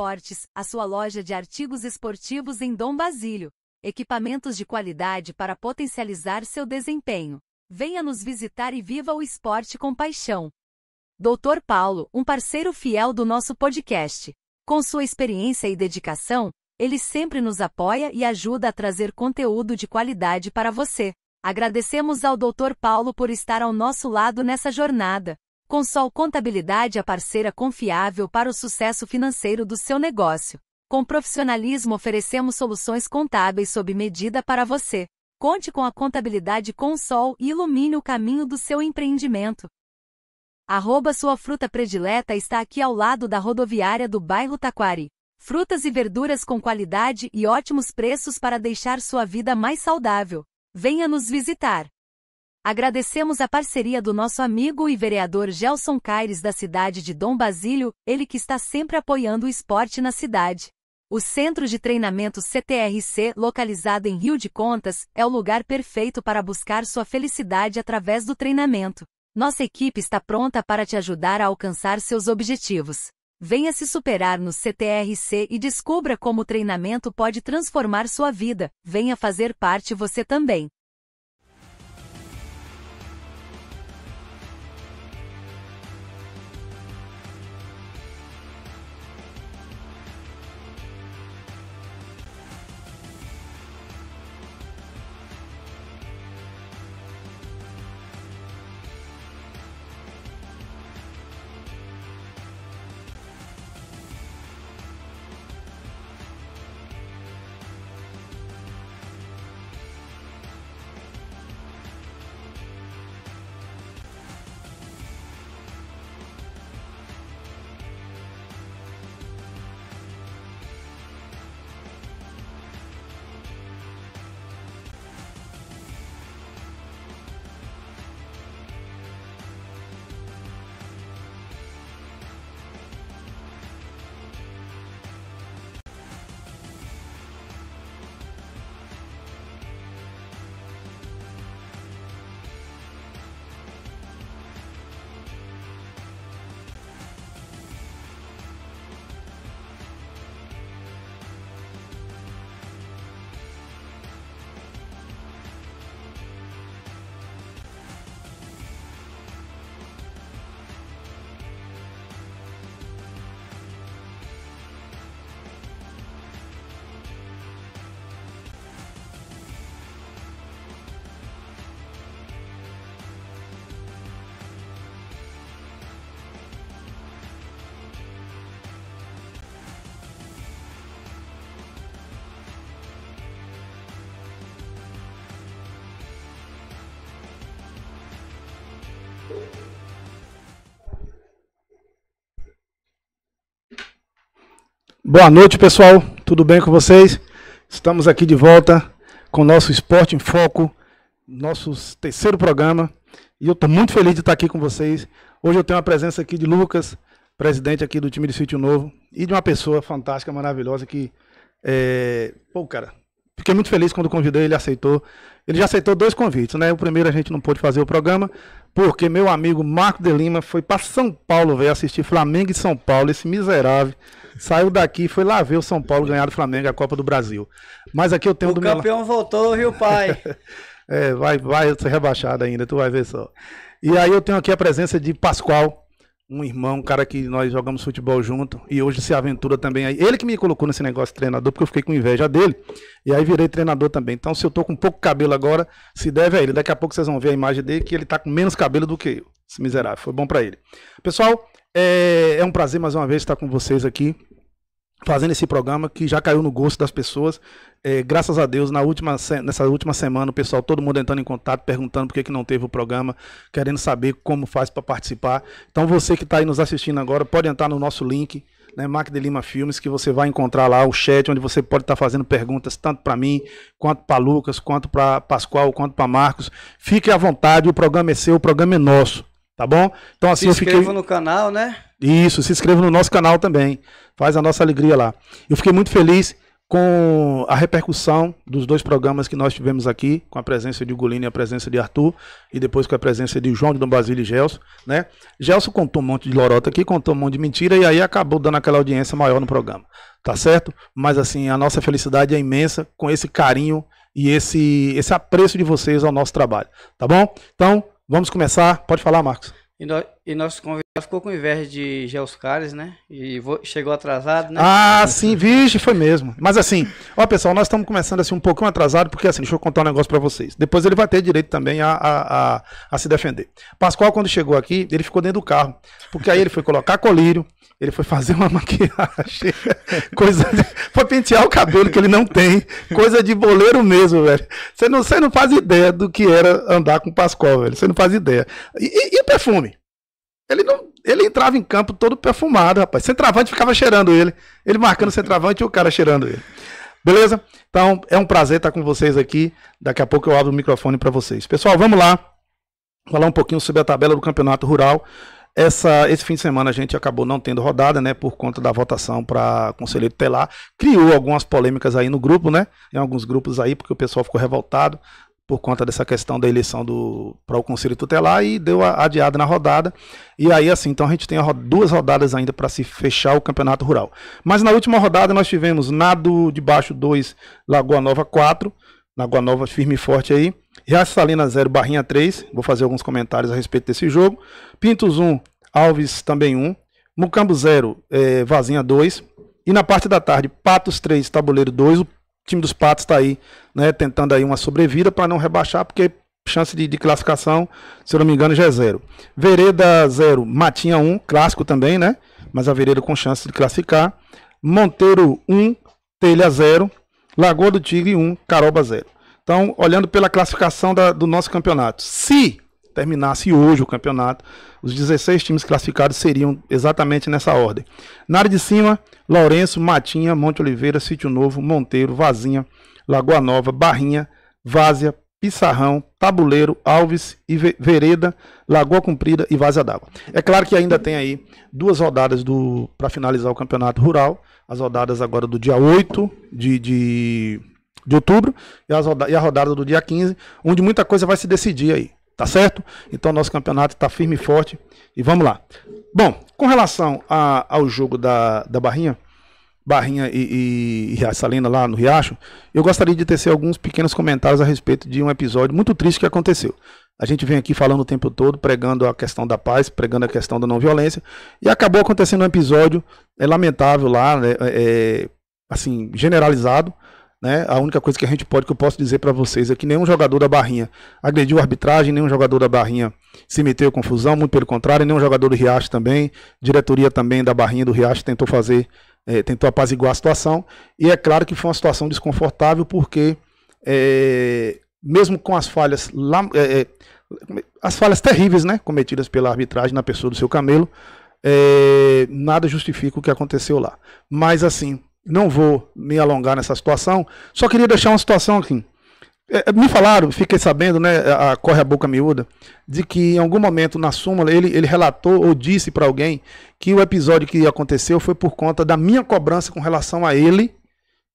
Esportes, a sua loja de artigos esportivos em Dom Basílio. Equipamentos de qualidade para potencializar seu desempenho. Venha nos visitar e viva o esporte com paixão. Doutor Paulo, um parceiro fiel do nosso podcast. Com sua experiência e dedicação, ele sempre nos apoia e ajuda a trazer conteúdo de qualidade para você. Agradecemos ao Dr. Paulo por estar ao nosso lado nessa jornada. Consol Contabilidade é parceira confiável para o sucesso financeiro do seu negócio. Com profissionalismo oferecemos soluções contábeis sob medida para você. Conte com a contabilidade Consol e ilumine o caminho do seu empreendimento. Arroba sua fruta predileta está aqui ao lado da rodoviária do bairro Taquari. Frutas e verduras com qualidade e ótimos preços para deixar sua vida mais saudável. Venha nos visitar. Agradecemos a parceria do nosso amigo e vereador Gelson Caires da cidade de Dom Basílio, ele que está sempre apoiando o esporte na cidade. O Centro de Treinamento CTRC, localizado em Rio de Contas, é o lugar perfeito para buscar sua felicidade através do treinamento. Nossa equipe está pronta para te ajudar a alcançar seus objetivos. Venha se superar no CTRC e descubra como o treinamento pode transformar sua vida. Venha fazer parte você também. Boa noite, pessoal. Tudo bem com vocês? Estamos aqui de volta com o nosso Esporte em Foco, nosso terceiro programa. E eu estou muito feliz de estar aqui com vocês. Hoje eu tenho a presença aqui de Lucas, presidente aqui do time de Sítio Novo, e de uma pessoa fantástica, maravilhosa, que. É... Pô, cara, fiquei muito feliz quando convidei, ele aceitou. Ele já aceitou dois convites, né? O primeiro a gente não pôde fazer o programa, porque meu amigo Marco de Lima foi para São Paulo, veio assistir Flamengo e São Paulo, esse miserável. Saiu daqui e foi lá ver o São Paulo ganhar do Flamengo a Copa do Brasil. Mas aqui eu tenho o do campeão voltou, Rio pai? é, vai, vai ser rebaixado ainda, tu vai ver só. E aí eu tenho aqui a presença de Pascoal, um irmão, um cara que nós jogamos futebol junto e hoje se aventura também aí. Ele que me colocou nesse negócio de treinador, porque eu fiquei com inveja dele. E aí virei treinador também. Então, se eu tô com pouco cabelo agora, se deve a ele. Daqui a pouco vocês vão ver a imagem dele, que ele tá com menos cabelo do que eu. Esse miserável. Foi bom para ele. Pessoal, é, é um prazer mais uma vez estar com vocês aqui fazendo esse programa que já caiu no gosto das pessoas. É, graças a Deus, na última, nessa última semana, o pessoal, todo mundo entrando em contato, perguntando por que, que não teve o programa, querendo saber como faz para participar. Então, você que está aí nos assistindo agora, pode entrar no nosso link, né, Mac de Lima Filmes, que você vai encontrar lá o chat, onde você pode estar tá fazendo perguntas tanto para mim, quanto para Lucas, quanto para Pascoal, quanto para Marcos. Fique à vontade, o programa é seu, o programa é nosso. Tá bom? Então assim se eu fiquei. Se inscreva no canal, né? Isso, se inscreva no nosso canal também. Faz a nossa alegria lá. Eu fiquei muito feliz com a repercussão dos dois programas que nós tivemos aqui, com a presença de Golino e a presença de Arthur, e depois com a presença de João de Dom Basílio e Gelson, né? Gelson contou um monte de lorota aqui, contou um monte de mentira, e aí acabou dando aquela audiência maior no programa, tá certo? Mas assim, a nossa felicidade é imensa com esse carinho e esse, esse apreço de vocês ao nosso trabalho, tá bom? Então, Vamos começar. Pode falar, Marcos. E nós, e nosso convidado ficou com inveja de Geoscares, né? E chegou atrasado, né? Ah, sim, vixe, foi mesmo. Mas assim, ó pessoal, nós estamos começando assim um pouquinho atrasado, porque assim, deixa eu contar um negócio para vocês. Depois ele vai ter direito também a, a, a, a, se defender. Pascoal, quando chegou aqui, ele ficou dentro do carro, porque aí ele foi colocar colírio, ele foi fazer uma maquiagem, coisa de, foi pentear o cabelo que ele não tem, coisa de boleiro mesmo, velho. Você não, não faz ideia do que era andar com Pascoal, velho. Você não faz ideia. E, e, e perfume? Ele, não, ele entrava em campo todo perfumado, rapaz. Centravante ficava cheirando ele. Ele marcando o centravante e o cara cheirando ele. Beleza? Então, é um prazer estar com vocês aqui. Daqui a pouco eu abro o microfone para vocês. Pessoal, vamos lá. Falar um pouquinho sobre a tabela do Campeonato Rural. Essa, esse fim de semana a gente acabou não tendo rodada, né? Por conta da votação para conselheiro telar. Criou algumas polêmicas aí no grupo, né? Em alguns grupos aí, porque o pessoal ficou revoltado por conta dessa questão da eleição do para o conselho tutelar e deu a, adiada na rodada. E aí assim, então a gente tem a, duas rodadas ainda para se fechar o Campeonato Rural. Mas na última rodada nós tivemos Nado de Baixo 2, Lagoa Nova 4, Lagoa Nova firme e forte aí. Real Salina 0, Barrinha 3. Vou fazer alguns comentários a respeito desse jogo. Pintos 1, Alves também 1. Mucambo 0, é, eh, Vazinha 2. E na parte da tarde, Patos 3, Tabuleiro 2. O time dos Patos está aí, né, tentando aí uma sobrevida para não rebaixar, porque chance de, de, classificação, se eu não me engano, já é zero. Vereda zero, Matinha 1, um, clássico também, né? Mas a Vereda com chance de classificar. Monteiro 1, um, Telha 0, Lagoa do Tigre 1, um, Caroba 0. Então, olhando pela classificação da, do nosso campeonato, se terminasse hoje o campeonato, os 16 times classificados seriam exatamente nessa ordem. Na área de cima, Lourenço, Matinha, Monte Oliveira, Sítio Novo, Monteiro, Vazinha, Lagoa Nova, Barrinha, Várzea, Pissarrão, Tabuleiro, Alves e Vereda, Lagoa Comprida e Várzea d'Água. É claro que ainda tem aí duas rodadas do para finalizar o campeonato rural, as rodadas agora do dia 8 de, de, de outubro e, as, e a rodada do dia 15, onde muita coisa vai se decidir aí. Tá certo? Então nosso campeonato está firme e forte. E vamos lá. Bom, com relação a, ao jogo da, da Barrinha, Barrinha e, e, e Salina lá no Riacho, eu gostaria de tecer alguns pequenos comentários a respeito de um episódio muito triste que aconteceu. A gente vem aqui falando o tempo todo, pregando a questão da paz, pregando a questão da não violência, e acabou acontecendo um episódio é, lamentável lá, né, é, é assim, generalizado, né? A única coisa que a gente pode, que eu posso dizer para vocês é que nenhum jogador da Barrinha agrediu a arbitragem, nenhum jogador da Barrinha se meteu em confusão, muito pelo contrário, nenhum jogador do Riacho também, diretoria também da Barrinha do Riacho tentou fazer, é, tentou apaziguar a situação. E é claro que foi uma situação desconfortável, porque é, mesmo com as falhas lá, é, as falhas terríveis né, cometidas pela arbitragem na pessoa do seu camelo, nada justifica o que aconteceu lá. Mas assim, não vou me alongar nessa situação, só queria deixar uma situação aqui. É, é, me falaram, fiquei sabendo, né, a, corre a boca miúda, de que em algum momento na súmula ele, ele relatou ou disse para alguém que o episódio que aconteceu foi por conta da minha cobrança com relação a ele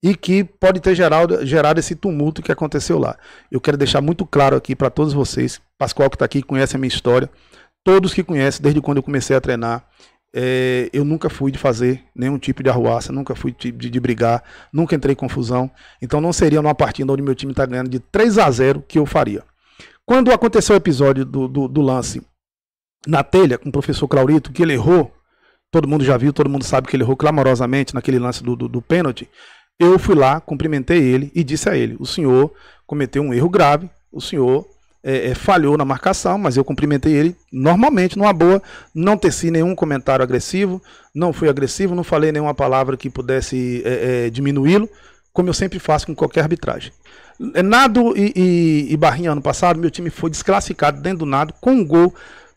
e que pode ter gerado, gerado esse tumulto que aconteceu lá. Eu quero deixar muito claro aqui para todos vocês, Pascoal que está aqui conhece a minha história, todos que conhecem desde quando eu comecei a treinar, é, eu nunca fui de fazer nenhum tipo de arruaça, nunca fui de, de brigar, nunca entrei em confusão. Então não seria numa partida onde meu time está ganhando de 3 a 0 que eu faria. Quando aconteceu o episódio do, do, do lance na telha com o professor Claurito, que ele errou, todo mundo já viu, todo mundo sabe que ele errou clamorosamente naquele lance do, do, do pênalti. Eu fui lá, cumprimentei ele e disse a ele: o senhor cometeu um erro grave, o senhor é, é, falhou na marcação, mas eu cumprimentei ele normalmente, numa boa, não teci nenhum comentário agressivo, não fui agressivo, não falei nenhuma palavra que pudesse é, é diminuí-lo, como eu sempre faço com qualquer arbitragem. É, Nado e, e, e, Barrinha ano passado, meu time foi desclassificado dentro do Nado com um gol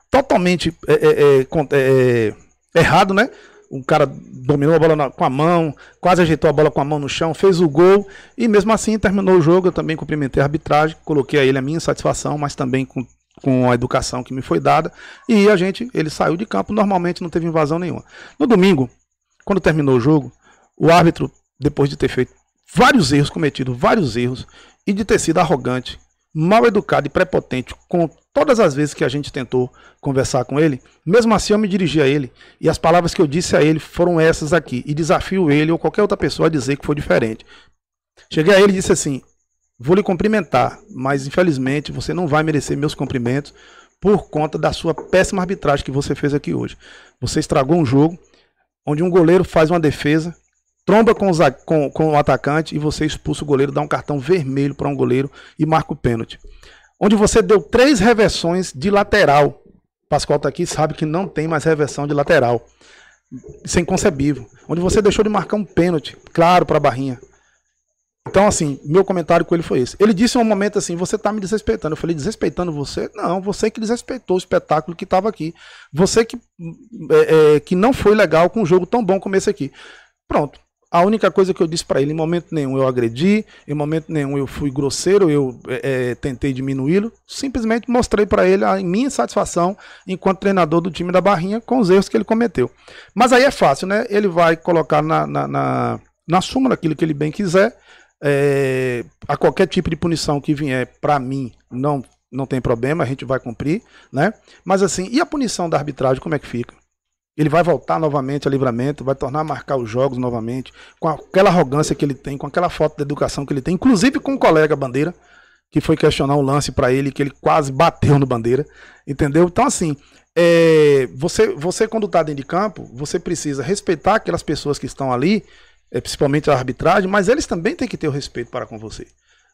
totalmente é, é, é, é errado, né? o cara dominou a bola na, com a mão, quase ajeitou a bola com a mão no chão, fez o gol e mesmo assim terminou o jogo. Eu também cumprimentei a arbitragem, coloquei a ele a minha satisfação mas também com, com a educação que me foi dada. E a gente, ele saiu de campo, normalmente não teve invasão nenhuma. No domingo, quando terminou o jogo, o árbitro, depois de ter feito vários erros cometido vários erros, e de ter sido arrogante mal educado e prepotente com todas as vezes que a gente tentou conversar com ele, mesmo assim eu me dirigi a ele e as palavras que eu disse a ele foram essas aqui e desafio ele ou qualquer outra pessoa a dizer que foi diferente. Cheguei a ele e disse assim: "Vou lhe cumprimentar, mas infelizmente você não vai merecer meus cumprimentos por conta da sua péssima arbitragem que você fez aqui hoje. Você estragou um jogo onde um goleiro faz uma defesa tromba com, os, com, com o atacante e você expulsa o goleiro, dá um cartão vermelho para um goleiro e marca o pênalti. Onde você deu três reversões de lateral. Pascoal está aqui sabe que não tem mais reversão de lateral. Isso é inconcebível. Onde você deixou de marcar um pênalti, claro, para a barrinha. Então, assim, meu comentário com ele foi esse. Ele disse em um momento assim: você está me desrespeitando. Eu falei, desrespeitando você? Não, você que desrespeitou o espetáculo que estava aqui. Você que, hum, é, é, que não foi legal com um jogo tão bom como esse aqui. Pronto. A única coisa que eu disse para ele, em momento nenhum eu agredi, em momento nenhum eu fui grosseiro, eu é, é tentei diminuí-lo, simplesmente mostrei para ele a minha insatisfação enquanto treinador do time da Barrinha com os erros que ele cometeu. Mas aí é fácil, né? Ele vai colocar na, na, na, na súmula aquilo que ele bem quiser, é, a qualquer tipo de punição que vier para mim, não, não tem problema, a gente vai cumprir, né? Mas assim, e a punição da arbitragem, como é que fica? Ele vai voltar novamente a livramento, vai tornar a marcar os jogos novamente, com aquela arrogância que ele tem, com aquela falta de educação que ele tem, inclusive com um colega Bandeira, que foi questionar um lance para ele, que ele quase bateu no Bandeira, entendeu? Então, assim, é, você, você quando está dentro de campo, você precisa respeitar aquelas pessoas que estão ali, é, principalmente a arbitragem, mas eles também têm que ter o respeito para com você.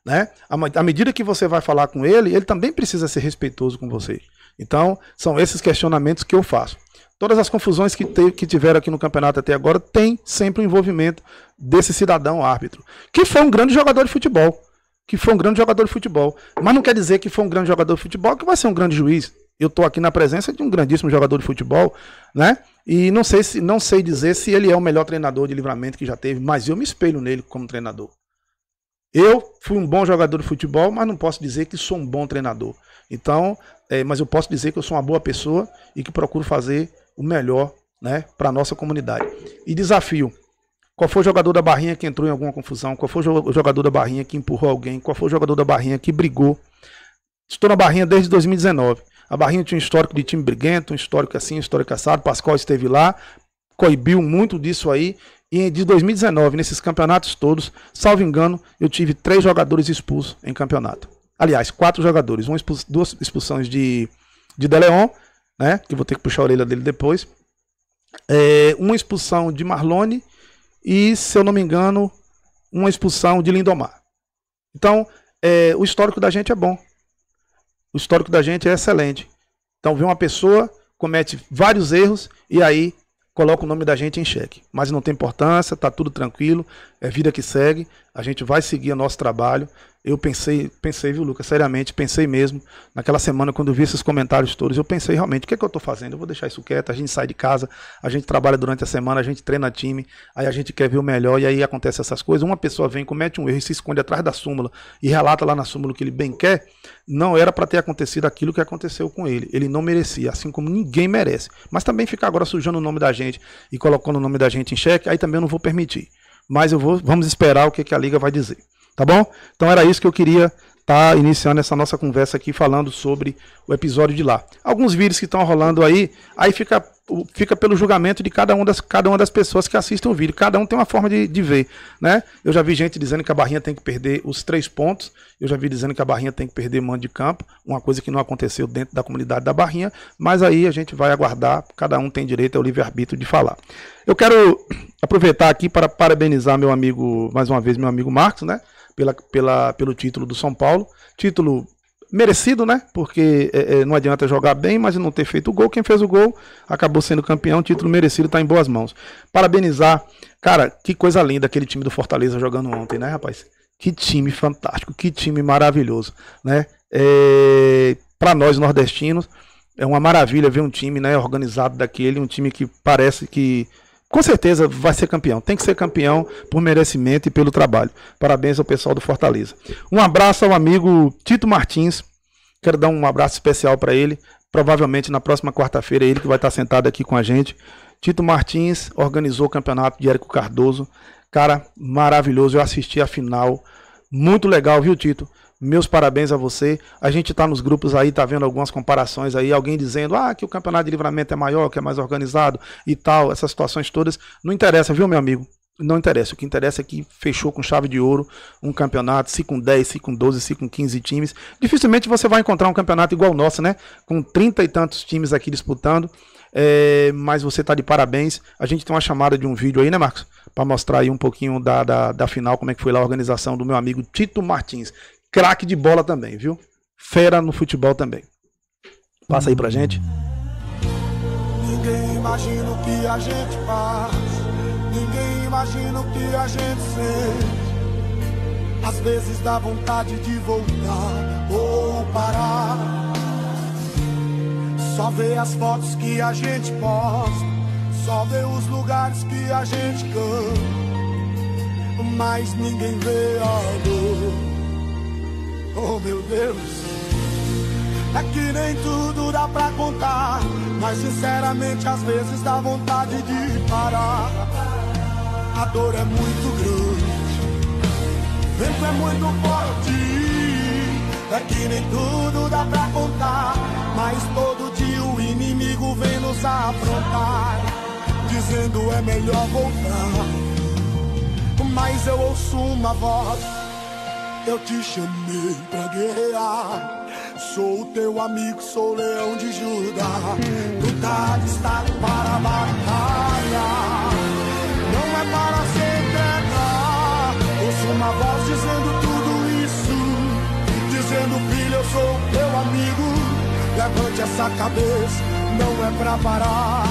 Né? À, à medida que você vai falar com ele, ele também precisa ser respeitoso com você. Então, são esses questionamentos que eu faço. Todas as confusões que, que tiveram aqui no campeonato até agora tem sempre o envolvimento desse cidadão árbitro, que foi um grande jogador de futebol. Que foi um grande jogador de futebol. Mas não quer dizer que foi um grande jogador de futebol que vai ser um grande juiz. Eu estou aqui na presença de um grandíssimo jogador de futebol, né? E não sei, se, não sei dizer se ele é o melhor treinador de livramento que já teve, mas eu me espelho nele como treinador. Eu fui um bom jogador de futebol, mas não posso dizer que sou um bom treinador. Então, é, mas eu posso dizer que eu sou uma boa pessoa e que procuro fazer o melhor né, para a nossa comunidade. E desafio. Qual foi o jogador da barrinha que entrou em alguma confusão? Qual foi o jogador da barrinha que empurrou alguém? Qual foi o jogador da barrinha que brigou? Estou na barrinha desde 2019. A barrinha tinha um histórico de time briguento, um histórico assim, um histórico assado. Pascoal esteve lá, coibiu muito disso aí. E de 2019, nesses campeonatos todos, salvo engano, eu tive três jogadores expulsos em campeonato. Aliás, quatro jogadores. Uma duas expulsões de, de Deleon né? Que vou ter que puxar a orelha dele depois. É, uma expulsão de Marlone e, se eu não me engano, uma expulsão de Lindomar. Então, é, o histórico da gente é bom. O histórico da gente é excelente. Então, vê uma pessoa, comete vários erros e aí coloca o nome da gente em xeque. Mas não tem importância, tá tudo tranquilo, é vida que segue, a gente vai seguir o nosso trabalho eu pensei, pensei, viu, Lucas, seriamente, pensei mesmo. Naquela semana, quando eu vi esses comentários todos, eu pensei realmente, o que é que eu estou fazendo? Eu vou deixar isso quieto, a gente sai de casa, a gente trabalha durante a semana, a gente treina time, aí a gente quer ver o melhor, e aí acontece essas coisas. Uma pessoa vem, comete um erro e se esconde atrás da súmula e relata lá na súmula o que ele bem quer, não era para ter acontecido aquilo que aconteceu com ele. Ele não merecia, assim como ninguém merece. Mas também ficar agora sujando o nome da gente e colocando o nome da gente em xeque, aí também eu não vou permitir. Mas eu vou, vamos esperar o que, que a liga vai dizer. Tá bom? Então era isso que eu queria estar tá iniciando essa nossa conversa aqui falando sobre o episódio de lá. Alguns vídeos que estão rolando aí, aí fica, fica pelo julgamento de cada, um das, cada uma das pessoas que assistem o vídeo. Cada um tem uma forma de, de ver, né? Eu já vi gente dizendo que a Barrinha tem que perder os três pontos. Eu já vi dizendo que a Barrinha tem que perder mando de campo, uma coisa que não aconteceu dentro da comunidade da Barrinha. Mas aí a gente vai aguardar, cada um tem direito ao livre-arbítrio de falar. Eu quero aproveitar aqui para parabenizar meu amigo, mais uma vez, meu amigo Marcos, né? pela, pela, pelo título do São Paulo. Título merecido, né? Porque é, é, não adianta jogar bem, mas não ter feito o gol. Quem fez o gol acabou sendo campeão. Título merecido, tá em boas mãos. Parabenizar. Cara, que coisa linda aquele time do Fortaleza jogando ontem, né, rapaz? Que time fantástico, que time maravilhoso, né? É, para nós nordestinos, é uma maravilha ver um time né, organizado daquele, um time que parece que com certeza vai ser campeão. Tem que ser campeão por merecimento e pelo trabalho. Parabéns ao pessoal do Fortaleza. Um abraço ao amigo Tito Martins. Quero dar um abraço especial para ele. Provavelmente na próxima quarta-feira é ele que vai estar sentado aqui com a gente. Tito Martins organizou o campeonato de Érico Cardoso. Cara maravilhoso. Eu assisti a final. Muito legal, viu, Tito? Meus parabéns a você. A gente está nos grupos aí, está vendo algumas comparações aí, alguém dizendo ah, que o campeonato de livramento é maior, que é mais organizado e tal, essas situações todas. Não interessa, viu, meu amigo? Não interessa. O que interessa é que fechou com chave de ouro um campeonato, se com 10, se com 12, se com 15 times. Dificilmente você vai encontrar um campeonato igual o nosso, né? Com 30 e tantos times aqui disputando. É, mas você tá de parabéns. A gente tem uma chamada de um vídeo aí, né, Marcos? Para mostrar aí um pouquinho da, da, da final, como é que foi lá a organização do meu amigo Tito Martins, craque de bola também, viu? Fera no futebol também. Passa aí pra gente. Ninguém imagina o que a gente faz. Ninguém imagina o que a gente sente. Às vezes dá vontade de voltar ou parar. Só vê as fotos que a gente posta. Só vê os lugares que a gente canta. Mas ninguém vê a dor. Oh meu Deus. É que nem tudo dá pra contar, mas sinceramente às vezes dá vontade de parar. A dor é muito grande, o vento é muito forte. É que nem tudo dá pra contar, mas todo dia o inimigo vem nos afrontar, dizendo é melhor voltar. Mas eu ouço uma voz eu te chamei pra guerrear. Sou o teu amigo, sou leão de Judá. Tu está destaque para a batalha. Não é para se entregar. Ouço uma voz dizendo tudo isso. Dizendo, filho, eu sou teu amigo. Levante essa cabeça, não é pra parar.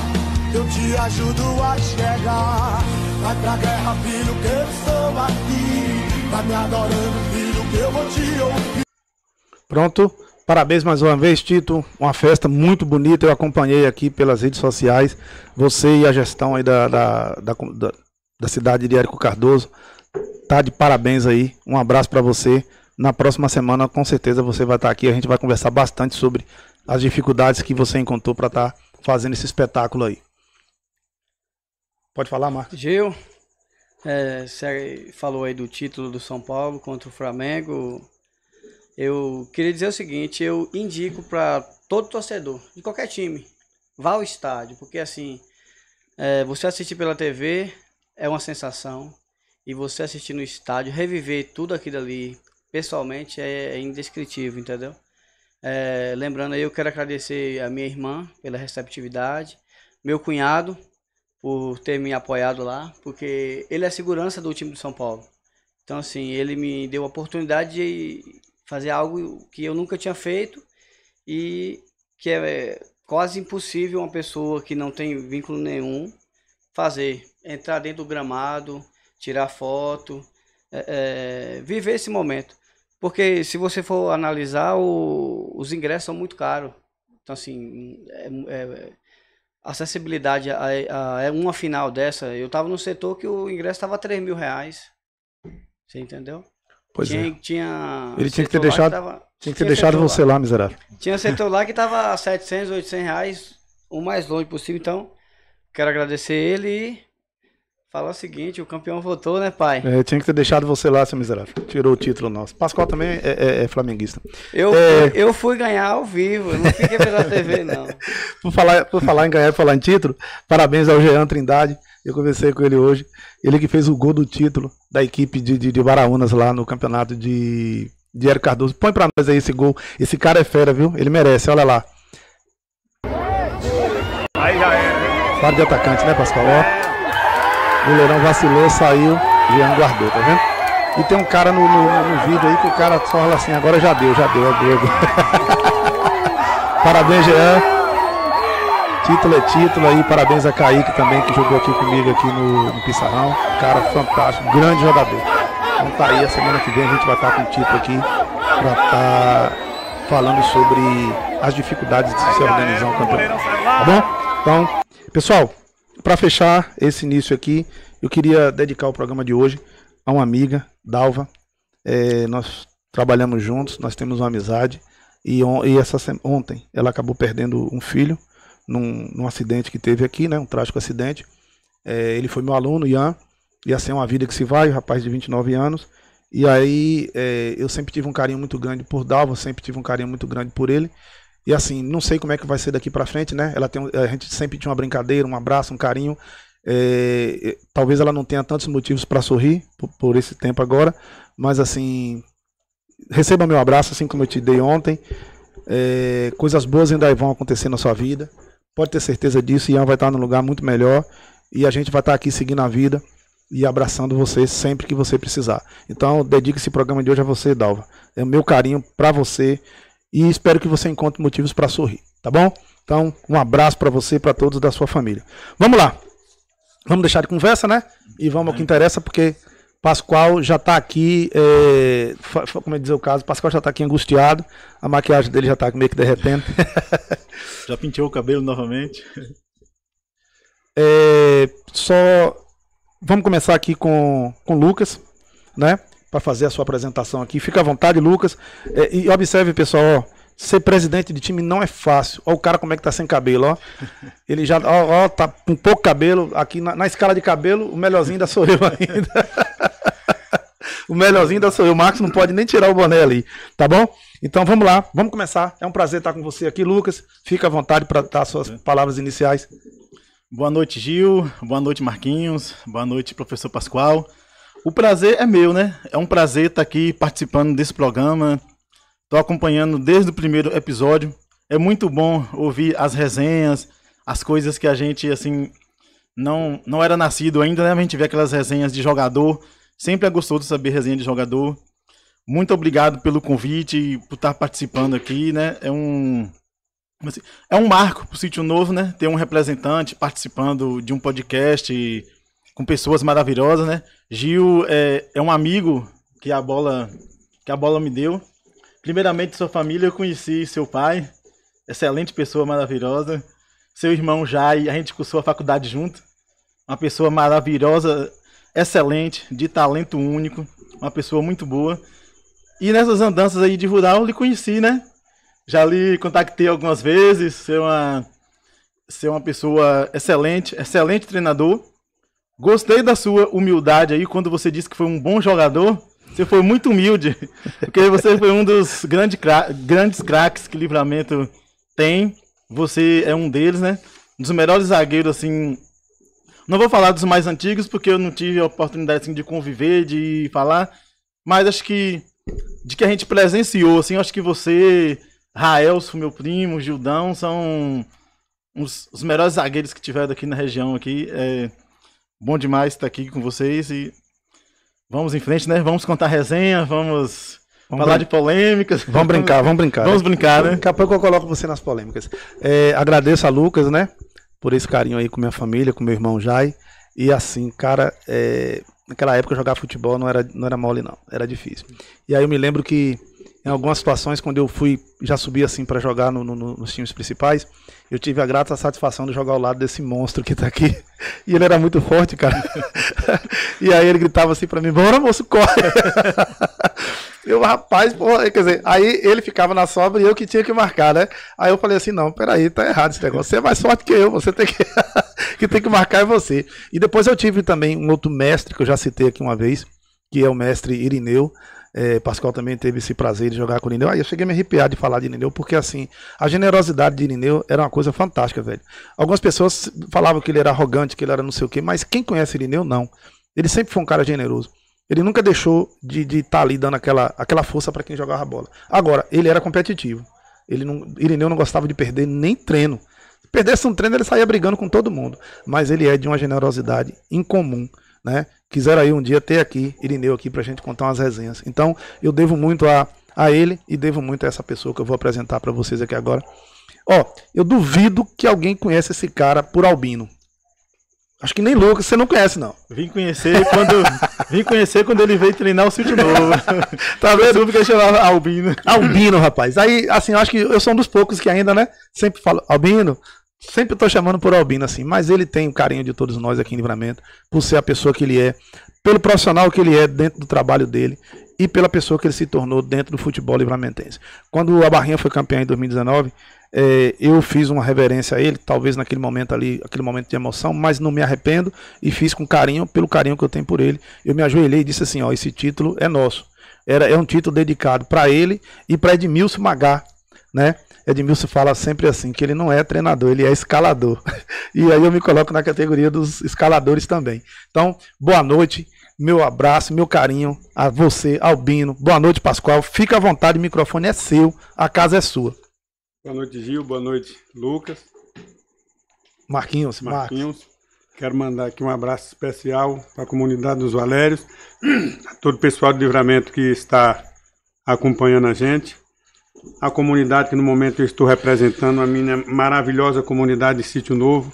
Eu te ajudo a chegar. Vai pra guerra, filho, que eu sou aqui tá me adorando, filho, que eu vou te ouvir. Pronto. Parabéns mais uma vez, Tito. Uma festa muito bonita. Eu acompanhei aqui pelas redes sociais. Você e a gestão aí da, da, da, da, da cidade de Érico Cardoso. Tá de parabéns aí. Um abraço para você. Na próxima semana, com certeza, você vai estar tá aqui. A gente vai conversar bastante sobre as dificuldades que você encontrou para estar tá fazendo esse espetáculo aí. Pode falar, Marcos. Gil, é, você falou aí do título do São Paulo contra o Flamengo. Eu queria dizer o seguinte, eu indico para todo torcedor de qualquer time, vá ao estádio, porque assim, é, você assistir pela TV é uma sensação e você assistir no estádio, reviver tudo aquilo ali pessoalmente é, é indescritível, entendeu? É, lembrando aí, eu quero agradecer a minha irmã pela receptividade, meu cunhado por ter me apoiado lá, porque ele é a segurança do time do São Paulo. Então, assim, ele me deu a oportunidade de fazer algo que eu nunca tinha feito e que é quase impossível uma pessoa que não tem vínculo nenhum fazer. Entrar dentro do gramado, tirar foto, é, é, viver esse momento. Porque se você for analisar, o, os ingressos são muito caros. Então, assim, é, é acessibilidade a, a, a uma final dessa, eu tava no setor que o ingresso tava 3 mil reais. Você entendeu? Pois tinha, é. Tinha Ele tinha que ter deixado, que tava, tinha que ter deixado você lá, miserável. Tinha setor lá que tava 700, 800 reais, o mais longe possível. Então, quero agradecer ele e Falar o seguinte, o campeão votou, né, pai? É, tinha que ter deixado você lá, seu miserável. Tirou o título nosso. Pascoal também é, é, é flamenguista. Eu, é... eu fui ganhar ao vivo, não fiquei pela TV, não. por, falar, por falar em ganhar e falar em título, parabéns ao Jean Trindade. Eu conversei com ele hoje. Ele que fez o gol do título da equipe de, de, de Baraunas lá no campeonato de, de Érico Cardoso. Põe pra nós aí esse gol. Esse cara é fera, viu? Ele merece, olha lá. Aí já é. Fala de atacante, né, Pascoal? É. O goleirão vacilou, saiu, Jean guardou, tá vendo? E tem um cara no, no, no, vídeo aí que o cara só fala assim, agora já deu, já deu, é doido. parabéns, Jean. Título é título aí, parabéns a Kaique também, que jogou aqui comigo aqui no, no Pissarrão. Cara fantástico, grande jogador. Então tá aí, a semana que vem a gente vai estar tá com o título aqui pra estar tá falando sobre as dificuldades de se organizar um campeonato. Tá bom? Então, pessoal, para fechar esse início aqui, eu queria dedicar o programa de hoje a uma amiga, Dalva. É, nós trabalhamos juntos, nós temos uma amizade. E, on, e essa, ontem ela acabou perdendo um filho num, num, acidente que teve aqui, né, um trágico acidente. É, ele foi meu aluno, Ian. E assim é uma vida que se vai, um rapaz de 29 anos. E aí é, eu sempre tive um carinho muito grande por Dalva, sempre tive um carinho muito grande por ele. E assim, não sei como é que vai ser daqui para frente, né? Ela tem, a gente sempre tinha uma brincadeira, um abraço, um carinho. É, é talvez ela não tenha tantos motivos para sorrir por, por, esse tempo agora, mas assim, receba meu abraço, assim como eu te dei ontem. É, coisas boas ainda vão acontecer na sua vida, pode ter certeza disso. Ian vai estar num lugar muito melhor e a gente vai estar aqui seguindo a vida e abraçando você sempre que você precisar. Então, dedique esse programa de hoje a você, Dalva. É o meu carinho para você e espero que você encontre motivos para sorrir, tá bom? Então, um abraço para você e para todos da sua família. Vamos lá. Vamos deixar de conversa, né? E vamos ao que interessa, porque Pascoal já está aqui, é, como é dizer o caso, Pascoal já está aqui angustiado, a maquiagem dele já está meio que derretendo. já penteou o cabelo novamente. É, só vamos começar aqui com, com Lucas, né? para fazer a sua apresentação aqui. Fica à vontade, Lucas. É, e observe, pessoal, ó, ser presidente de time não é fácil. Olha o cara como é que tá sem cabelo, ó. Ele já, ó, ó tá com pouco cabelo. Aqui na, na, escala de cabelo, o melhorzinho ainda sou eu ainda. o melhorzinho ainda sou eu. O Marcos não pode nem tirar o boné ali, tá bom? Então vamos lá, vamos começar. É um prazer estar com você aqui, Lucas. Fica à vontade para dar suas é. palavras iniciais. Boa noite, Gil. Boa noite, Marquinhos. Boa noite, professor Pascoal. O prazer é meu, né? É um prazer estar aqui participando desse programa. Estou acompanhando desde o primeiro episódio. É muito bom ouvir as resenhas, as coisas que a gente, assim, não, não era nascido ainda, né? A gente vê aquelas resenhas de jogador. Sempre é gostoso saber resenha de jogador. Muito obrigado pelo convite e por estar participando aqui, né? É um, assim, é um marco para o Sítio Novo, né? Ter um representante participando de um podcast com pessoas maravilhosas, né? Gil é, é um amigo que a bola que a bola me deu. Primeiramente, sua família, eu conheci seu pai, excelente pessoa maravilhosa. Seu irmão Jai, a gente cursou a faculdade junto. Uma pessoa maravilhosa, excelente, de talento único, uma pessoa muito boa. E nessas andanças aí de rural, eu lhe conheci, né? Já lhe contactei algumas vezes, ser uma, ser uma pessoa excelente, excelente treinador Gostei da sua humildade aí quando você disse que foi um bom jogador. Você foi muito humilde, porque você foi um dos grande cra grandes craques que Livramento tem. Você é um deles, né? Um dos melhores zagueiros, assim. Não vou falar dos mais antigos, porque eu não tive a oportunidade assim, de conviver, de falar. Mas acho que de que a gente presenciou, assim, acho que você, Raelso, meu primo, Gildão, são os, os melhores zagueiros que tiveram aqui na região aqui. É Bom demais estar aqui com vocês e vamos em frente, né? Vamos contar resenha, vamos, vamos falar de polêmicas. Vamos brincar, vamos brincar. Né? Vamos brincar, né? Daqui a pouco eu coloco você nas polêmicas. É, agradeço a Lucas, né? Por esse carinho aí com minha família, com meu irmão Jai. E assim, cara, é... naquela época jogar futebol não era, não era mole, não. Era difícil. E aí eu me lembro que em algumas situações, quando eu fui, já subi assim para jogar no, no, nos times principais, eu tive a grata satisfação de jogar ao lado desse monstro que tá aqui. E ele era muito forte, cara. e aí ele gritava assim para mim: Bora, moço, corre! Eu, rapaz, porra, quer dizer, aí ele ficava na sobra e eu que tinha que marcar, né? Aí eu falei assim, não, peraí, tá errado esse negócio. Você é mais forte que eu, você tem que. que tem que marcar é você. E depois eu tive também um outro mestre que eu já citei aqui uma vez, que é o mestre Irineu, é, Pascoal também teve esse prazer de jogar com o Irineu. Aí eu cheguei a me arrepiar de falar de Irineu, porque assim, a generosidade de Irineu era uma coisa fantástica, velho. Algumas pessoas falavam que ele era arrogante, que ele era não sei o quê, mas quem conhece Irineu, não. Ele sempre foi um cara generoso. Ele nunca deixou de estar de tá ali dando aquela, aquela força para quem jogava bola. Agora, ele era competitivo. Ele não, Irineu não gostava de perder nem treino. Se perdesse um treino, ele saía brigando com todo mundo. Mas ele é de uma generosidade incomum né? aí um dia ter aqui Irineu aqui para gente contar umas resenhas. Então, eu devo muito a, a ele e devo muito a essa pessoa que eu vou apresentar para vocês aqui agora. Ó, eu duvido que alguém conheça esse cara por albino. Acho que nem louco você não conhece, não. Vim conhecer quando, vim conhecer quando ele veio treinar o sítio novo. tá vendo? Eu que chamava Albino. Albino, rapaz. Aí, assim, eu acho que eu sou um dos poucos que ainda, né? Sempre falo, Albino, sempre estou chamando por Albino assim, mas ele tem o carinho de todos nós aqui em Livramento, por ser a pessoa que ele é, pelo profissional que ele é dentro do trabalho dele e pela pessoa que ele se tornou dentro do futebol livramentense. Quando a Barrinha foi campeã em 2019, é, eh, eu fiz uma reverência a ele, talvez naquele momento ali, aquele momento de emoção, mas não me arrependo e fiz com carinho, pelo carinho que eu tenho por ele. Eu me ajoelhei e disse assim: ó, esse título é nosso. Era, é um título dedicado para ele e para Edmilson Magá, né? Edmilson fala sempre assim, que ele não é treinador, ele é escalador. E aí eu me coloco na categoria dos escaladores também. Então, boa noite, meu abraço, meu carinho a você, Albino. Boa noite, Pascoal. Fica à vontade, o microfone é seu, a casa é sua. Boa noite, Gil. Boa noite, Lucas. Marquinhos, Marquinhos. Marcos. Quero mandar aqui um abraço especial para a comunidade dos Valérios, a todo o pessoal do livramento que está acompanhando a gente a comunidade que no momento eu estou representando, a minha maravilhosa comunidade de Sítio Novo.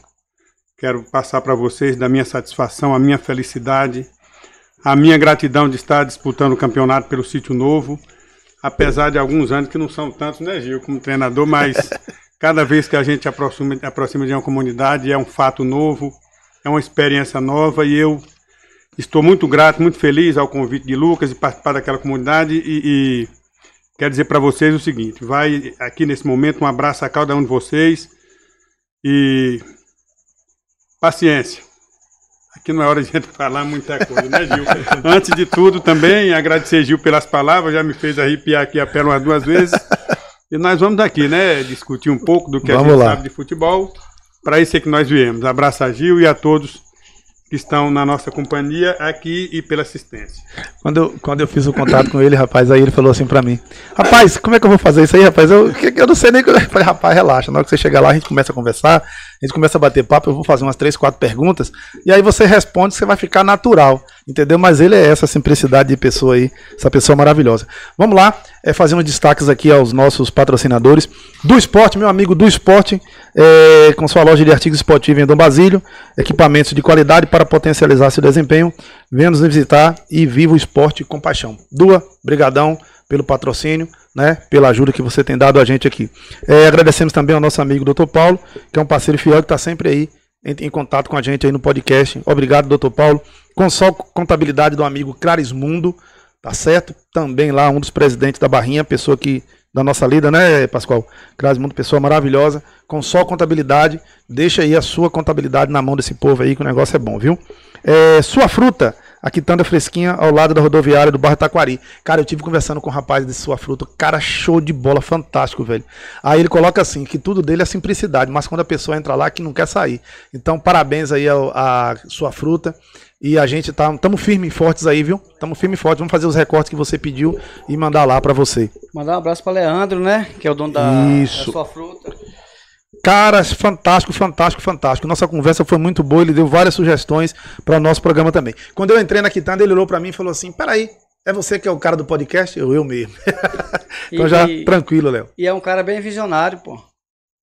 Quero passar para vocês da minha satisfação, a minha felicidade, a minha gratidão de estar disputando o campeonato pelo Sítio Novo, apesar de alguns anos que não são tantos, né, Gil, como treinador, mas cada vez que a gente aproxima, aproxima de uma comunidade é um fato novo, é uma experiência nova e eu estou muito grato, muito feliz ao convite de Lucas e participar daquela comunidade e, e Quero dizer para vocês o seguinte: vai aqui nesse momento um abraço a cada um de vocês e paciência. Aqui não é hora de gente falar muita coisa, né, Gil? Antes de tudo, também agradecer, Gil, pelas palavras, já me fez arrepiar aqui a pé umas duas vezes. E nós vamos aqui, né, discutir um pouco do que vamos a gente lá. sabe de futebol. Para isso é que nós viemos. Abraço a Gil e a todos que estão na nossa companhia aqui e pela assistência. Quando eu, quando eu fiz o contato com ele, rapaz, aí ele falou assim para mim: Rapaz, como é que eu vou fazer isso aí, rapaz? Eu, eu não sei nem. É. Eu falei: Rapaz, relaxa, na hora que você chegar lá, a gente começa a conversar. A gente começa a bater papo, eu vou fazer umas três, quatro perguntas, e aí você responde, você vai ficar natural, entendeu? Mas ele é essa simplicidade de pessoa aí, essa pessoa maravilhosa. Vamos lá, é, fazer uns destaques aqui aos nossos patrocinadores. Do Esporte, meu amigo do Esporte, é, com sua loja de artigos esportivos em Dom Basílio, equipamentos de qualidade para potencializar seu desempenho. Venha nos visitar e viva o esporte com paixão. Dua, brigadão pelo patrocínio né, pela ajuda que você tem dado a gente aqui. É, agradecemos também ao nosso amigo Dr. Paulo, que é um parceiro fiel que está sempre aí em, em, contato com a gente aí no podcast. Obrigado, Dr. Paulo. Consol Contabilidade do amigo Claris Mundo, tá certo? Também lá um dos presidentes da Barrinha, pessoa que da nossa lida, né, Pascoal? Claris Mundo, pessoa maravilhosa. Consol Contabilidade, deixa aí a sua contabilidade na mão desse povo aí, que o negócio é bom, viu? É, sua fruta a quitanda fresquinha ao lado da rodoviária do bairro Taquari. Cara, eu tive conversando com um rapaz de sua fruta, cara, show de bola, fantástico, velho. Aí ele coloca assim, que tudo dele é simplicidade, mas quando a pessoa entra lá, que não quer sair. Então, parabéns aí a, sua fruta. E a gente tá, tamo firme e fortes aí, viu? Tamo firme e fortes. Vamos fazer os recortes que você pediu e mandar lá para você. Mandar um abraço para Leandro, né? Que é o dono da, Isso. da sua fruta. Cara, fantástico, fantástico, fantástico. Nossa conversa foi muito boa, ele deu várias sugestões para o nosso programa também. Quando eu entrei na Quitanda, ele olhou para mim e falou assim: peraí, é você que é o cara do podcast? Eu, eu mesmo. então e, já, tranquilo, Léo. E é um cara bem visionário, pô.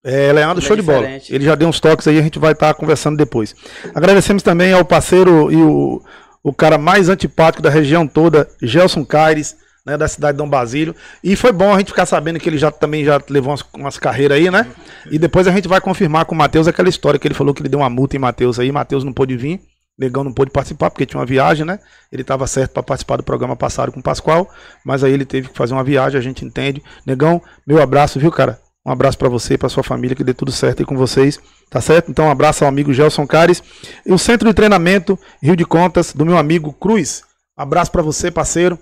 É, Leandro, show é de bola. Ele já deu uns toques aí, a gente vai estar tá conversando depois. Agradecemos também ao parceiro e o, o cara mais antipático da região toda, Gelson Caires né, da cidade de Dom Basílio. E foi bom a gente ficar sabendo que ele já também já levou umas, umas carreiras aí, né? E depois a gente vai confirmar com o Matheus aquela história que ele falou que ele deu uma multa em Matheus aí, Matheus não pôde vir. Negão não pôde participar porque tinha uma viagem, né? Ele estava certo para participar do programa passado com o Pascoal, mas aí ele teve que fazer uma viagem, a gente entende. Negão, meu abraço, viu, cara? Um abraço para você, para sua família, que dê tudo certo aí com vocês, tá certo? Então, um abraço ao amigo Gelson Cares e o Centro de Treinamento Rio de Contas do meu amigo Cruz. Abraço para você, parceiro.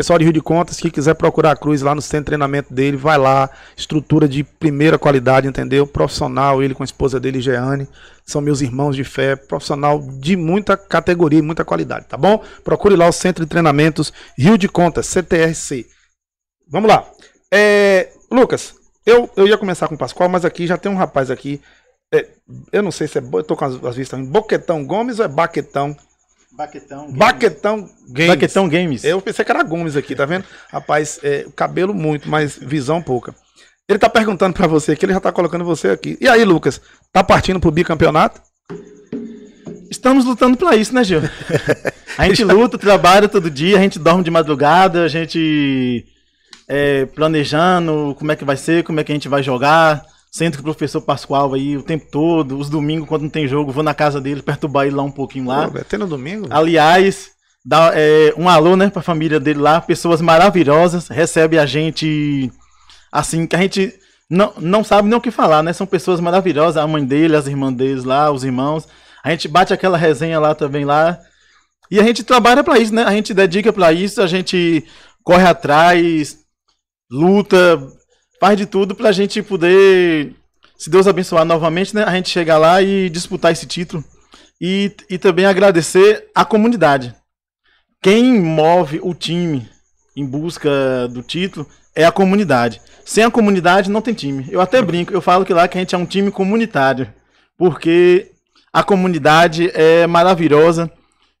Pessoal de Rio de Contas, que quiser procurar a Cruz lá no centro de treinamento dele, vai lá. Estrutura de primeira qualidade, entendeu? Profissional, ele com a esposa dele, Jeane. São meus irmãos de fé. Profissional de muita categoria e muita qualidade, tá bom? Procure lá o centro de treinamentos Rio de Contas, CTRC. Vamos lá. É, Lucas, eu, eu ia começar com o Pascoal, mas aqui já tem um rapaz aqui. É, eu não sei se é. Eu tô com as, as vistas. Boquetão Gomes ou é Baquetão? Baquetão Games. Baquetão Games. Baquetão Games. Eu pensei que era Gomes aqui, tá vendo? Rapaz, é, cabelo muito, mas visão pouca. Ele tá perguntando para você que ele já tá colocando você aqui. E aí, Lucas, tá partindo pro bicampeonato? Estamos lutando para isso, né, Gil? A gente luta, trabalha todo dia, a gente dorme de madrugada, a gente é, planejando como é que vai ser, como é que a gente vai jogar sento com o professor Pascoal aí o tempo todo, os domingos, quando não tem jogo, vou na casa dele, perturbar ele lá um pouquinho lá. Pô, até no domingo? Aliás, dá é, um alô, né, pra família dele lá, pessoas maravilhosas, recebe a gente assim, que a gente não, não sabe nem o que falar, né? São pessoas maravilhosas, a mãe dele, as irmãs deles lá, os irmãos. A gente bate aquela resenha lá também lá. E a gente trabalha para isso, né? A gente dedica para isso, a gente corre atrás, luta, faz de tudo pra gente poder, se Deus abençoar novamente, né? A gente chegar lá e disputar esse título. E, e também agradecer a comunidade. Quem move o time em busca do título é a comunidade. Sem a comunidade não tem time. Eu até brinco, eu falo que lá que a gente é um time comunitário, porque a comunidade é maravilhosa.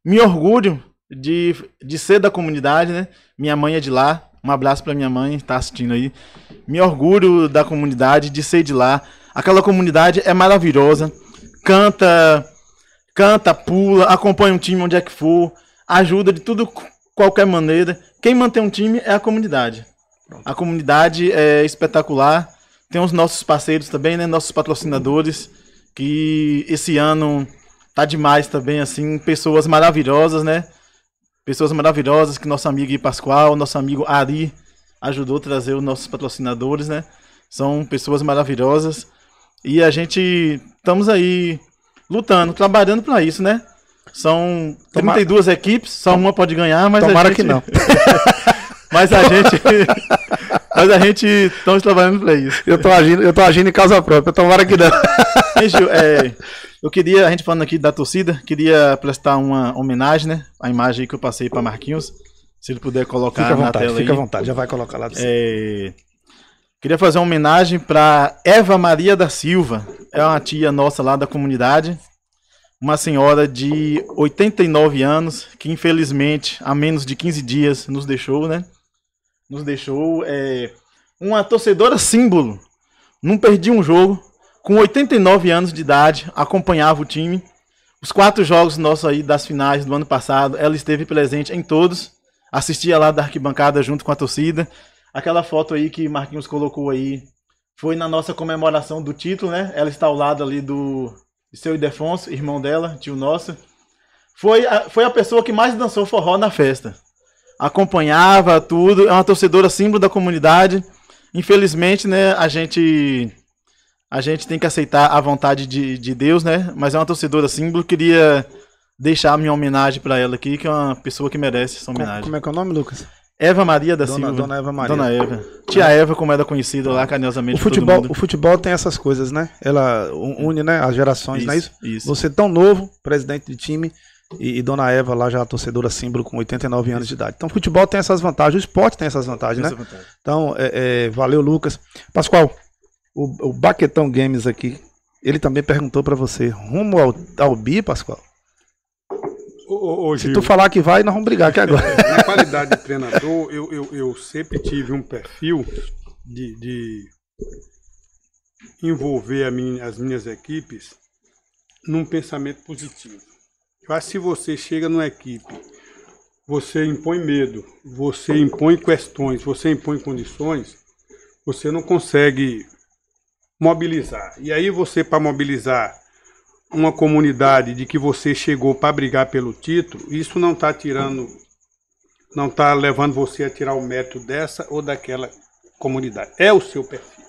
Me orgulho de, de ser da comunidade, né? Minha mãe é de lá, um abraço para minha mãe, tá assistindo aí. Me orgulho da comunidade, de ser de lá. Aquela comunidade é maravilhosa. Canta, canta, pula, acompanha um time onde é que for, ajuda de tudo qualquer maneira. Quem mantém um time é a comunidade. A comunidade é espetacular. Tem os nossos parceiros também, né? Nossos patrocinadores que esse ano tá demais também assim, pessoas maravilhosas, né? pessoas maravilhosas que nosso amigo Pascoal, nosso amigo Ari ajudou a trazer os nossos patrocinadores, né? São pessoas maravilhosas e a gente estamos aí lutando, trabalhando para isso, né? São 32 Tomara... equipes, só uma pode ganhar, mas Tomara a gente... que não. mas a gente mas a gente estamos trabalhando para isso. Eu tô agindo, eu tô agindo em casa própria, tomara que não. Gil, é, eu queria, a gente falando aqui da torcida, queria prestar uma homenagem, né? A imagem que eu passei para Marquinhos. Se ele puder colocar fica à vontade, tela Fica aí. à vontade, já vai colocar lá. É... Queria fazer uma homenagem para Eva Maria da Silva. É uma tia nossa lá da comunidade. Uma senhora de 89 anos, que infelizmente, há menos de 15 dias, nos deixou, né? Nos deixou é... uma torcedora símbolo. Não perdi um jogo, com 89 anos de idade, acompanhava o time. Os quatro jogos nossos aí das finais do ano passado, ela esteve presente em todos. Assistia lá da arquibancada junto com a torcida. Aquela foto aí que Marquinhos colocou aí foi na nossa comemoração do título, né? Ela está ao lado ali do seu Idefonso, irmão dela, tio nosso. Foi a, foi a pessoa que mais dançou forró na festa. Acompanhava tudo, é uma torcedora símbolo da comunidade. Infelizmente, né, a gente a gente tem que aceitar a vontade de, de Deus, né? Mas é uma torcedora símbolo, queria deixar a minha homenagem para ela aqui, que é uma pessoa que merece essa homenagem. Como, como é que é o nome, Lucas? Eva Maria da dona, Silva. Dona Eva Maria. Dona Eva. Tia Eva, como era conhecida lá carinhosamente. O futebol, o futebol tem essas coisas, né? Ela hum. une né, as gerações, isso, não é isso? isso? Você tão novo, presidente de time, e, e, Dona Eva lá já torcedora símbolo com 89 anos de idade. Então, o futebol tem essas vantagens, o esporte tem essas vantagens, tem né? Essa vantagem. Então, é, é, valeu, Lucas. Pascoal, o, o Baquetão Games aqui, ele também perguntou para você, rumo ao, ao bi, Pascoal? Ô, ô, Se tu falar que vai, nós vamos brigar aqui agora. É, na qualidade de treinador, eu, eu, eu, sempre tive um perfil de, de envolver minha, as minhas equipes num pensamento positivo. Mas se você chega numa equipe, você impõe medo, você impõe questões, você impõe condições, você não consegue mobilizar. E aí você, para mobilizar uma comunidade de que você chegou para brigar pelo título, isso não está tirando, não está levando você a tirar o mérito dessa ou daquela comunidade. É o seu perfil.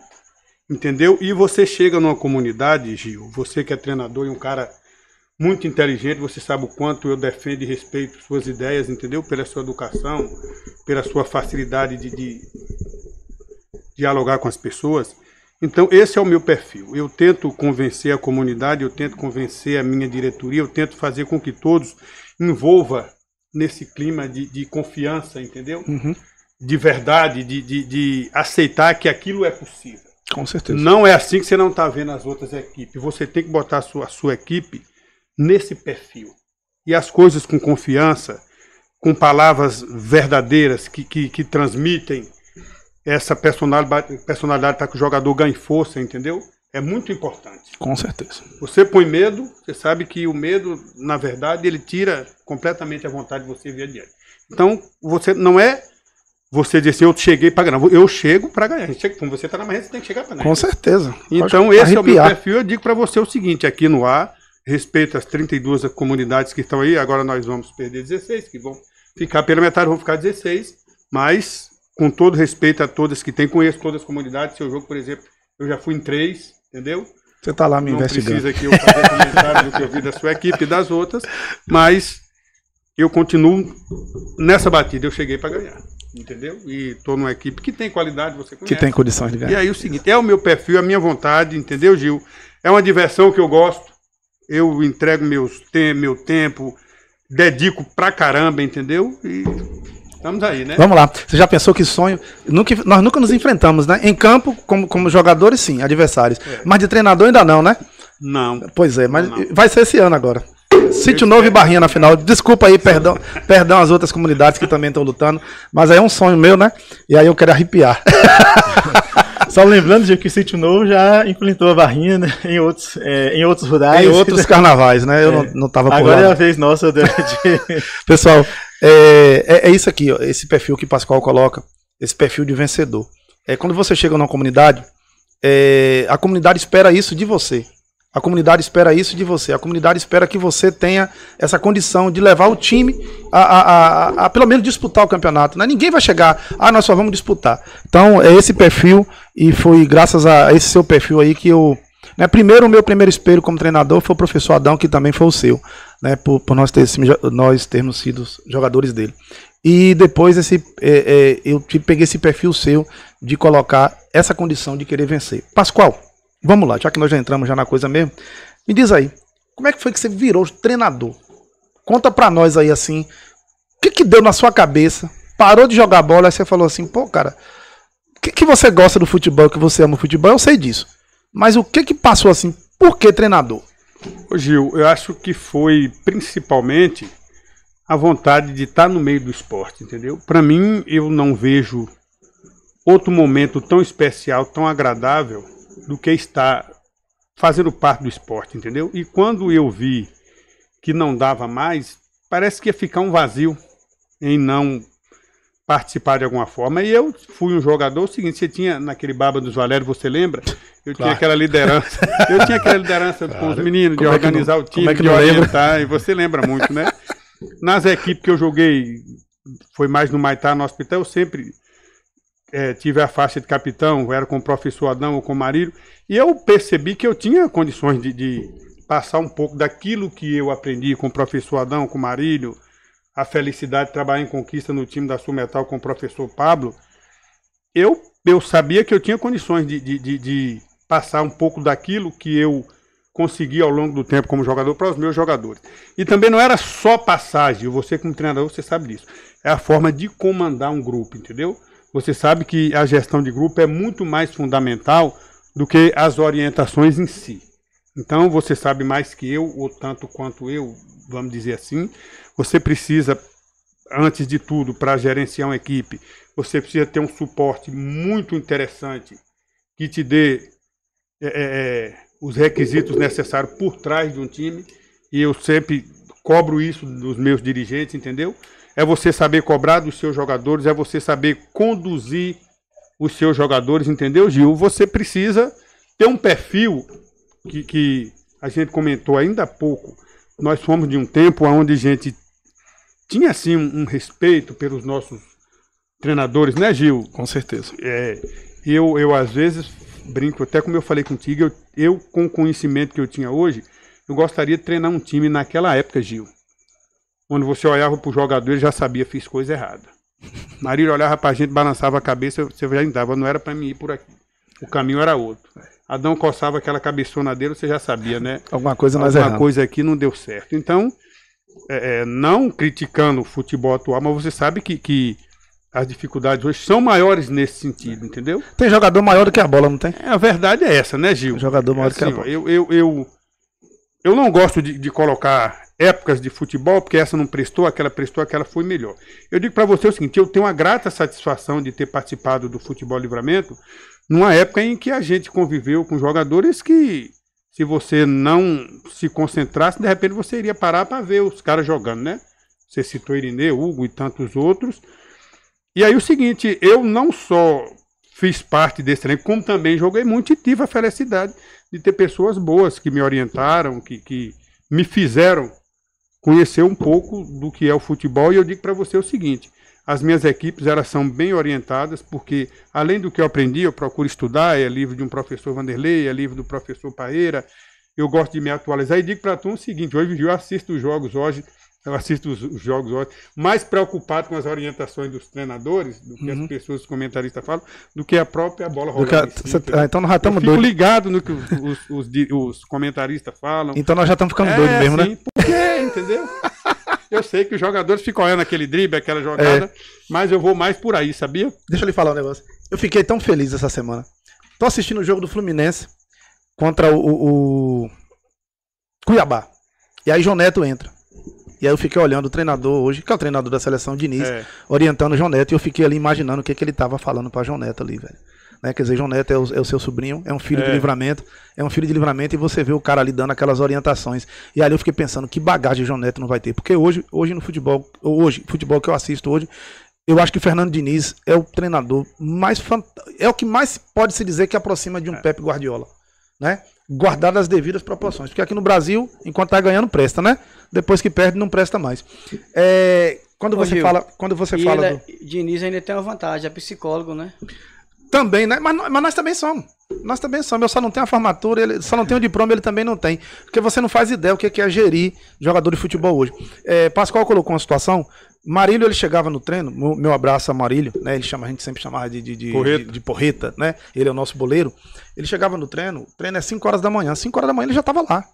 Entendeu? E você chega numa comunidade, Gil, você que é treinador e um cara muito inteligente, você sabe o quanto eu defendo e respeito suas ideias, entendeu? Pela sua educação, pela sua facilidade de, de dialogar com as pessoas. Então, esse é o meu perfil. Eu tento convencer a comunidade, eu tento convencer a minha diretoria, eu tento fazer com que todos envolva nesse clima de, de confiança, entendeu? Uhum. De verdade, de, de, de, aceitar que aquilo é possível. Com certeza. Não é assim que você não está vendo as outras equipes. Você tem que botar a sua, a sua equipe nesse perfil. E as coisas com confiança, com palavras verdadeiras que, que, que transmitem essa personalidade, personalidade tá para que o jogador ganhe força, entendeu? É muito importante. Com certeza. Você põe medo, você sabe que o medo, na verdade, ele tira completamente a vontade de você vir adiante. Então, você não é você dizer assim, eu cheguei para ganhar. Eu chego para ganhar. Chega, você está na marreta, você tem que chegar para ganhar. Com certeza. Então, Pode esse arrepiar. é o meu perfil. Eu digo para você o seguinte, aqui no ar, respeito às 32 comunidades que estão aí. Agora nós vamos perder 16, que vão ficar pela metade, vão ficar 16. Mas com todo respeito a todas que tem, conheço todas as comunidades. Seu jogo, por exemplo, eu já fui em três, entendeu? Você tá lá me não investigando. Não precisa que eu fazer do que eu vi da sua equipe e das outras, mas eu continuo nessa batida. Eu cheguei para ganhar, entendeu? E tô numa equipe que tem qualidade, você conhece. Que tem condições de ganhar. E aí o seguinte, é o meu perfil, a minha vontade, entendeu, Gil? É uma diversão que eu gosto. Eu entrego meus te meu tempo, dedico pra caramba, entendeu? E Estamos aí, né? Vamos lá. Você já pensou que sonho. Nunca, nós nunca nos enfrentamos, né? Em campo, como, como jogadores, sim, adversários. É. Mas de treinador ainda não, né? Não. Pois é, mas não. vai ser esse ano agora. Sítio Novo e Barrinha na final. Desculpa aí, perdão, perdão as outras comunidades que também estão lutando, mas aí é um sonho meu, né? E aí eu quero arrepiar. Só lembrando, de que o Sítio Novo já enfrentou a Barrinha né? em, outros, é, em outros rurais. Em outros carnavais, né? Eu é. não, estava tava por Agora lá. é a né? vez nossa. De... Pessoal, é, é, é isso aqui, ó, esse perfil que Pascoal coloca, esse perfil de vencedor. É quando você chega numa comunidade, é, a comunidade espera isso de você. A comunidade espera isso de você. A comunidade espera que você tenha essa condição de levar o time a, a, a, a pelo menos disputar o campeonato. Né? Ninguém vai chegar, ah, nós só vamos disputar. Então é esse perfil e foi graças a esse seu perfil aí que eu. Né, primeiro, o meu primeiro espelho como treinador foi o professor Adão, que também foi o seu né, por, por nós, ter, nós termos sido jogadores dele. E depois esse, é, é, eu te peguei esse perfil seu de colocar essa condição de querer vencer. Pascoal, vamos lá, já que nós já entramos já na coisa mesmo, me diz aí, como é que foi que você virou treinador? Conta pra nós aí assim, o que que deu na sua cabeça? Parou de jogar bola, aí você falou assim, pô cara, o que que você gosta do futebol, que você ama o futebol, eu sei disso. Mas o que que passou assim, por que treinador? Ô Gil, eu acho que foi principalmente a vontade de estar tá no meio do esporte, entendeu? Para mim, eu não vejo outro momento tão especial, tão agradável do que estar fazendo parte do esporte, entendeu? E quando eu vi que não dava mais, parece que ia ficar um vazio em não participar de alguma forma. E eu fui um jogador, o seguinte, você tinha naquele Baba dos Valério, você lembra? Eu claro. tinha aquela liderança. Eu tinha aquela liderança claro. com os meninos, como de é organizar é não, o time, é de orientar, lembro? e você lembra muito, né? Nas equipes que eu joguei, foi mais no Maitá, no hospital, eu sempre é, tive a faixa de capitão, era com o professor Adão ou com o marido, e eu percebi que eu tinha condições de, de passar um pouco daquilo que eu aprendi com o professor Adão, com o marido, a felicidade de trabalhar em conquista no time da Sul Metal com o professor Pablo, eu, eu sabia que eu tinha condições de, de, de, de passar um pouco daquilo que eu consegui ao longo do tempo como jogador para os meus jogadores. E também não era só passagem, você como treinador, você sabe disso. É a forma de comandar um grupo, entendeu? Você sabe que a gestão de grupo é muito mais fundamental do que as orientações em si. Então você sabe mais que eu, ou tanto quanto eu, vamos dizer assim, você precisa, antes de tudo, para gerenciar uma equipe, você precisa ter um suporte muito interessante que te dê é, é, é, os requisitos necessários por trás de um time. E eu sempre cobro isso dos meus dirigentes, entendeu? É você saber cobrar dos seus jogadores, é você saber conduzir os seus jogadores, entendeu, Gil? Você precisa ter um perfil que, que a gente comentou ainda há pouco. Nós fomos de um tempo onde a gente tinha assim um, um respeito pelos nossos treinadores, né, Gil? Com certeza. É, eu, eu às vezes brinco, até como eu falei contigo, eu, eu com o conhecimento que eu tinha hoje, eu gostaria de treinar um time naquela época, Gil. Quando você olhava o jogador e já sabia, fiz coisa errada. Marília olhava a gente, balançava a cabeça, você já andava, não era para mim ir por aqui. O caminho era outro. Adão coçava aquela cabeçona dele, você já sabia, né? Alguma coisa errada. Alguma coisa aqui não deu certo. Então, é, é, não criticando o futebol atual, mas você sabe que, que as dificuldades hoje são maiores nesse sentido, entendeu? Tem jogador maior do que a bola, não tem? É, a verdade é essa, né, Gil? Tem jogador maior é, assim, do que a assim, bola. Eu, eu, eu, eu não gosto de, de, colocar épocas de futebol, porque essa não prestou, aquela prestou, aquela foi melhor. Eu digo para você o seguinte: eu tenho uma grata satisfação de ter participado do futebol livramento numa época em que a gente conviveu com jogadores que se você não se concentrasse, de repente você iria parar para ver os caras jogando, né? Você citou Irineu, Hugo e tantos outros. E aí o seguinte, eu não só fiz parte desse treino, como também joguei muito e tive a felicidade de ter pessoas boas que me orientaram, que, que me fizeram conhecer um pouco do que é o futebol. E eu digo para você o seguinte: as minhas equipes elas são bem orientadas, porque além do que eu aprendi, eu procuro estudar, é livro de um professor Vanderlei, é livro do professor Paeira. Eu gosto de me atualizar e digo para tu o seguinte, hoje eu assisto os jogos hoje, eu assisto os jogos hoje, mais preocupado com as orientações dos treinadores, do que uhum. as pessoas, os comentaristas falam, do que a própria bola rolando. Tá, então nós já estamos doidos. ligado no que os, os, os, os, comentaristas falam. Então nós já estamos ficando é, doidos né? mesmo, sim, né? Por quê? Entendeu? Eu sei que os jogadores ficam olhando aquele drible, aquela jogada, é. mas eu vou mais por aí, sabia? Deixa eu lhe falar um negócio. Eu fiquei tão feliz essa semana. Tô assistindo o jogo do Fluminense contra o, o Cuiabá. E aí João Neto entra. E aí eu fiquei olhando o treinador hoje, que é o treinador da seleção, Diniz, é. orientando o João Neto, e eu fiquei ali imaginando o que, que ele tava falando para João Neto ali, velho né? Quer dizer, João Neto é o, é o seu sobrinho, é um filho é. de livramento, é um filho de livramento, e você vê o cara ali dando aquelas orientações. E ali eu fiquei pensando, que bagagem João Neto não vai ter? Porque hoje, hoje no futebol, hoje, futebol que eu assisto hoje, eu acho que Fernando Diniz é o treinador mais fant... é o que mais pode se dizer que aproxima de um é. Pep Guardiola, né? Guardado as devidas proporções, porque aqui no Brasil, enquanto tá ganhando presta, né? Depois que perde não presta mais. É... quando você Ô, Gil, fala, quando você fala, ele, é do... Diniz ainda tem uma vantagem, é psicólogo, né? Também, né? Mas, mas, nós também somos. Nós também somos. Eu só não tenho a formatura, ele, só não tenho o diploma, ele também não tem. Porque você não faz ideia o que é, é gerir jogador de futebol hoje. É, Pascoal colocou uma situação. Marílio, ele chegava no treino, meu abraço a Marílio, né? Ele chama, a gente sempre chamava de, de, de, porreta. de, de porreta, né? Ele é o nosso boleiro. Ele chegava no treino, o treino é 5 horas da manhã. 5 horas da manhã ele já estava lá.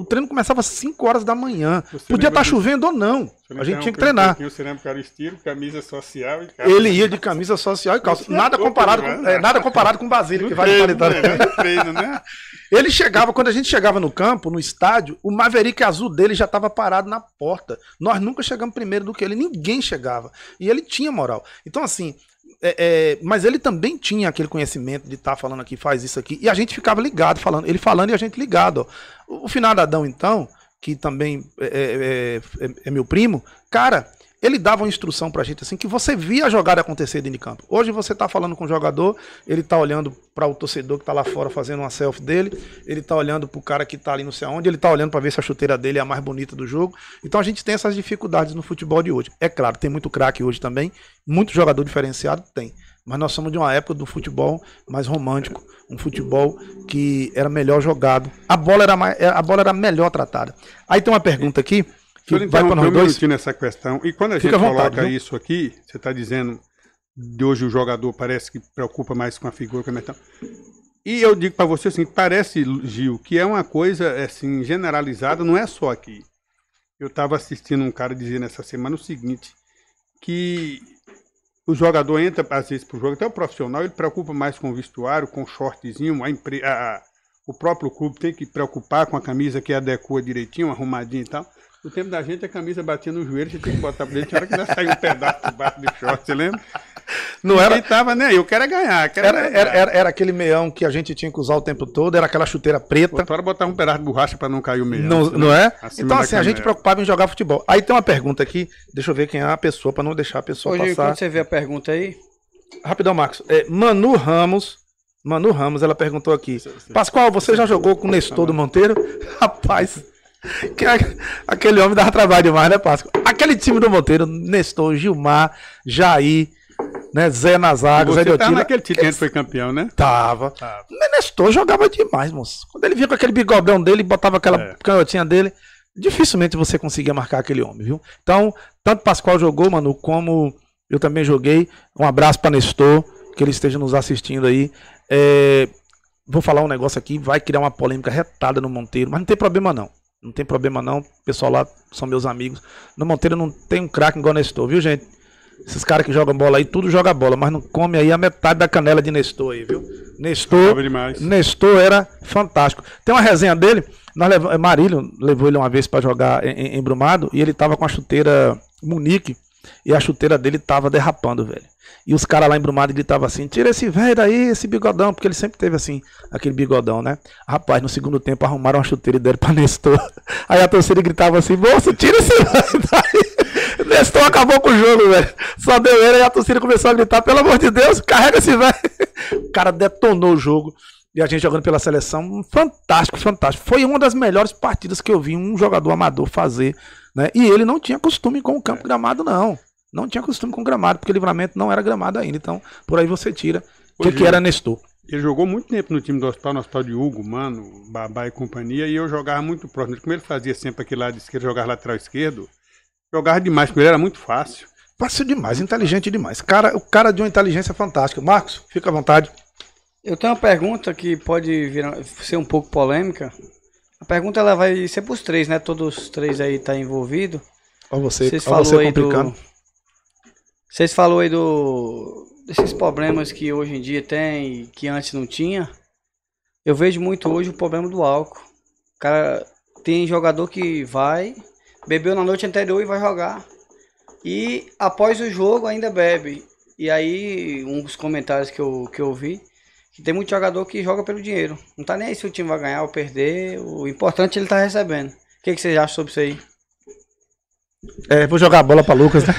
O treino começava às 5 horas da manhã. Podia estar tá chovendo ou não. A gente tinha que treinar. o cerâmico era estilo, camisa social e calça. Ele ia de camisa social e calça. Nada comparado, com, né? é, nada comparado com o Basílio, que vale qualidade. Né? né? Ele chegava, quando a gente chegava no campo, no estádio, o Maverick azul dele já estava parado na porta. Nós nunca chegamos primeiro do que ele, ninguém chegava. E ele tinha moral. Então, assim, é, é, mas ele também tinha aquele conhecimento de estar tá falando aqui, faz isso aqui. E a gente ficava ligado, falando, ele falando e a gente ligado. Ó. O, o finado Adão, então, que também é, é, é, é, é meu primo, cara, ele dava uma instrução pra gente assim que você via a jogada acontecer dentro de campo. Hoje você tá falando com o jogador, ele tá olhando para o torcedor que tá lá fora fazendo uma selfie dele, ele tá olhando pro cara que tá ali não sei aonde, ele tá olhando para ver se a chuteira dele é a mais bonita do jogo. Então a gente tem essas dificuldades no futebol de hoje. É claro, tem muito craque hoje também, muito jogador diferenciado tem. Mas nós somos de uma época do futebol mais romântico, um futebol que era melhor jogado, a bola era, mais, a bola era melhor tratada. Aí tem uma pergunta aqui que estou vai para nós dois. nessa questão. E quando a Fica gente coloca isso aqui, você está dizendo de hoje o jogador parece que preocupa mais com a figura que a metal. E eu digo para você assim, parece Gil que é uma coisa assim generalizada, não é só aqui. Eu estava assistindo um cara dizendo nessa semana o seguinte, que o jogador entra às vezes para o jogo, até o profissional, ele preocupa mais com o vestuário, com o shortzinho, a, empre... a, o próprio clube tem que preocupar com a camisa que adequa direitinho, arrumadinha e tal no tempo da gente, a é camisa batia no joelho, você tinha que botar pra dentro. Tinha hora que já saiu um pedaço do barco do short, você lembra? Não era era. tava nem aí, eu quero é ganhar. Quero era, é ganhar. Era, era, era, aquele meião que a gente tinha que usar o tempo todo, era aquela chuteira preta. Outra botar um pedaço de borracha para não cair o meião. Não, não é? Acima então, assim, a gente preocupava em jogar futebol. Aí tem uma pergunta aqui, deixa eu ver quem é a pessoa, para não deixar a pessoa Hoje, passar. Quando você vê a pergunta aí. Rapidão, Marcos. É, Manu Ramos Manu Ramos, ela perguntou aqui. Pascoal, você já jogou com o Nestor do Monteiro? Rapaz, Que aquele homem dava trabalho demais, né, Páscoa? Aquele time do Monteiro, Nestor, Gilmar, Jair, né, Zé Nazago, Zé Diotina. Tá naquele time que ele foi campeão, né? Tava. tava. Nestor jogava demais, moço. Quando ele vinha com aquele bigodão dele, botava aquela é. canhotinha dele, dificilmente você conseguia marcar aquele homem, viu? Então, tanto Pascoal jogou, mano, como eu também joguei. Um abraço para Nestor, que ele esteja nos assistindo aí. É... Vou falar um negócio aqui, vai criar uma polêmica retada no Monteiro, mas não tem problema não. Não tem problema não. O pessoal lá são meus amigos. No Monteiro não tem um craque igual Nestor, viu, gente? Esses caras que jogam bola aí, tudo joga bola, mas não come aí a metade da canela de Nestor aí, viu? Nestor, Nestor era fantástico. Tem uma resenha dele, nós é, Marílio levou ele uma vez para jogar em, em Brumado e ele tava com a chuteira Munique e a chuteira dele tava derrapando, velho. E os caras lá em Brumado gritavam assim: tira esse velho daí, esse bigodão, porque ele sempre teve assim, aquele bigodão, né? Rapaz, no segundo tempo arrumaram uma chuteira e deram pra Nestor. Aí a torcida gritava assim: moço, tira esse velho daí. Nestor acabou com o jogo, velho. Só deu ele e a torcida começou a gritar: pelo amor de Deus, carrega esse velho. O cara detonou o jogo. E a gente jogando pela seleção, fantástico, fantástico. Foi uma das melhores partidas que eu vi um jogador amador fazer, né? E ele não tinha costume com o campo gramado, não. Não tinha costume com gramado, porque livramento não era gramado ainda. Então, por aí você tira o que, que, é. era Nestor. Ele jogou muito tempo no time do hospital, no hospital de Hugo, Mano, Babá e companhia, e eu jogava muito próximo. Como ele fazia sempre aquele lado esquerdo, jogava lateral esquerdo, jogava demais porque ele, era muito fácil. Fácil demais, inteligente demais. Cara, o cara de uma inteligência fantástica. Marcos, fica à vontade. Eu tenho uma pergunta que pode vir, ser um pouco polêmica. A pergunta ela vai ser para os três, né? Todos os três aí estão tá envolvidos. Olha você, Vocês ó você complicando. Do vocês falou aí do desses problemas que hoje em dia tem que antes não tinha. Eu vejo muito hoje o problema do álcool. O cara tem jogador que vai bebeu na noite anterior e vai jogar. E após o jogo ainda bebe. E aí, um dos comentários que eu, que eu vi, que tem muito jogador que joga pelo dinheiro. Não tá nem aí se o time vai ganhar ou perder. O importante é ele tá recebendo. O que, que vocês acham sobre isso aí? É, vou jogar a bola pra Lucas, né?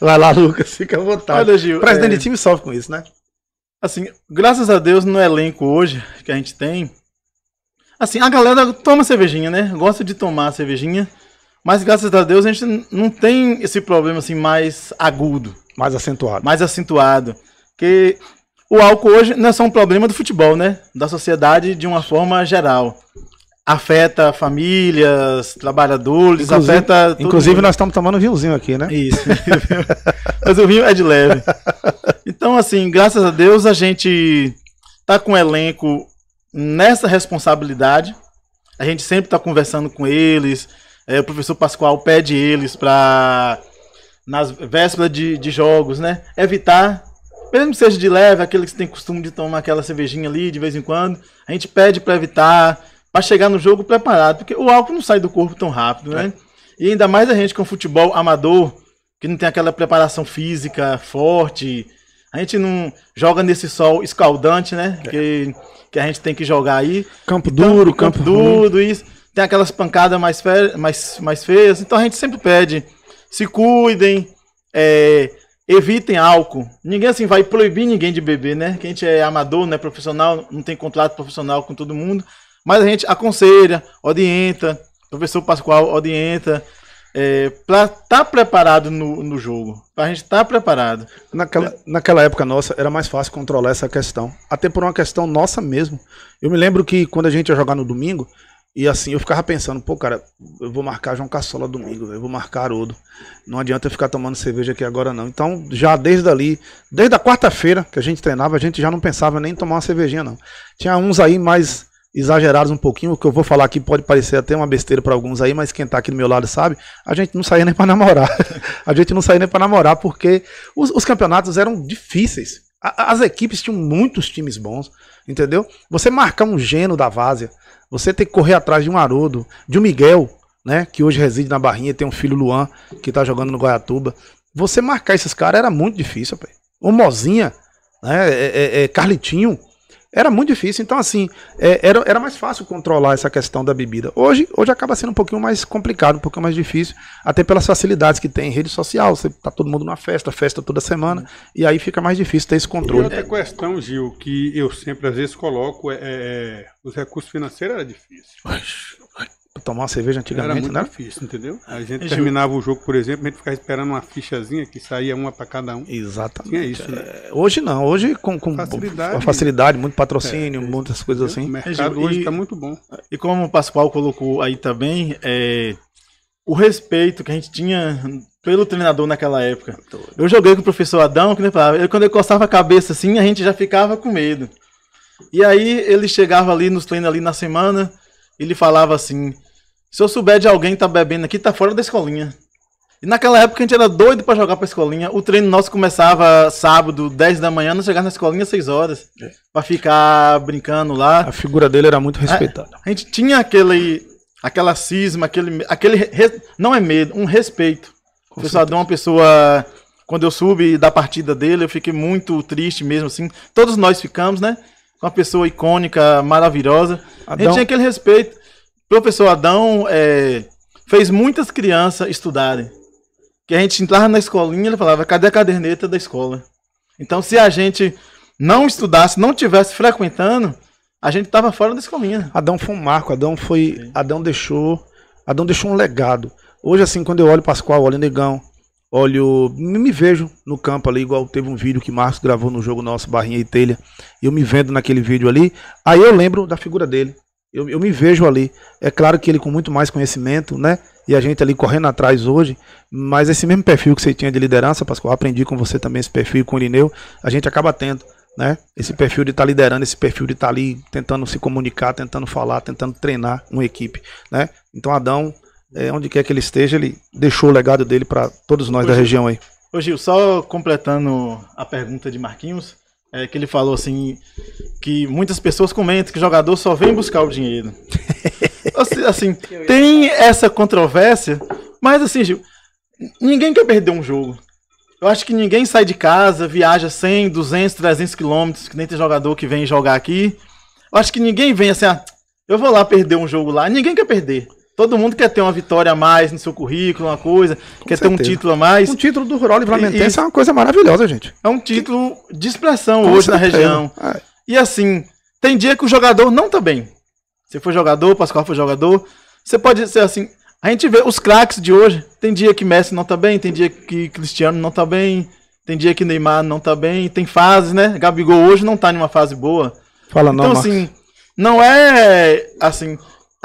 Vai lá, Lucas, fica à vontade. Olha, Gil, Presidente é... de time sofre com isso, né? Assim, graças a Deus no elenco hoje que a gente tem. Assim, a galera toma cervejinha, né? Gosta de tomar cervejinha. Mas graças a Deus a gente não tem esse problema assim mais agudo. Mais acentuado. Mais acentuado. Porque o álcool hoje não é só um problema do futebol, né? Da sociedade de uma forma geral afeta famílias, trabalhadores, inclusive, afeta. Inclusive, mundo. nós estamos tomando vinhozinho aqui, né? Isso. Mas o vinho é de leve. Então, assim, graças a Deus, a gente tá com o elenco nessa responsabilidade. A gente sempre está conversando com eles. É, o professor Pascoal pede eles para, nas vésperas de, de jogos, né? Evitar mesmo que seja de leve, aquele que tem costume de tomar aquela cervejinha ali de vez em quando, a gente pede para evitar, para chegar no jogo preparado, porque o álcool não sai do corpo tão rápido, né? É. E ainda mais a gente com futebol amador, que não tem aquela preparação física forte. A gente não joga nesse sol escaldante, né? É. Que, que a gente tem que jogar aí. Campo então, duro, campo, campo duro, isso. Tem aquelas pancadas mais, fe... mais, mais feias. Então a gente sempre pede, se cuidem, é, evitem álcool. Ninguém assim vai proibir ninguém de beber, né? Que a gente é amador, não é profissional, não tem contrato profissional com todo mundo. Mas a gente aconselha, orienta, o professor Pascoal orienta, é, para estar tá preparado no, no jogo, para a gente estar tá preparado. Naquela, naquela época nossa era mais fácil controlar essa questão, até por uma questão nossa mesmo. Eu me lembro que quando a gente ia jogar no domingo, e assim, eu ficava pensando, pô, cara, eu vou marcar João Cassola domingo, eu vou marcar odo Não adianta eu ficar tomando cerveja aqui agora, não. Então, já desde ali, desde a quarta-feira que a gente treinava, a gente já não pensava nem em tomar uma cervejinha, não. Tinha uns aí mais exagerados um pouquinho. O que eu vou falar aqui pode parecer até uma besteira para alguns aí, mas quem tá aqui do meu lado sabe, a gente não saía nem para namorar. a gente não saía nem para namorar porque os, os, campeonatos eram difíceis. A, as equipes tinham muitos times bons, entendeu? Você marcar um gênio da várzea, você ter que correr atrás de um Arudo de um Miguel, né, que hoje reside na Barrinha, tem um filho Luan que tá jogando no Goiatuba. Você marcar esses caras era muito difícil, pai. O Mozinha, né, é, é, é Carlitinho, era muito difícil, então assim, é, era, era mais fácil controlar essa questão da bebida. Hoje, hoje acaba sendo um pouquinho mais complicado, um pouquinho mais difícil, até pelas facilidades que tem em rede social, você tá todo mundo numa festa, festa toda semana, e aí fica mais difícil ter esse controle. E outra questão, Gil, que eu sempre às vezes coloco é, é, é os recursos financeiros era difícil tomar uma cerveja antigamente. Era muito né? difícil, entendeu? A gente é, terminava o jogo, por exemplo, a gente ficava esperando uma fichazinha que saía uma para cada um. Exatamente. Tinha isso. Né? É, hoje não, hoje com, com facilidade, facilidade muito patrocínio, é, é. muitas coisas assim. O mercado hoje está muito bom. E como o Pascoal colocou aí também, é, o respeito que a gente tinha pelo treinador naquela época. Eu joguei com o professor Adão, que nem né, falava, ele quando ele coçava a cabeça assim, a gente já ficava com medo. E aí ele chegava ali nos treinos ali na semana, ele falava assim: se eu souber de alguém que tá bebendo aqui, tá fora da escolinha. E naquela época a gente era doido para jogar pra escolinha. O treino nosso começava sábado, 10 da manhã, não chegava na escolinha 6 horas. É. para ficar brincando lá. A figura dele era muito respeitada. A, é, a gente tinha aquele. aquela cisma, aquele. aquele re, não é medo, um respeito. o pessoal uma pessoa. Quando eu subi da partida dele, eu fiquei muito triste mesmo, assim. Todos nós ficamos, né? Uma pessoa icônica, maravilhosa. Adão. A gente tinha aquele respeito professor Adão é, fez muitas crianças estudarem. Que a gente entrava na escolinha ele falava, cadê a caderneta da escola? Então, se a gente não estudasse, não tivesse frequentando, a gente estava fora da escolinha. Adão foi um marco, Adão foi. Sim. Adão deixou. Adão deixou um legado. Hoje, assim, quando eu olho Pascoal, olho Negão, olho. Me vejo no campo ali, igual teve um vídeo que Marcos gravou no jogo nosso, Barrinha e Telha. Eu me vendo naquele vídeo ali. Aí eu lembro da figura dele. Eu, eu me vejo ali. É claro que ele com muito mais conhecimento, né? E a gente ali correndo atrás hoje, mas esse mesmo perfil que você tinha de liderança, Pascoal, aprendi com você também esse perfil com o Irineu, a gente acaba tendo, né? Esse perfil de estar tá liderando, esse perfil de estar tá ali tentando se comunicar, tentando falar, tentando treinar uma equipe, né? Então Adão, é, onde quer que ele esteja, ele deixou o legado dele para todos nós Ô, da Gil, região aí. Ô Gil, só completando a pergunta de Marquinhos, é que ele falou assim que muitas pessoas comentam que o jogador só vem buscar o dinheiro. assim, assim tem essa controvérsia, mas assim, Gil, ninguém quer perder um jogo. Eu acho que ninguém sai de casa, viaja 100, 200, 300 quilômetros, que nem tem jogador que vem jogar aqui. Eu acho que ninguém vem assim, ah, eu vou lá perder um jogo lá. Ninguém quer perder. Todo mundo quer ter uma vitória a mais no seu currículo, uma coisa, Com quer certeza. ter um título a mais. Um título do Rural Livramentense é uma coisa maravilhosa, gente. É um título que... de expressão Com hoje certeza. na região. É. E assim, tem dia que o jogador não tá bem. Você foi jogador, o Pascoal foi jogador. Você pode ser assim. A gente vê os craques de hoje. Tem dia que Messi não tá bem, tem dia que Cristiano não tá bem, tem dia que Neymar não tá bem, tem fases, né? Gabigol hoje não tá numa fase boa. Fala não, Então, Marcos. assim, não é assim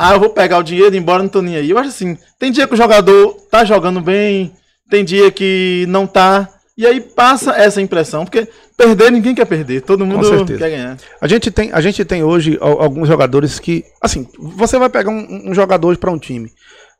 ah, eu vou pegar o dinheiro e ir embora, não tô nem aí. Eu acho assim, tem dia que o jogador tá jogando bem, tem dia que não tá. E aí passa essa impressão, porque perder ninguém quer perder, todo mundo quer ganhar. A gente, tem, a gente tem hoje alguns jogadores que, assim, você vai pegar um, um jogador para um time.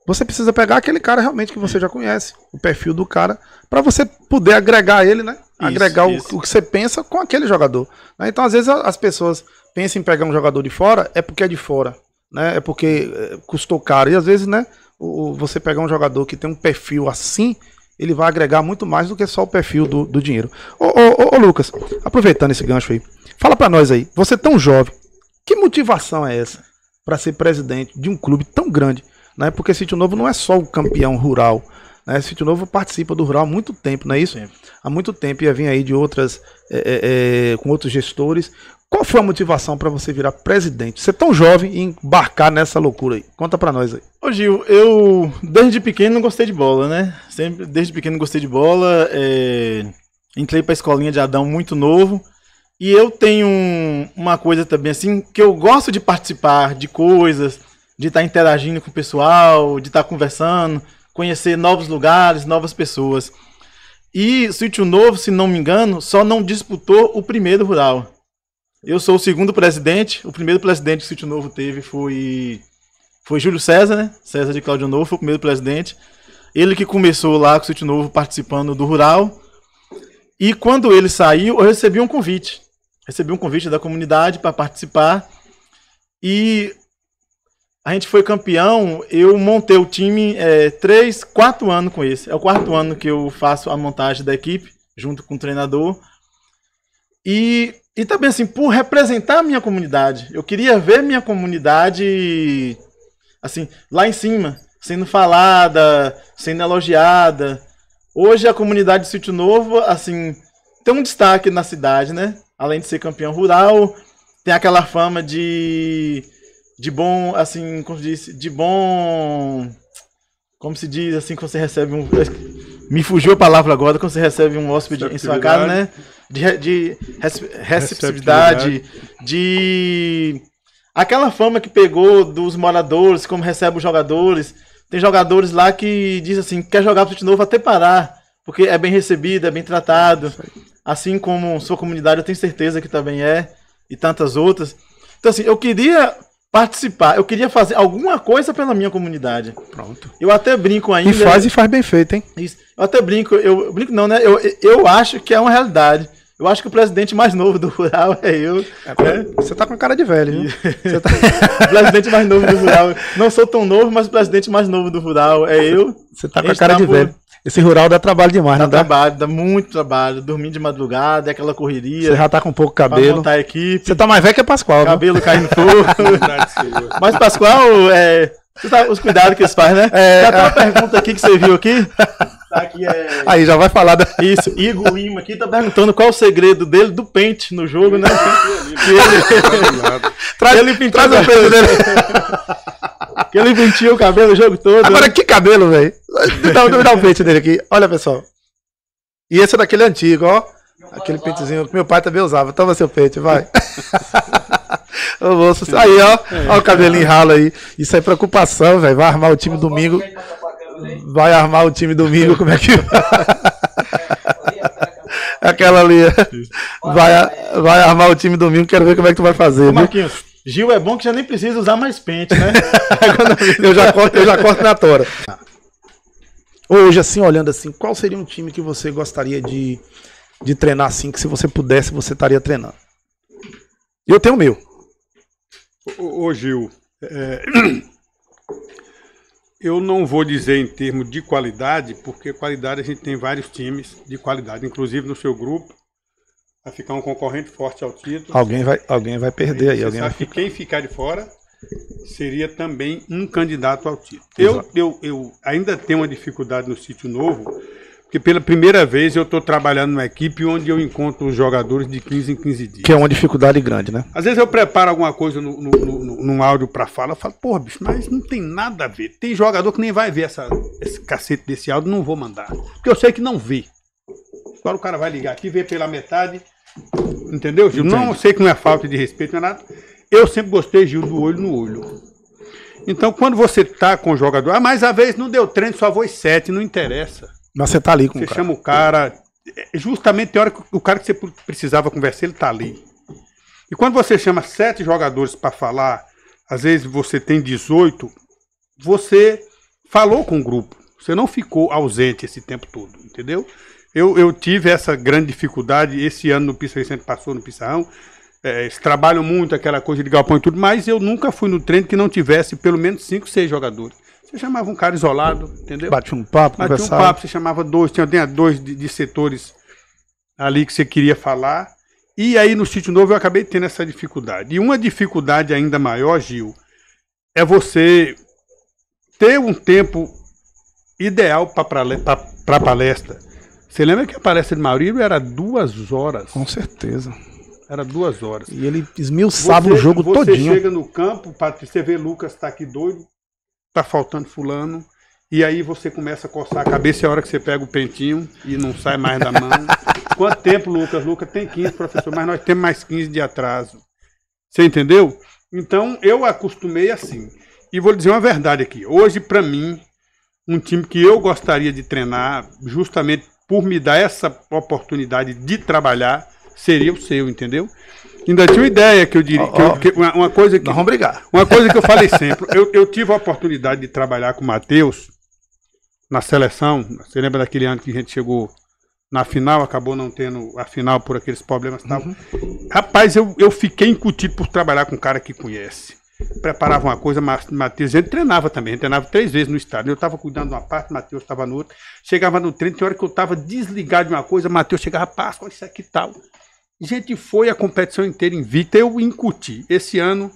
Você precisa pegar aquele cara realmente que você já conhece, o perfil do cara, para você poder agregar ele, né? Isso, agregar isso. O, o, que você pensa com aquele jogador. Né? Então, às vezes, as pessoas pensam em pegar um jogador de fora, é porque é de fora né? É porque é, custou caro. E às vezes, né? O, você pegar um jogador que tem um perfil assim, ele vai agregar muito mais do que só o perfil do, do dinheiro. Ô, ô, ô, ô, Lucas, aproveitando esse gancho aí, fala para nós aí, você tão jovem, que motivação é essa para ser presidente de um clube tão grande? Né? Porque Sítio Novo não é só o campeão rural, né? Sítio Novo participa do rural há muito tempo, não é isso? Sim. Há muito tempo ia vir aí de outras, é, é, é, com outros gestores. Qual foi a motivação para você virar presidente? Ser é tão jovem e embarcar nessa loucura aí? Conta para nós aí. Ô Gil, eu desde pequeno não gostei de bola, né? Sempre, desde pequeno gostei de bola. É... Entrei para a escolinha de Adão muito novo. E eu tenho um, uma coisa também assim, que eu gosto de participar de coisas, de estar tá interagindo com o pessoal, de estar tá conversando conhecer novos lugares, novas pessoas. E Sítio Novo, se não me engano, só não disputou o primeiro rural. Eu sou o segundo presidente. O primeiro presidente que o Sítio Novo teve foi foi Júlio César, né? César de Cláudio Novo foi o primeiro presidente. Ele que começou lá com o Sítio Novo participando do rural. E quando ele saiu, eu recebi um convite. Recebi um convite da comunidade para participar. E a gente foi campeão, eu montei o time é, três, quatro anos com esse. É o quarto ano que eu faço a montagem da equipe, junto com o treinador. E, e também assim, por representar a minha comunidade. Eu queria ver minha comunidade assim, lá em cima, sendo falada, sendo elogiada. Hoje a comunidade Sítio Novo, assim, tem um destaque na cidade, né? Além de ser campeão rural, tem aquela fama de de bom, assim, como se diz, de bom. Como se diz, assim, quando você recebe um. Me fugiu a palavra agora, quando você recebe um hóspede em sua casa, né? De, de receptividade, de. Aquela fama que pegou dos moradores, como recebe os jogadores. Tem jogadores lá que diz assim, quer jogar de novo até parar, porque é bem recebido, é bem tratado. Assim como sua comunidade, eu tenho certeza que também é, e tantas outras. Então, assim, eu queria participar. Eu queria fazer alguma coisa pela minha comunidade. Pronto. Eu até brinco ainda. E faz e faz bem feito, hein? Isso. Eu até brinco, eu, eu brinco não, né? Eu, eu acho que é uma realidade. Eu acho que o presidente mais novo do Rural é eu. É, você tá com cara de velho, Você tá... o presidente mais novo do Rural. Não sou tão novo, mas o presidente mais novo do Rural é eu. Você tá com a cara tá de por... velho. Esse rural dá trabalho demais, dá não dá? trabalho, dá muito trabalho. Dormir de madrugada, é aquela correria. Você já tá com pouco cabelo. montar a equipe. Você tá mais velho que a Pascoal. Cabelo né? caindo fogo. Mas Pascoal, é, tá, os cuidados que eles fazem, né? É, já tem uma é. pergunta aqui que você viu aqui. Tá aqui é... Aí já vai falar da... Isso, Igor Lima aqui tá perguntando qual o segredo dele do pente no jogo, né? ele... traz, ele traz o pelo dele. que ele penteou o cabelo o jogo todo. Agora, né? que cabelo, velho. Me dá, me dá um pente dele aqui. Olha, pessoal. E esse é daquele antigo, ó. Aquele pentezinho que meu pai também usava. Toma seu pente, vai. Aí, ó. Ó o cabelinho ralo aí. Isso é preocupação, velho. Vai armar o time domingo. Vai armar o time domingo, como é que vai? Aquela ali. Vai, vai armar o time domingo, quero ver como é que tu vai fazer. Ô, Marquinhos, viu? Gil é bom que já nem precisa usar mais pente, né? eu, já corto, eu já corto na tora. Hoje, assim, olhando assim, qual seria um time que você gostaria de, de treinar assim, que se você pudesse, você estaria treinando? Eu tenho o meu. Ô, ô Gil, é... Eu não vou dizer em termos de qualidade, porque qualidade a gente tem vários times de qualidade, inclusive no seu grupo. Vai ficar um concorrente forte ao título. Alguém vai, alguém vai perder aí. Alguém sabe vai... que quem ficar de fora seria também um candidato ao título. Eu, eu, eu ainda tenho uma dificuldade no sítio novo, porque pela primeira vez eu estou trabalhando numa equipe onde eu encontro jogadores de 15 em 15 dias. Que é uma dificuldade grande, né? Às vezes eu preparo alguma coisa no, no, no, num áudio para fala, eu falo, porra, bicho, mas não tem nada a ver. Tem jogador que nem vai ver essa, esse cacete desse áudio, não vou mandar. Porque eu sei que não vê. Agora o cara vai ligar aqui, vê pela metade. Entendeu, Gil? Entendi. Não sei que não é falta de respeito, não é nada. Eu sempre gostei, Gil, do olho no olho. Então, quando você tá com o jogador, ah, mas a vez não deu treino, só foi sete, não interessa. Mas você tá ali com você o cara. chama o cara. É justamente a hora que o cara que você precisava conversar, ele tá ali. E quando você chama sete jogadores para falar, às vezes você tem 18, você falou com o grupo. Você não ficou ausente esse tempo todo, entendeu? Eu, eu tive essa grande dificuldade esse ano no Pisa sempre passou no Pissarrão. É, eles trabalham muito aquela coisa de galpão e tudo, mas eu nunca fui no treino que não tivesse pelo menos cinco, seis jogadores. Você chamava um cara isolado, entendeu? Batia um papo, Batia conversava. um papo, você chamava dois, tinha, tinha dois de, de, setores ali que você queria falar. E aí no sítio novo eu acabei tendo essa dificuldade. E uma dificuldade ainda maior, Gil, é você ter um tempo ideal para palestra. Você lembra que a palestra de Maurílio era duas horas? Com certeza. Era duas horas. E ele esmiuçava o jogo você todinho. Você chega no campo, Patrícia, você vê Lucas tá aqui doido, tá faltando fulano. E aí você começa a coçar a cabeça, é a hora que você pega o pentinho e não sai mais da mão. Quanto tempo, Lucas? Lucas tem 15, professor, mas nós temos mais 15 de atraso. Você entendeu? Então eu acostumei assim. E vou dizer uma verdade aqui. Hoje, para mim, um time que eu gostaria de treinar, justamente por me dar essa oportunidade de trabalhar, seria o seu, entendeu? ainda tinha uma ideia que eu diria. Que eu, que uma, uma, coisa que. Não vamos brigar. Uma coisa que eu falei sempre. Eu, eu tive a oportunidade de trabalhar com o Matheus na seleção. Você lembra daquele ano que a gente chegou na final, acabou não tendo a final por aqueles problemas e tal. Uhum. Rapaz, eu, eu fiquei incutido por trabalhar com um cara que conhece. Preparava uma coisa, Matheus, ele treinava também, ele treinava três vezes no estádio. Eu estava cuidando de uma parte, Matheus estava no outro. Chegava no treino, tinha hora que eu estava desligado de uma coisa, Matheus chegava, rapaz, olha isso aqui tal. Gente, foi a competição inteira invicta. Eu incuti. Esse ano,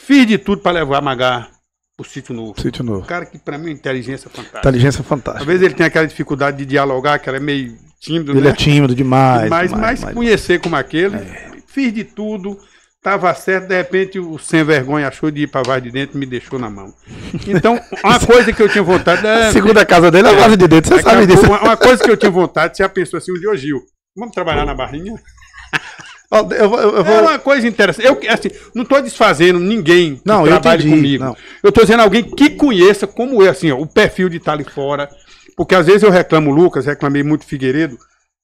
fiz de tudo para levar Magar Magá pro sítio novo. Sítio novo. Um cara que para mim é inteligência fantástica. Inteligência fantástica. Às vezes ele tem aquela dificuldade de dialogar, que ela é meio tímido, Ele é né? é tímido demais. Mas, demais, mas demais. conhecer como aquele, é. fiz de tudo. Tava certo, de repente o sem vergonha achou de ir para Vaz de Dentro e me deixou na mão. Então, uma coisa que eu tinha vontade. É, a segunda casa dele é, é Vaz de Dentro, você sabe disso. Uma, uma, coisa que eu tinha vontade, você já pensou assim, um dia, Gil, vamos trabalhar na barrinha? Eu, eu, eu vou... É uma coisa interessante. Eu assim, não estou desfazendo ninguém que não, trabalhe entendi, comigo. Não. Eu estou dizendo alguém que conheça como é assim, ó, o perfil de estar ali fora. Porque às vezes eu reclamo, Lucas, reclamei muito Figueiredo.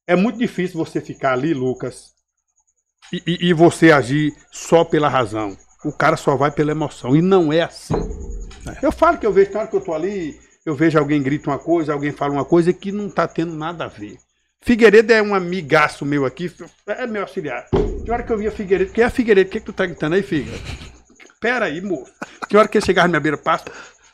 É muito difícil você ficar ali, Lucas, e, e, e você agir só pela razão. O cara só vai pela emoção. E não é assim. É. Eu falo que eu vejo, na hora que eu estou ali, eu vejo alguém grita uma coisa, alguém fala uma coisa que não está tendo nada a ver. Figueiredo é um amigaço meu aqui, é meu auxiliar. Que hora que eu via Figueiredo, que é Figueiredo, o que, que tu tá gritando aí, Figueiredo? Pera aí, moço. Que hora que ele chegar na minha beira, passo.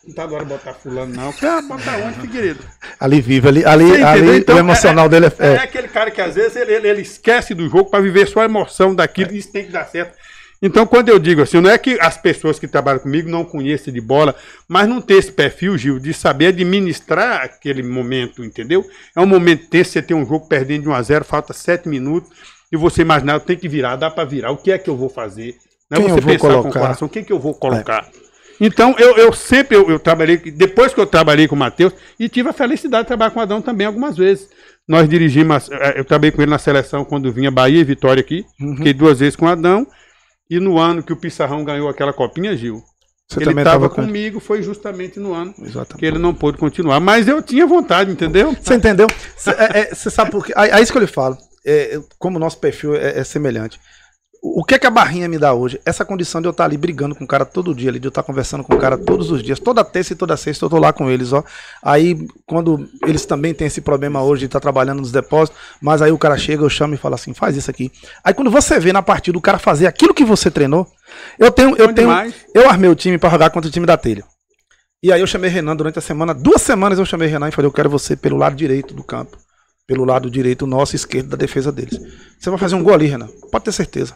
Não tá agora botar fulano, não. Ah, bota onde, Figueiredo? Ali vive, ali, ali, ali então, o emocional é, é dele é, é... é. aquele cara que às vezes ele, ele, ele esquece do jogo para viver só a emoção daquilo, é. isso tem que dar certo. Então, quando eu digo assim, não é que as pessoas que trabalham comigo não conheçam de bola, mas não ter esse perfil, Gil, de saber administrar aquele momento, entendeu? É um momento tenso, você tem um jogo perdendo de 1 a 0 falta 7 minutos, e você imaginar, eu tenho que virar, dá para virar, o que é que eu vou fazer? Não é Quem você pensar colocar? com o coração, o que, é que eu vou colocar? É. Então, eu, eu sempre, eu, eu, trabalhei, depois que eu trabalhei com o Matheus, e tive a felicidade de trabalhar com o Adão também algumas vezes. Nós dirigimos, eh, eu trabalhei com ele na seleção quando vinha Bahia e Vitória aqui, uhum. fiquei duas vezes com o Adão, e no ano que o Pissarrão ganhou aquela copinha, Gil, Você ele estava comigo, foi justamente no ano Exatamente. que ele não pôde continuar. Mas eu tinha vontade, entendeu? Você entendeu? Você é, é, sabe por quê? É, é isso que eu lhe falo. É, como o nosso perfil é, é semelhante o que é que a barrinha me dá hoje? Essa condição de eu estar ali brigando com o cara todo dia, ali, de eu estar conversando com o cara todos os dias, toda terça e toda sexta eu estou lá com eles, ó. Aí, quando eles também têm esse problema hoje de estar trabalhando nos depósitos, mas aí o cara chega, eu chamo e falo assim, faz isso aqui. Aí quando você vê na partida o cara fazer aquilo que você treinou, eu tenho, eu tenho, eu armei o time para jogar contra o time da telha. E aí eu chamei Renan durante a semana, duas semanas eu chamei Renan e falei, eu quero você pelo lado direito do campo. Pelo lado direito, nosso esquerdo da defesa deles. Você vai fazer um gol ali, Renan. Pode ter certeza.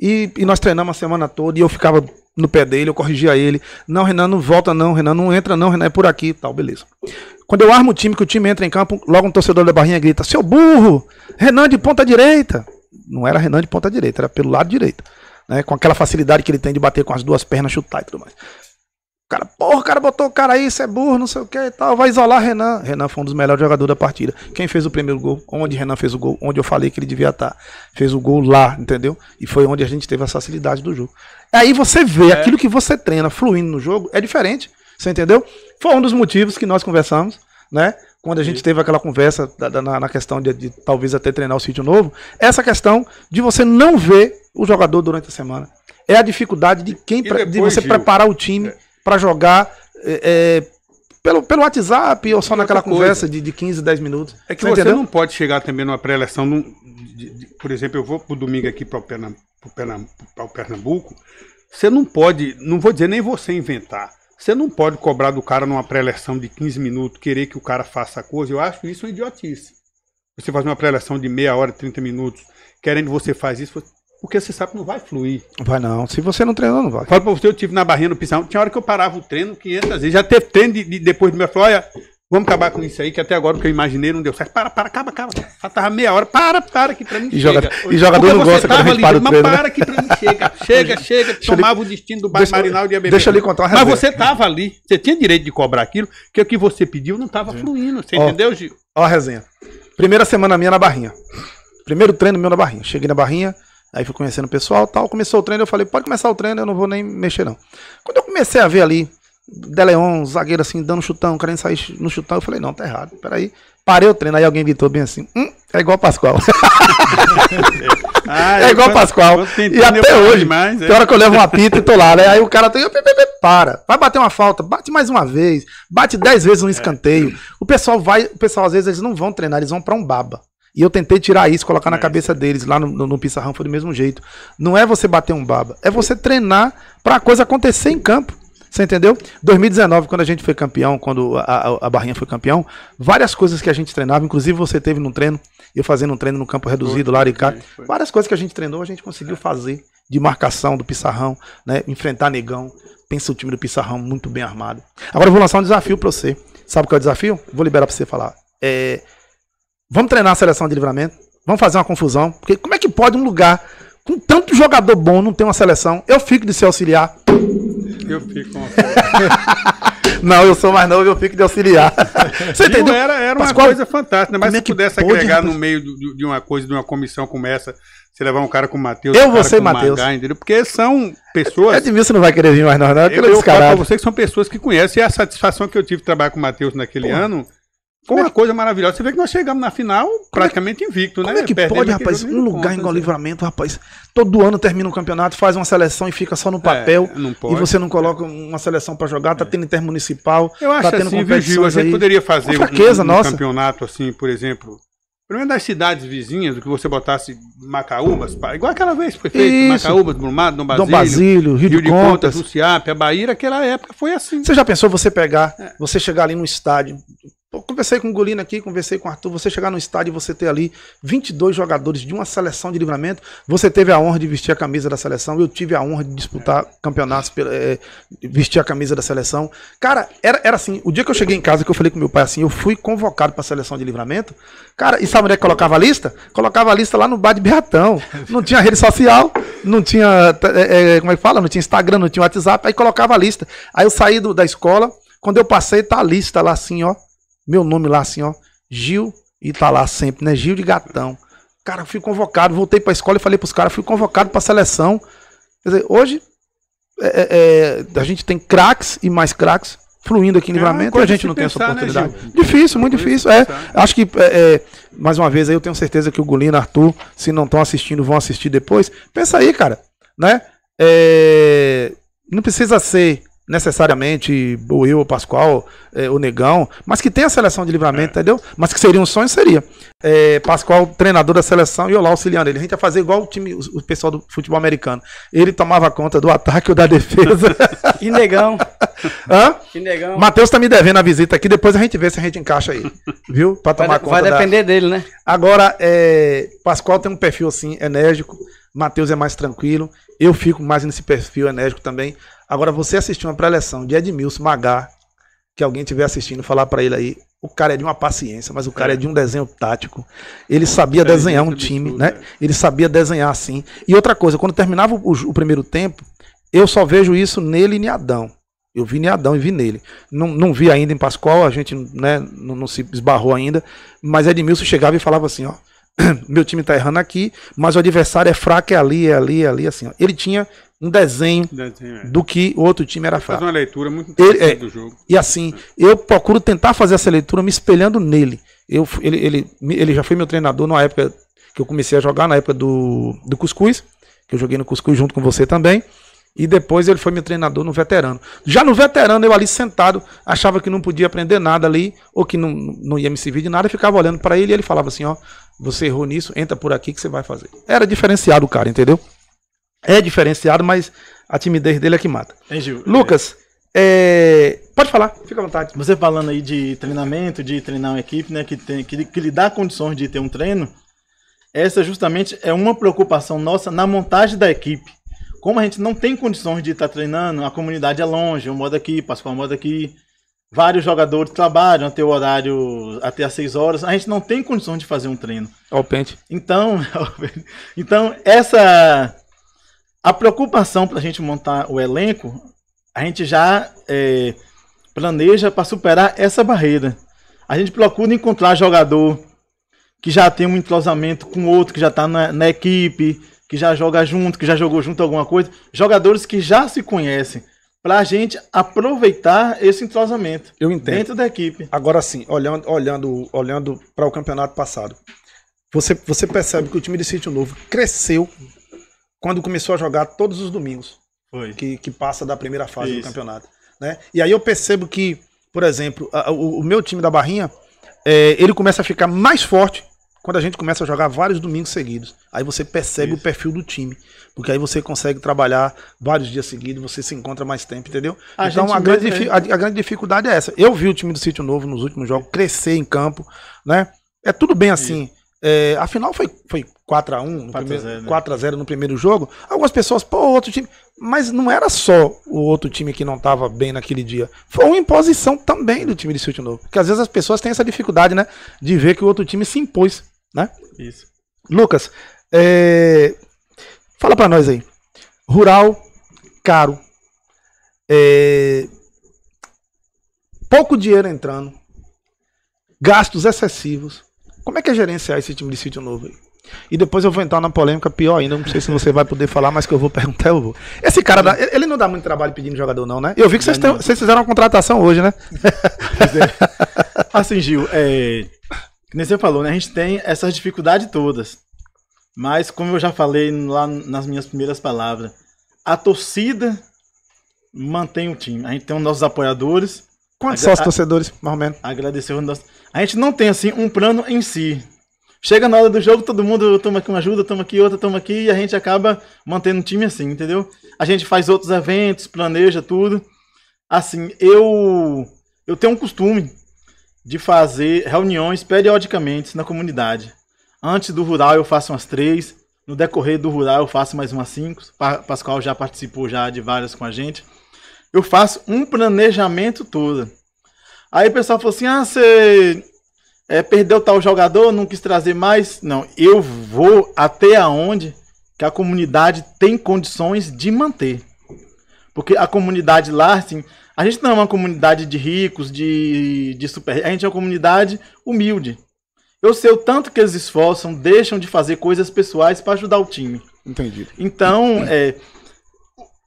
E, e, nós treinamos a semana toda e eu ficava no pé dele, eu corrigia ele. Não, Renan, não volta não, Renan, não entra não, Renan, é por aqui tal, beleza. Quando eu armo o time, que o time entra em campo, logo um torcedor da barrinha grita, seu burro, Renan de ponta direita. Não era Renan de ponta direita, era pelo lado direito. Né, com aquela facilidade que ele tem de bater com as duas pernas, chutar e tudo mais cara, porra, o cara botou o cara aí, isso é burro, não sei o que e tal, vai isolar Renan. Renan foi um dos melhores jogadores da partida. Quem fez o primeiro gol? Onde Renan fez o gol? Onde eu falei que ele devia estar. Tá, fez o gol lá, entendeu? E foi onde a gente teve a facilidade do jogo. Aí você vê é. aquilo que você treina fluindo no jogo, é diferente. Você entendeu? Foi um dos motivos que nós conversamos, né? Quando a gente Sim. teve aquela conversa da, da, na, na, questão de, de talvez até treinar o sítio novo, essa questão de você não ver o jogador durante a semana. É a dificuldade de quem depois, de você Gil, preparar o time. É para jogar é, é, pelo, pelo WhatsApp ou só naquela coisa. conversa de, de 15, 10 minutos. É que tá você, você não pode chegar também numa pré-eleção. Por exemplo, eu vou pro domingo aqui para o Pernambuco, pro Pernambuco. Você não pode, não vou dizer nem você inventar. Você não pode cobrar do cara numa pré-eleção de 15 minutos, querer que o cara faça a coisa. Eu acho isso uma idiotice. Você faz uma pré-eleção de meia hora, 30 minutos, querendo que você faz isso. Porque você sabe que não vai fluir. Vai não. Se você não treinar, não vai. Fala pra você, eu tive na barrinha no pisão. Tinha hora que eu parava o treino 500 vezes. Já teve treino de, de depois do meu falou, olha, vamos acabar com isso aí, que até agora o que eu imaginei não deu certo. Para, para, acaba, acaba. Já tava meia hora. Para, para, que pra mim e chega. Joga, e jogador não gosta quando a gente ali, para o treino. Mas né? para que pra mim chega. Chega, chega. tomava o destino do bairro marinal e ia beber. Deixa ali contar uma resenha. Mas você tava ali. Você tinha direito de cobrar aquilo, que o que você pediu não tava fluindo. Você ó, entendeu, Gil? Ó a resenha. Primeira semana minha na barrinha. Primeiro treino meu na barrinha. Cheguei na barrinha... Aí fui conhecendo o pessoal tal. Começou o treino, eu falei, pode começar o treino, eu não vou nem mexer, não. Quando eu comecei a ver ali, Deleon, zagueiro assim, dando chutão, querendo sair no chutão, eu falei, não, tá errado, peraí. Parei o treino, aí alguém gritou bem assim, hum, é igual Pascoal. ah, é igual o ah, Pascoal. e até hoje, mais, é. tem hora que eu levo uma pita e tô lá, né? Aí o cara tem, para, vai bater uma falta, bate mais uma vez, bate dez vezes um escanteio. É. O pessoal vai, o pessoal às vezes eles não vão treinar, eles vão pra um baba. E eu tentei tirar isso, colocar na é. cabeça deles, lá no, no, no Pissarrão foi do mesmo jeito. Não é você bater um baba, é você treinar para a coisa acontecer em campo. Você entendeu? 2019, quando a gente foi campeão, quando a, a, a, Barrinha foi campeão, várias coisas que a gente treinava, inclusive você teve num treino, eu fazendo um treino no campo reduzido, lá cá várias coisas que a gente treinou, a gente conseguiu é. fazer de marcação do Pissarrão, né? Enfrentar Negão. Pensa o time do Pissarrão muito bem armado. Agora eu vou lançar um desafio para você. Sabe qual é o desafio? Vou liberar para você falar. É, Vamos treinar a seleção de livramento. Vamos fazer uma confusão. Porque como é que pode um lugar com tanto jogador bom não ter uma seleção? Eu fico de ser auxiliar. Eu fico. não, eu sou mais novo, eu fico de auxiliar. Você entendeu? Era, era uma Pascoal, coisa fantástica, mas é se pudesse pode, agregar rapaz? no meio de uma coisa, de uma comissão como essa, você levar um cara com o Matheus, eu um vou ser Matheus. Porque são pessoas. É de você não vai querer vir mais, não, não. Né? Eu, eu falo pra você que são pessoas que conhecem e a satisfação que eu tive de trabalhar com o Matheus naquele Pô. ano com é uma é... coisa maravilhosa. Você vê que nós chegamos na final é praticamente invicto, como né? Como é que pode, rapaz, um lugar em né? livramento, rapaz? Todo ano termina um campeonato, faz uma seleção e fica só no é, papel. É, e você não coloca uma seleção para jogar, tá tendo intermunicipal. Eu acho tá tendo assim, Vigil, a gente aí. poderia fazer fraqueza, um, um campeonato assim, por exemplo, pelo menos das cidades vizinhas, do que você botasse Macaúbas, pá, igual aquela vez foi feito, Isso. Macaúbas, Brumado, Dom Basílio, Dom Basílio Rio, Rio de Contas, Contas Luciap, a Bahia, aquela época foi assim. Você já pensou você pegar, é. você chegar ali no estádio, conversei com o Golino aqui, conversei com o Arthur. Você chegar no estádio e você ter ali 22 jogadores de uma seleção de livramento, você teve a honra de vestir a camisa da seleção. Eu tive a honra de disputar campeonatos, é, vestir a camisa da seleção. Cara, era, era assim: o dia que eu cheguei em casa, que eu falei com meu pai assim, eu fui convocado para a seleção de livramento. Cara, e sabe onde é que colocava a lista? Colocava a lista lá no bar de Berratão. Não tinha rede social, não tinha, é, como é que fala? Não tinha Instagram, não tinha WhatsApp. Aí colocava a lista. Aí eu saí do, da escola. Quando eu passei, tá a lista lá assim, ó meu nome lá assim, ó, Gil, e tá lá sempre, né? Gil de Gatão. Cara, fui convocado, voltei pra escola e falei pros caras, fui convocado pra seleção. Quer dizer, hoje é, é, é a gente tem craques e mais craques fluindo aqui em é livramento é e a gente não pensar, tem essa né, oportunidade. Né, difícil, muito é difícil. É, acho que, é, mais uma vez, aí eu tenho certeza que o Golino, Arthur, se não estão assistindo, vão assistir depois. Pensa aí, cara. Né? não precisa ser necessariamente o eu, o Pascoal, é, o Negão, mas que tem a seleção de livramento, é. entendeu? Mas que seria um sonho, seria. É, Pascoal, treinador da seleção, e eu lá auxiliando ele. A gente ia fazer igual o time, o pessoal do futebol americano. Ele tomava conta do ataque ou da defesa. que negão. Hã? Que negão. Matheus tá me devendo a visita aqui, depois a gente vê se a gente encaixa aí. Viu? Pra tomar vai, conta. Vai depender da... dele, né? Agora, é, Pascoal tem um perfil assim, enérgico. Matheus é mais tranquilo. Eu fico mais nesse perfil enérgico também. Agora, você assistiu uma preleção de Edmilson Magá, que alguém estiver assistindo, falar para ele aí, o cara é de uma paciência, mas o cara é, é de um desenho tático. Ele sabia é, desenhar um time, né? né? Ele sabia desenhar assim. E outra coisa, quando terminava o, o, primeiro tempo, eu só vejo isso nele e em Adão. Eu vi em Adão e vi nele. Não, não vi ainda em Pascoal, a gente né, não, não se esbarrou ainda, mas Edmilson chegava e falava assim, ó, meu time tá errando aqui, mas o adversário é fraco, é ali, é ali, é ali, assim. Ó. Ele tinha um desenho, desenho é. do que outro time era fraco. Faz uma leitura muito interessante ele, é, do jogo. E assim, é. eu procuro tentar fazer essa leitura me espelhando nele. Eu, ele, ele, ele já foi meu treinador na época que eu comecei a jogar, na época do, do Cuscuz, que eu joguei no Cuscuz junto com você também. E depois ele foi meu treinador no veterano. Já no veterano, eu ali sentado, achava que não podia aprender nada ali, ou que não, não ia me servir de nada, eu ficava olhando para ele e ele falava assim: ó, você errou nisso, entra por aqui que você vai fazer. Era diferenciado o cara, entendeu? é diferenciado, mas a timidez dele é que mata. Lucas, é... pode falar, fica à vontade. Você falando aí de treinamento, de treinar uma equipe, né, que, tem, que, que lhe dá condições de ter um treino, essa justamente é uma preocupação nossa na montagem da equipe. Como a gente não tem condições de estar treinando, a comunidade é longe, eu moro aqui, Pascoal mora aqui, vários jogadores trabalham até o horário, até as 6 horas, a gente não tem condições de fazer um treino. Ó pente. Então, então essa a preocupação para a gente montar o elenco, a gente já é, planeja para superar essa barreira. A gente procura encontrar jogador que já tem um entrosamento com outro, que já está na, na equipe, que já joga junto, que já jogou junto alguma coisa. Jogadores que já se conhecem para a gente aproveitar esse entrosamento dentro da equipe. Agora sim, olhando, olhando, olhando para o campeonato passado, você, você percebe que o time de Sítio Novo cresceu quando começou a jogar todos os domingos. Foi. Que, que passa da primeira fase Isso. do campeonato. Né? E aí eu percebo que, por exemplo, a, o, o, meu time da Barrinha, é, ele começa a ficar mais forte quando a gente começa a jogar vários domingos seguidos. Aí você percebe Isso. o perfil do time. Porque aí você consegue trabalhar vários dias seguidos, você se encontra mais tempo, entendeu? A então a grande, né? a, a grande dificuldade é essa. Eu vi o time do Sítio Novo nos últimos jogos crescer em campo, né? É tudo bem assim. Isso. É, afinal foi, foi 4x1, no 4 a 0, né? 4x0 no primeiro jogo. Algumas pessoas, pô, outro time. Mas não era só o outro time que não estava bem naquele dia. Foi uma imposição também do time de Chute Novo. Porque às vezes as pessoas têm essa dificuldade, né? De ver que o outro time se impôs, né? Isso. Lucas, é... fala para nós aí. Rural, caro. É... Pouco dinheiro entrando. Gastos excessivos como é que é gerenciar esse time de sítio novo aí? E depois eu vou entrar na polêmica pior ainda, não sei se você vai poder falar, mas que eu vou perguntar, eu vou. Esse cara, dá, ele não dá muito trabalho pedindo jogador não, né? Eu vi que vocês, tem, vocês fizeram uma contratação hoje, né? É. Assim, Gil, é, como você falou, né? A gente tem essas dificuldades todas. Mas, como eu já falei lá nas minhas primeiras palavras, a torcida mantém o time. A gente tem os nossos apoiadores. Quantos sócios torcedores, mais ou menos? Agradecer os nossos a gente não tem assim um plano em si. Chega na hora do jogo, todo mundo toma aqui uma ajuda, toma aqui outra, toma aqui, e a gente acaba mantendo o time assim, entendeu? A gente faz outros eventos, planeja tudo. Assim, eu eu tenho um costume de fazer reuniões periodicamente na comunidade. Antes do rural eu faço umas três, no decorrer do rural eu faço mais umas cinco. Pascoal já participou já de várias com a gente. Eu faço um planejamento todo Aí o pessoal falou assim: ah, você é, perdeu tal jogador, não quis trazer mais. Não, eu vou até aonde que a comunidade tem condições de manter. Porque a comunidade lá, assim, a gente não é uma comunidade de ricos, de, de super. A gente é uma comunidade humilde. Eu sei o tanto que eles esforçam, deixam de fazer coisas pessoais para ajudar o time. Entendi. Então, é,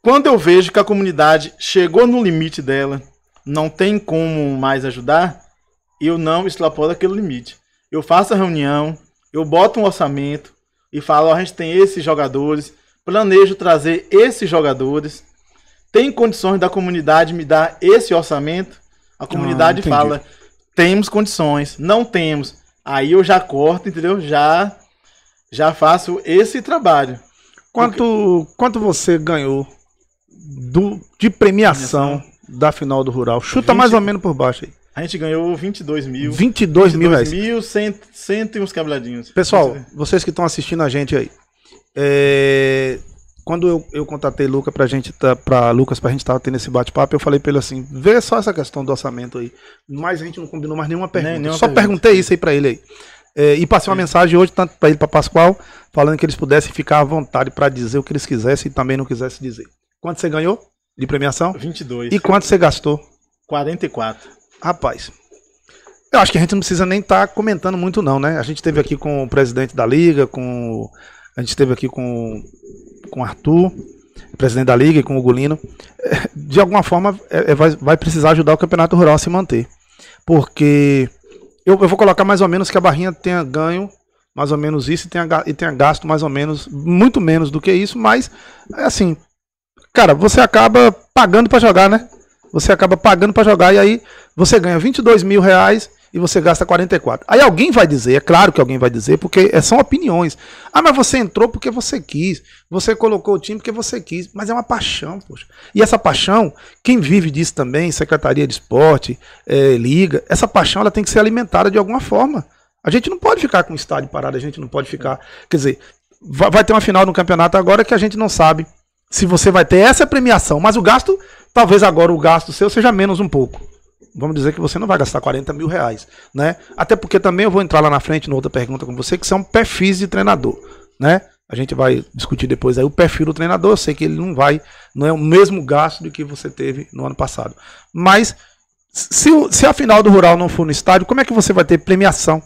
quando eu vejo que a comunidade chegou no limite dela, não tem como mais ajudar, eu não extrapolo aquele limite. Eu faço a reunião, eu boto um orçamento e falo, a gente tem esses jogadores, planejo trazer esses jogadores, tem condições da comunidade me dar esse orçamento? A comunidade ah, fala, temos condições, não temos. Aí eu já corto, entendeu? Já já faço esse trabalho. Quanto, Porque... quanto você ganhou do, de premiação? premiação da final do Rural. Chuta 20... mais ou menos por baixo aí. A gente ganhou 22 mil. 22, 22 mil reais. É 22 mil, cento, cento e uns cabeladinhos Pessoal, vocês que estão assistindo a gente aí, é... quando eu, eu contatei Luca pra gente tá, pra Lucas pra gente estar tendo esse bate-papo, eu falei pra ele assim, vê só essa questão do orçamento aí. Mas a gente não combinou mais nenhuma pergunta. Nem, nenhuma só pergunta. perguntei isso aí pra ele aí. É, e passei uma mensagem hoje, tanto para ele para Pascoal, falando que eles pudessem ficar à vontade para dizer o que eles quisessem e também não quisessem dizer. Quanto você ganhou? de premiação? 22. E quanto você gastou? 44. Rapaz, eu acho que a gente não precisa nem estar tá comentando muito não, né? A gente teve aqui com o presidente da liga, com a gente teve aqui com com o Arthur, presidente da liga e com o Golino. É, de alguma forma é, é, vai, vai precisar ajudar o Campeonato Rural a se manter. Porque eu, eu vou colocar mais ou menos que a barrinha tenha ganho mais ou menos isso e tenha, e tenha gasto mais ou menos, muito menos do que isso, mas é assim, cara, você acaba pagando para jogar, né? Você acaba pagando para jogar e aí você ganha 22 mil reais e você gasta 44. Aí alguém vai dizer, é claro que alguém vai dizer, porque é, são opiniões. Ah, mas você entrou porque você quis. Você colocou o time porque você quis. Mas é uma paixão, poxa. E essa paixão, quem vive disso também, Secretaria de Esporte, é, Liga, essa paixão ela tem que ser alimentada de alguma forma. A gente não pode ficar com o estádio parado, a gente não pode ficar. Quer dizer, vai ter uma final no campeonato agora que a gente não sabe se você vai ter essa premiação, mas o gasto, talvez agora o gasto seu seja menos um pouco. Vamos dizer que você não vai gastar 40 mil reais, né? Até porque também eu vou entrar lá na frente, numa outra pergunta com você, que são perfis de treinador, né? A gente vai discutir depois aí o perfil do treinador. Eu sei que ele não vai, não é o mesmo gasto do que você teve no ano passado. Mas se, se a final do Rural não for no estádio, como é que você vai ter premiação?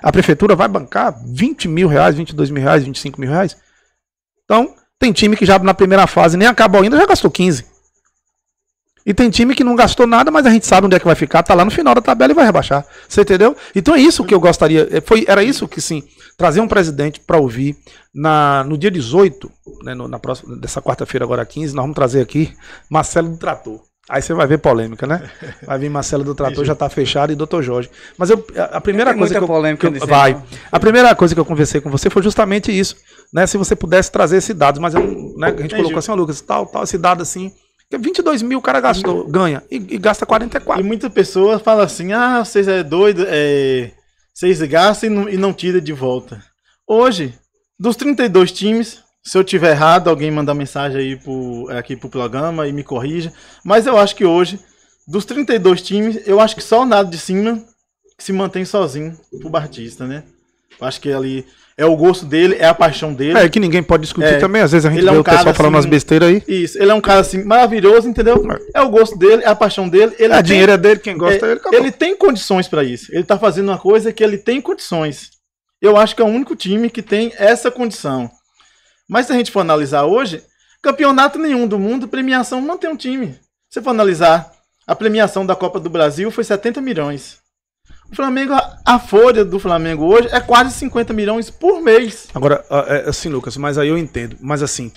A prefeitura vai bancar 20 mil reais, 22 mil reais, 25 mil reais? Então, tem time que já na primeira fase nem acabou ainda, já gastou 15. E tem time que não gastou nada, mas a gente sabe onde é que vai ficar, tá lá no final da tabela e vai rebaixar. Você entendeu? Então é isso que eu gostaria. É, foi, era isso que sim, trazer um presidente para ouvir na, no dia 18, né, no, na próxima, dessa quarta-feira, agora 15, nós vamos trazer aqui Marcelo do Trator. Aí você vai ver polêmica, né? Vai vir Marcelo do Trator, já tá fechado, e Doutor Jorge. Mas eu, a primeira coisa que eu, polêmica que eu, vai, a primeira coisa que eu conversei com você foi justamente isso, né? Se você pudesse trazer esses dados, mas eu, né, a gente Entendi. colocou assim, Lucas, tal, tal, esse dado assim, 22 mil o cara gastou, ganha, e, e gasta 44. E muitas pessoas falam assim, ah, vocês é doido, é, vocês gastam e não, e não tira de volta. Hoje, dos 32 times, se eu tiver errado, alguém mandar mensagem aí pro, é, aqui pro programa e me corrija. Mas eu acho que hoje, dos 32 times, eu acho que só o Nado de Cima se mantém sozinho pro Batista, né? Eu acho que ali é o gosto dele, é a paixão dele. É, que ninguém pode discutir é, também. Às vezes a gente é vê é um o pessoal assim, falando umas assim, besteiras aí. Isso, ele é um cara assim maravilhoso, entendeu? É o gosto dele, é a paixão dele. Ele é, tem, dinheiro é dele, quem gosta é, ele. Acabou. Ele tem condições para isso. Ele tá fazendo uma coisa que ele tem condições. Eu acho que é o único time que tem essa condição. Mas se a gente for analisar hoje, campeonato nenhum do mundo, premiação mantém um time. Se for analisar, a premiação da Copa do Brasil foi 70 milhões. O Flamengo, a folha do Flamengo hoje é quase 50 milhões por mês. Agora, ah, é, é assim, Lucas, mas aí eu entendo. Mas assim,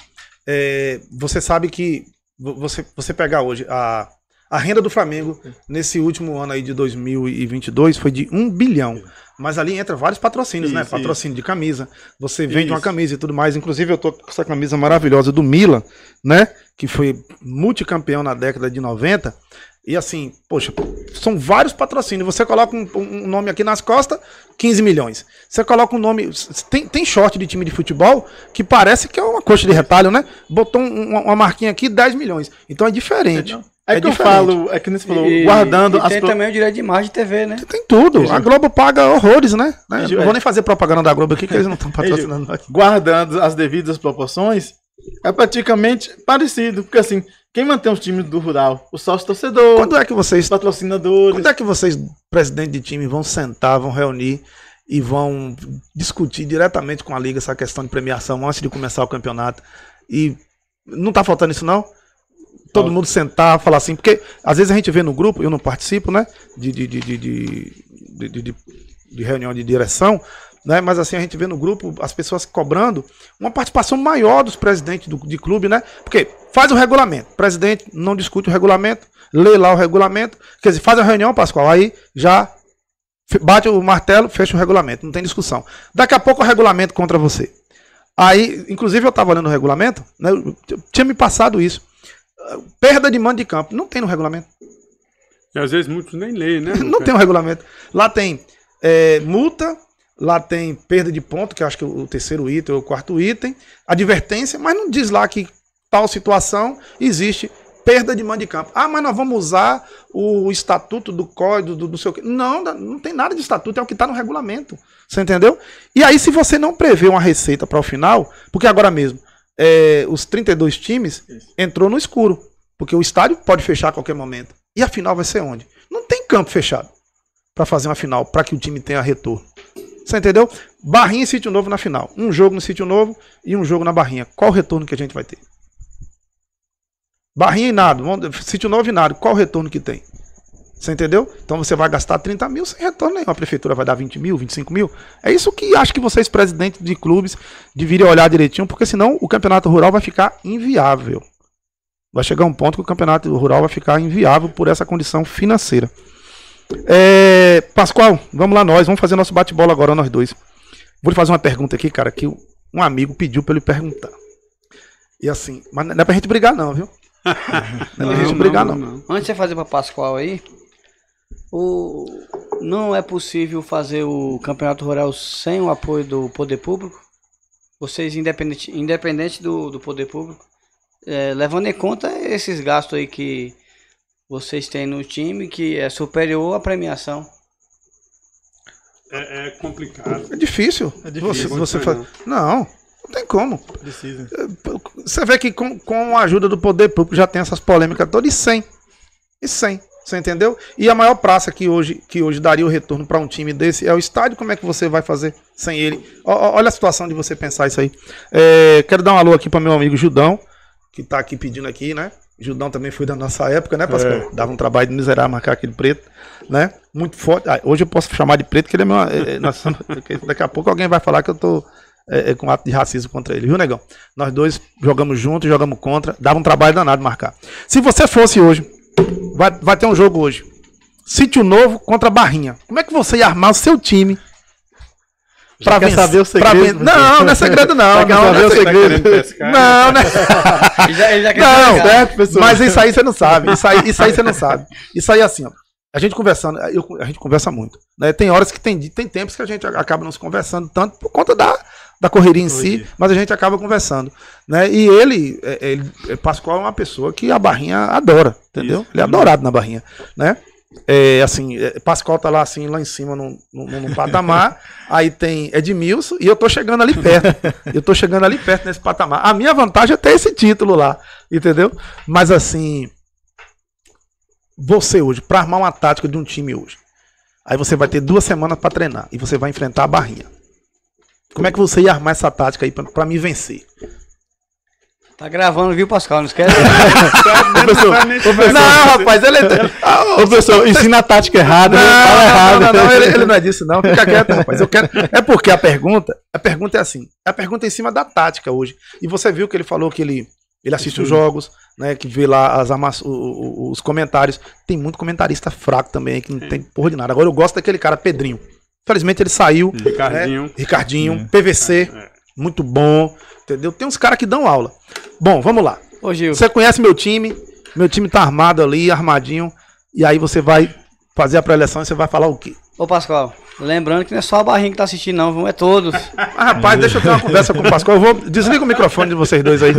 é, você sabe que você, você pegar hoje a, a renda do Flamengo nesse último ano aí de 2022 foi de 1 bilhão. Mas ali entra vários patrocínios, né? isso, né? Patrocínio isso. de camisa, você vende isso. uma camisa e tudo mais. Inclusive eu tô com essa camisa maravilhosa do Mila, né? Que foi multicampeão na década de 90. E assim, poxa, são vários patrocínios. Você coloca um, um, nome aqui nas costas, 15 milhões. Você coloca um nome. Tem, tem short de time de futebol que parece que é uma coxa de retalho, né? Botou um, uma marquinha aqui, 10 milhões. Então é diferente. Não. É, é que diferente. eu falo, é que você falou, e, guardando e as. Tem pro... também o direito de imagem de TV, né? Tem, tudo. A Globo paga horrores, né? né? Eu vou nem fazer propaganda da Globo aqui, que eles não estão patrocinando aqui. Guardando as devidas proporções, é praticamente parecido. Porque assim, quem mantém os times do rural? O sócio torcedor. Quando é que vocês. patrocinadores. Quando é que vocês, presidente de time, vão sentar, vão reunir e vão discutir diretamente com a liga essa questão de premiação antes de começar o campeonato? E não tá faltando isso, não? todo então, mundo sentar, falar assim, porque às vezes a gente vê no grupo, eu não participo, né? De, de, de, de, de, reunião de direção, né? Mas assim, a gente vê no grupo as pessoas cobrando uma participação maior dos presidentes do, de clube, né? Porque faz o regulamento, o presidente não discute o regulamento, lê lá o regulamento, quer dizer, faz a reunião, Pascoal, aí já bate o martelo, fecha o regulamento, não tem discussão. Daqui a pouco o regulamento contra você. Aí, inclusive, eu estava olhando o regulamento, né? Eu tinha me passado isso perda de mando de campo. Não tem no regulamento. E às vezes muitos nem leem, né? não tem no regulamento. Lá tem é, multa, lá tem perda de ponto, que acho que é o terceiro item ou o quarto item, advertência, mas não diz lá que tal situação existe perda de mando de campo. Ah, mas nós vamos usar o estatuto do código, do, do seu... Não, não tem nada de estatuto, é o que está no regulamento. Você entendeu? E aí, se você não prevê uma receita para o final, porque agora mesmo, é, os 32 times, entrou no escuro. Porque o estádio pode fechar a qualquer momento. E a final vai ser onde? Não tem campo fechado para fazer uma final, para que o time tenha retorno. Você entendeu? Barrinha e Sítio Novo na final. Um jogo no Sítio Novo e um jogo na Barrinha. Qual o retorno que a gente vai ter? Barrinha e nada. Sítio Novo e nada. Qual o retorno que tem? Você entendeu? Então você vai gastar 30 mil sem retorno nenhum. A prefeitura vai dar 20 mil, 25 mil. É isso que acho que vocês, presidentes de clubes, deveriam olhar direitinho, porque senão o campeonato rural vai ficar inviável. Vai chegar um ponto que o campeonato rural vai ficar inviável por essa condição financeira. É, Pascoal, vamos lá nós, vamos fazer nosso bate-bola agora, nós dois. Vou lhe fazer uma pergunta aqui, cara, que um amigo pediu para ele perguntar. E assim, mas não é pra gente brigar não, viu? Não é pra gente não, brigar não, não. não. Antes de você fazer pra Pascoal aí, o... Não é possível fazer o campeonato rural sem o apoio do poder público? Vocês, independente, independente do, do poder público, é, levando em conta esses gastos aí que vocês têm no time, que é superior à premiação. É, é complicado. É difícil. É difícil. Você, você faz... Não, não tem como. Precisa. Você vê que com, com a ajuda do poder público já tem essas polêmicas todas e sem. E sem. Você entendeu? E a maior praça que hoje, que hoje daria o retorno para um time desse é o estádio. Como é que você vai fazer sem ele? O, olha a situação de você pensar isso aí. É, quero dar um alô aqui para meu amigo Judão, que está aqui pedindo aqui, né? Judão também foi da nossa época, né, Pascal? É. Dava um trabalho de miserável marcar aquele preto, né? Muito forte. Ah, hoje eu posso chamar de preto, que ele é meu. É, é daqui a pouco alguém vai falar que eu tô é, é, com ato de racismo contra ele, viu, negão? Nós dois jogamos junto, jogamos contra, dava um trabalho danado marcar. Se você fosse hoje vai, vai ter um jogo hoje. Sítio Novo contra Barrinha. Como é que você ia armar o seu time para quer saber o segredo? Ven... Não, não é segredo não. Já não, saber não é o segredo? não, né? não, é certo, pessoal. Mas isso aí você não sabe. Isso aí, isso aí você não sabe. Isso aí é assim, ó, a gente conversando, eu, a gente conversa muito. Né? Tem horas que tem, tem tempos que a gente acaba não se conversando tanto por conta da da correria em si, mas a gente acaba conversando. Né? E ele, é, é, ele, é, Pascoal é uma pessoa que a barrinha adora, entendeu? Isso. Ele é adorado na barrinha, né? É, assim, Pascoal tá lá assim, lá em cima num, patamar, aí tem Edmilson e eu tô chegando ali perto. Eu tô chegando ali perto nesse patamar. A minha vantagem é ter esse título lá, entendeu? Mas assim, você hoje, para armar uma tática de um time hoje, aí você vai ter duas semanas para treinar e você vai enfrentar a barrinha. Como é que você ia armar essa tática aí para me vencer? Tá gravando, viu, Pascal? Não esquece. não, não, rapaz, ele é. Ah, ô, professor, ensina a tática errada, né? não, não fala errado. Não, não, não ele, ele, não é disso, não. Fica quieto, rapaz. Eu quero. É porque a pergunta, a pergunta é assim. A pergunta é em cima da tática hoje. E você viu que ele falou que ele, ele assiste Sim. os jogos, né? Que vê lá as amas, os comentários. Tem muito comentarista fraco também, que não tem porra de nada. Agora eu gosto daquele cara, Pedrinho. Felizmente ele saiu. Ricardinho. Né? Ricardinho, é. PVC, é. muito bom. Entendeu? Tem uns caras que dão aula. Bom, vamos lá. Ô, Gil. Você conhece meu time, meu time tá armado ali, armadinho. E aí você vai fazer a pré-eleção e você vai falar o quê? Ô, Pascoal, lembrando que não é só a barrinha que tá assistindo, não, viu? É todos. Ah, rapaz, deixa eu ter uma conversa com o Pascoal. Eu vou. Desliga o microfone de vocês dois aí.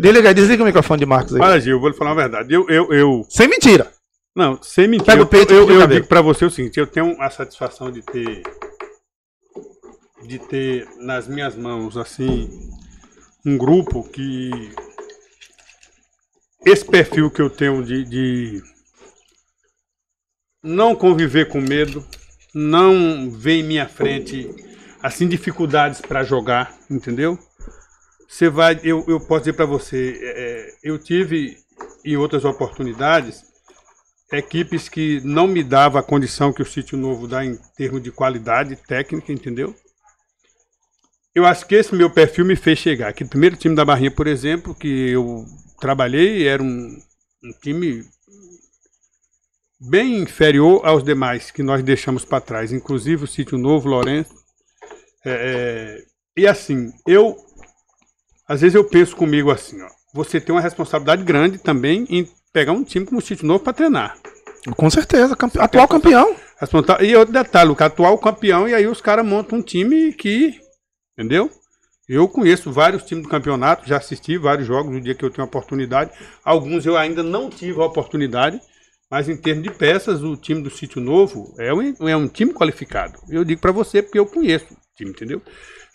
Desliga, desliga o microfone de Marcos aí. Olha, Gil, vou lhe falar a verdade. Eu, eu, eu. Sem mentira. Não, sem mentir. Pega eu, o peito eu, eu, eu digo para você o seguinte: eu tenho a satisfação de ter. de ter nas minhas mãos, assim. um grupo que. esse perfil que eu tenho de, de não conviver com medo, não ver em minha frente, assim, dificuldades para jogar, entendeu? Você vai, eu, eu posso dizer para você, é, é, eu tive em outras oportunidades equipes que não me dava a condição que o sítio novo dá em termos de qualidade técnica, entendeu? Eu acho que esse meu perfil me fez chegar. Aquele primeiro time da Barrinha, por exemplo, que eu trabalhei, era um, um time bem inferior aos demais que nós deixamos para trás, inclusive o Sítio Novo, Lourenço. É, é, e assim, eu às vezes eu penso comigo assim, ó, você tem uma responsabilidade grande também em pegar um time como o Sítio Novo para treinar. Com certeza, campe... atual é campeão. E outro detalhe, o atual campeão, e aí os caras montam um time que. Entendeu? Eu conheço vários times do campeonato, já assisti vários jogos no dia que eu tenho oportunidade. Alguns eu ainda não tive a oportunidade, mas em termos de peças, o time do Sítio Novo é um, é um time qualificado. Eu digo para você porque eu conheço o time, entendeu?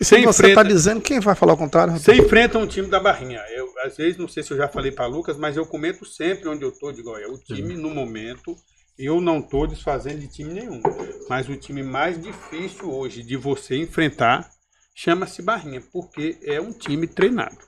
se você está dizendo, quem vai falar o contrário? Você enfrenta um time da Barrinha. Eu, às vezes, não sei se eu já falei para Lucas, mas eu comento sempre onde eu estou. Digo, olha, o time uhum. no momento, eu não estou desfazendo de time nenhum. Mas o time mais difícil hoje de você enfrentar chama-se Barrinha, porque é um time treinado.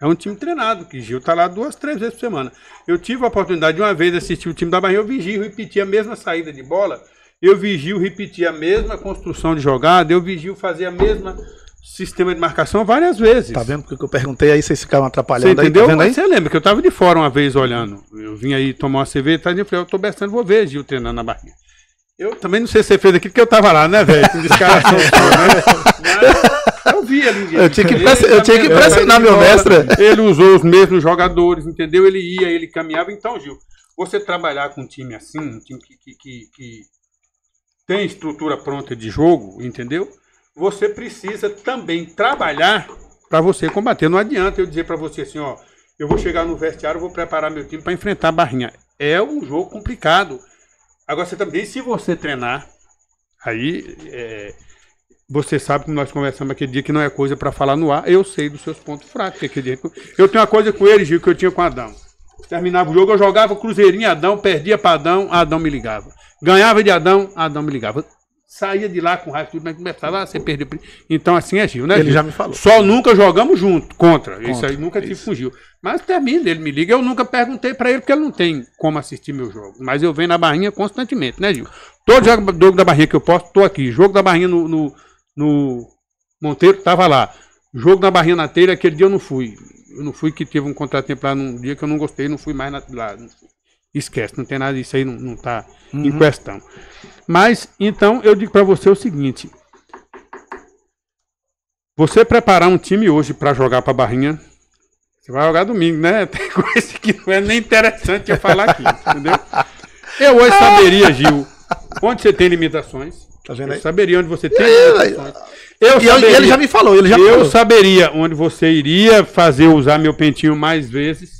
É um time treinado, que Gil tá lá duas, três vezes por semana. Eu tive a oportunidade de uma vez assistir o time da Barrinha, eu vi Gil repetir a mesma saída de bola eu vigio repetir a mesma construção de jogada, eu vigio fazer a mesma sistema de marcação várias vezes. Tá vendo porque eu perguntei aí, vocês ficaram atrapalhando você entendeu? Aí, tá Você lembra que eu tava de fora uma vez olhando. Eu vim aí tomar uma cerveja tá, e falei, eu tô bestando, vou ver Gil treinando na barriga. Eu também não sei se você fez aquilo que eu tava lá, né, velho? Com descaração né? Eu vi ali. Eu tinha que, press... eu tinha que impressionar meu mestre. Ele usou os mesmos jogadores, entendeu? Ele ia, ele caminhava. Então, Gil, você trabalhar com um time assim, um time que, que, que, que tem estrutura pronta de jogo, entendeu? Você precisa também trabalhar para você combater. Não adianta eu dizer para você assim, ó, eu vou chegar no vestiário, vou preparar meu time para enfrentar a Barrinha. É um jogo complicado. Agora você também, se você treinar, aí é, você sabe que nós conversamos aquele dia que não é coisa para falar no ar. Eu sei dos seus pontos fracos. dia, eu tenho uma coisa com ele, Gil, que eu tinha com Adão. Terminava o jogo, eu jogava Cruzeirinho, Adão, perdia para Adão, Adão me ligava. Ganhava de Adão, Adão me ligava. Saía de lá com raiva, tudo, mas começava, ah, você perdeu. Então assim é Gil, né? Ele Gil? já me falou. Só nunca jogamos junto, contra. contra isso aí nunca isso. tive com Mas termina, ele me liga. Eu nunca perguntei para ele, porque ele não tem como assistir meu jogo. Mas eu venho na Barrinha constantemente, né, Gil? Todo jogo da Barrinha que eu posso, tô aqui. Jogo da Barrinha no, no, no Monteiro, tava lá. Jogo da Barrinha na Teira, aquele dia eu não fui. Eu não fui que teve um contratempo lá num dia que eu não gostei, não fui mais na, lá. Não fui. Esquece, não tem nada disso aí, não, não tá uhum. em questão. Mas, então, eu digo para você o seguinte: você preparar um time hoje para jogar para Barrinha, você vai jogar domingo, né? Tem coisa que não é nem interessante eu falar aqui, entendeu? Eu hoje saberia, Gil, onde você tem limitações. Tá vendo aí? Eu saberia onde você tem limitações. Eu saberia, ele já me falou, ele já Eu falou. saberia onde você iria fazer usar meu pentinho mais vezes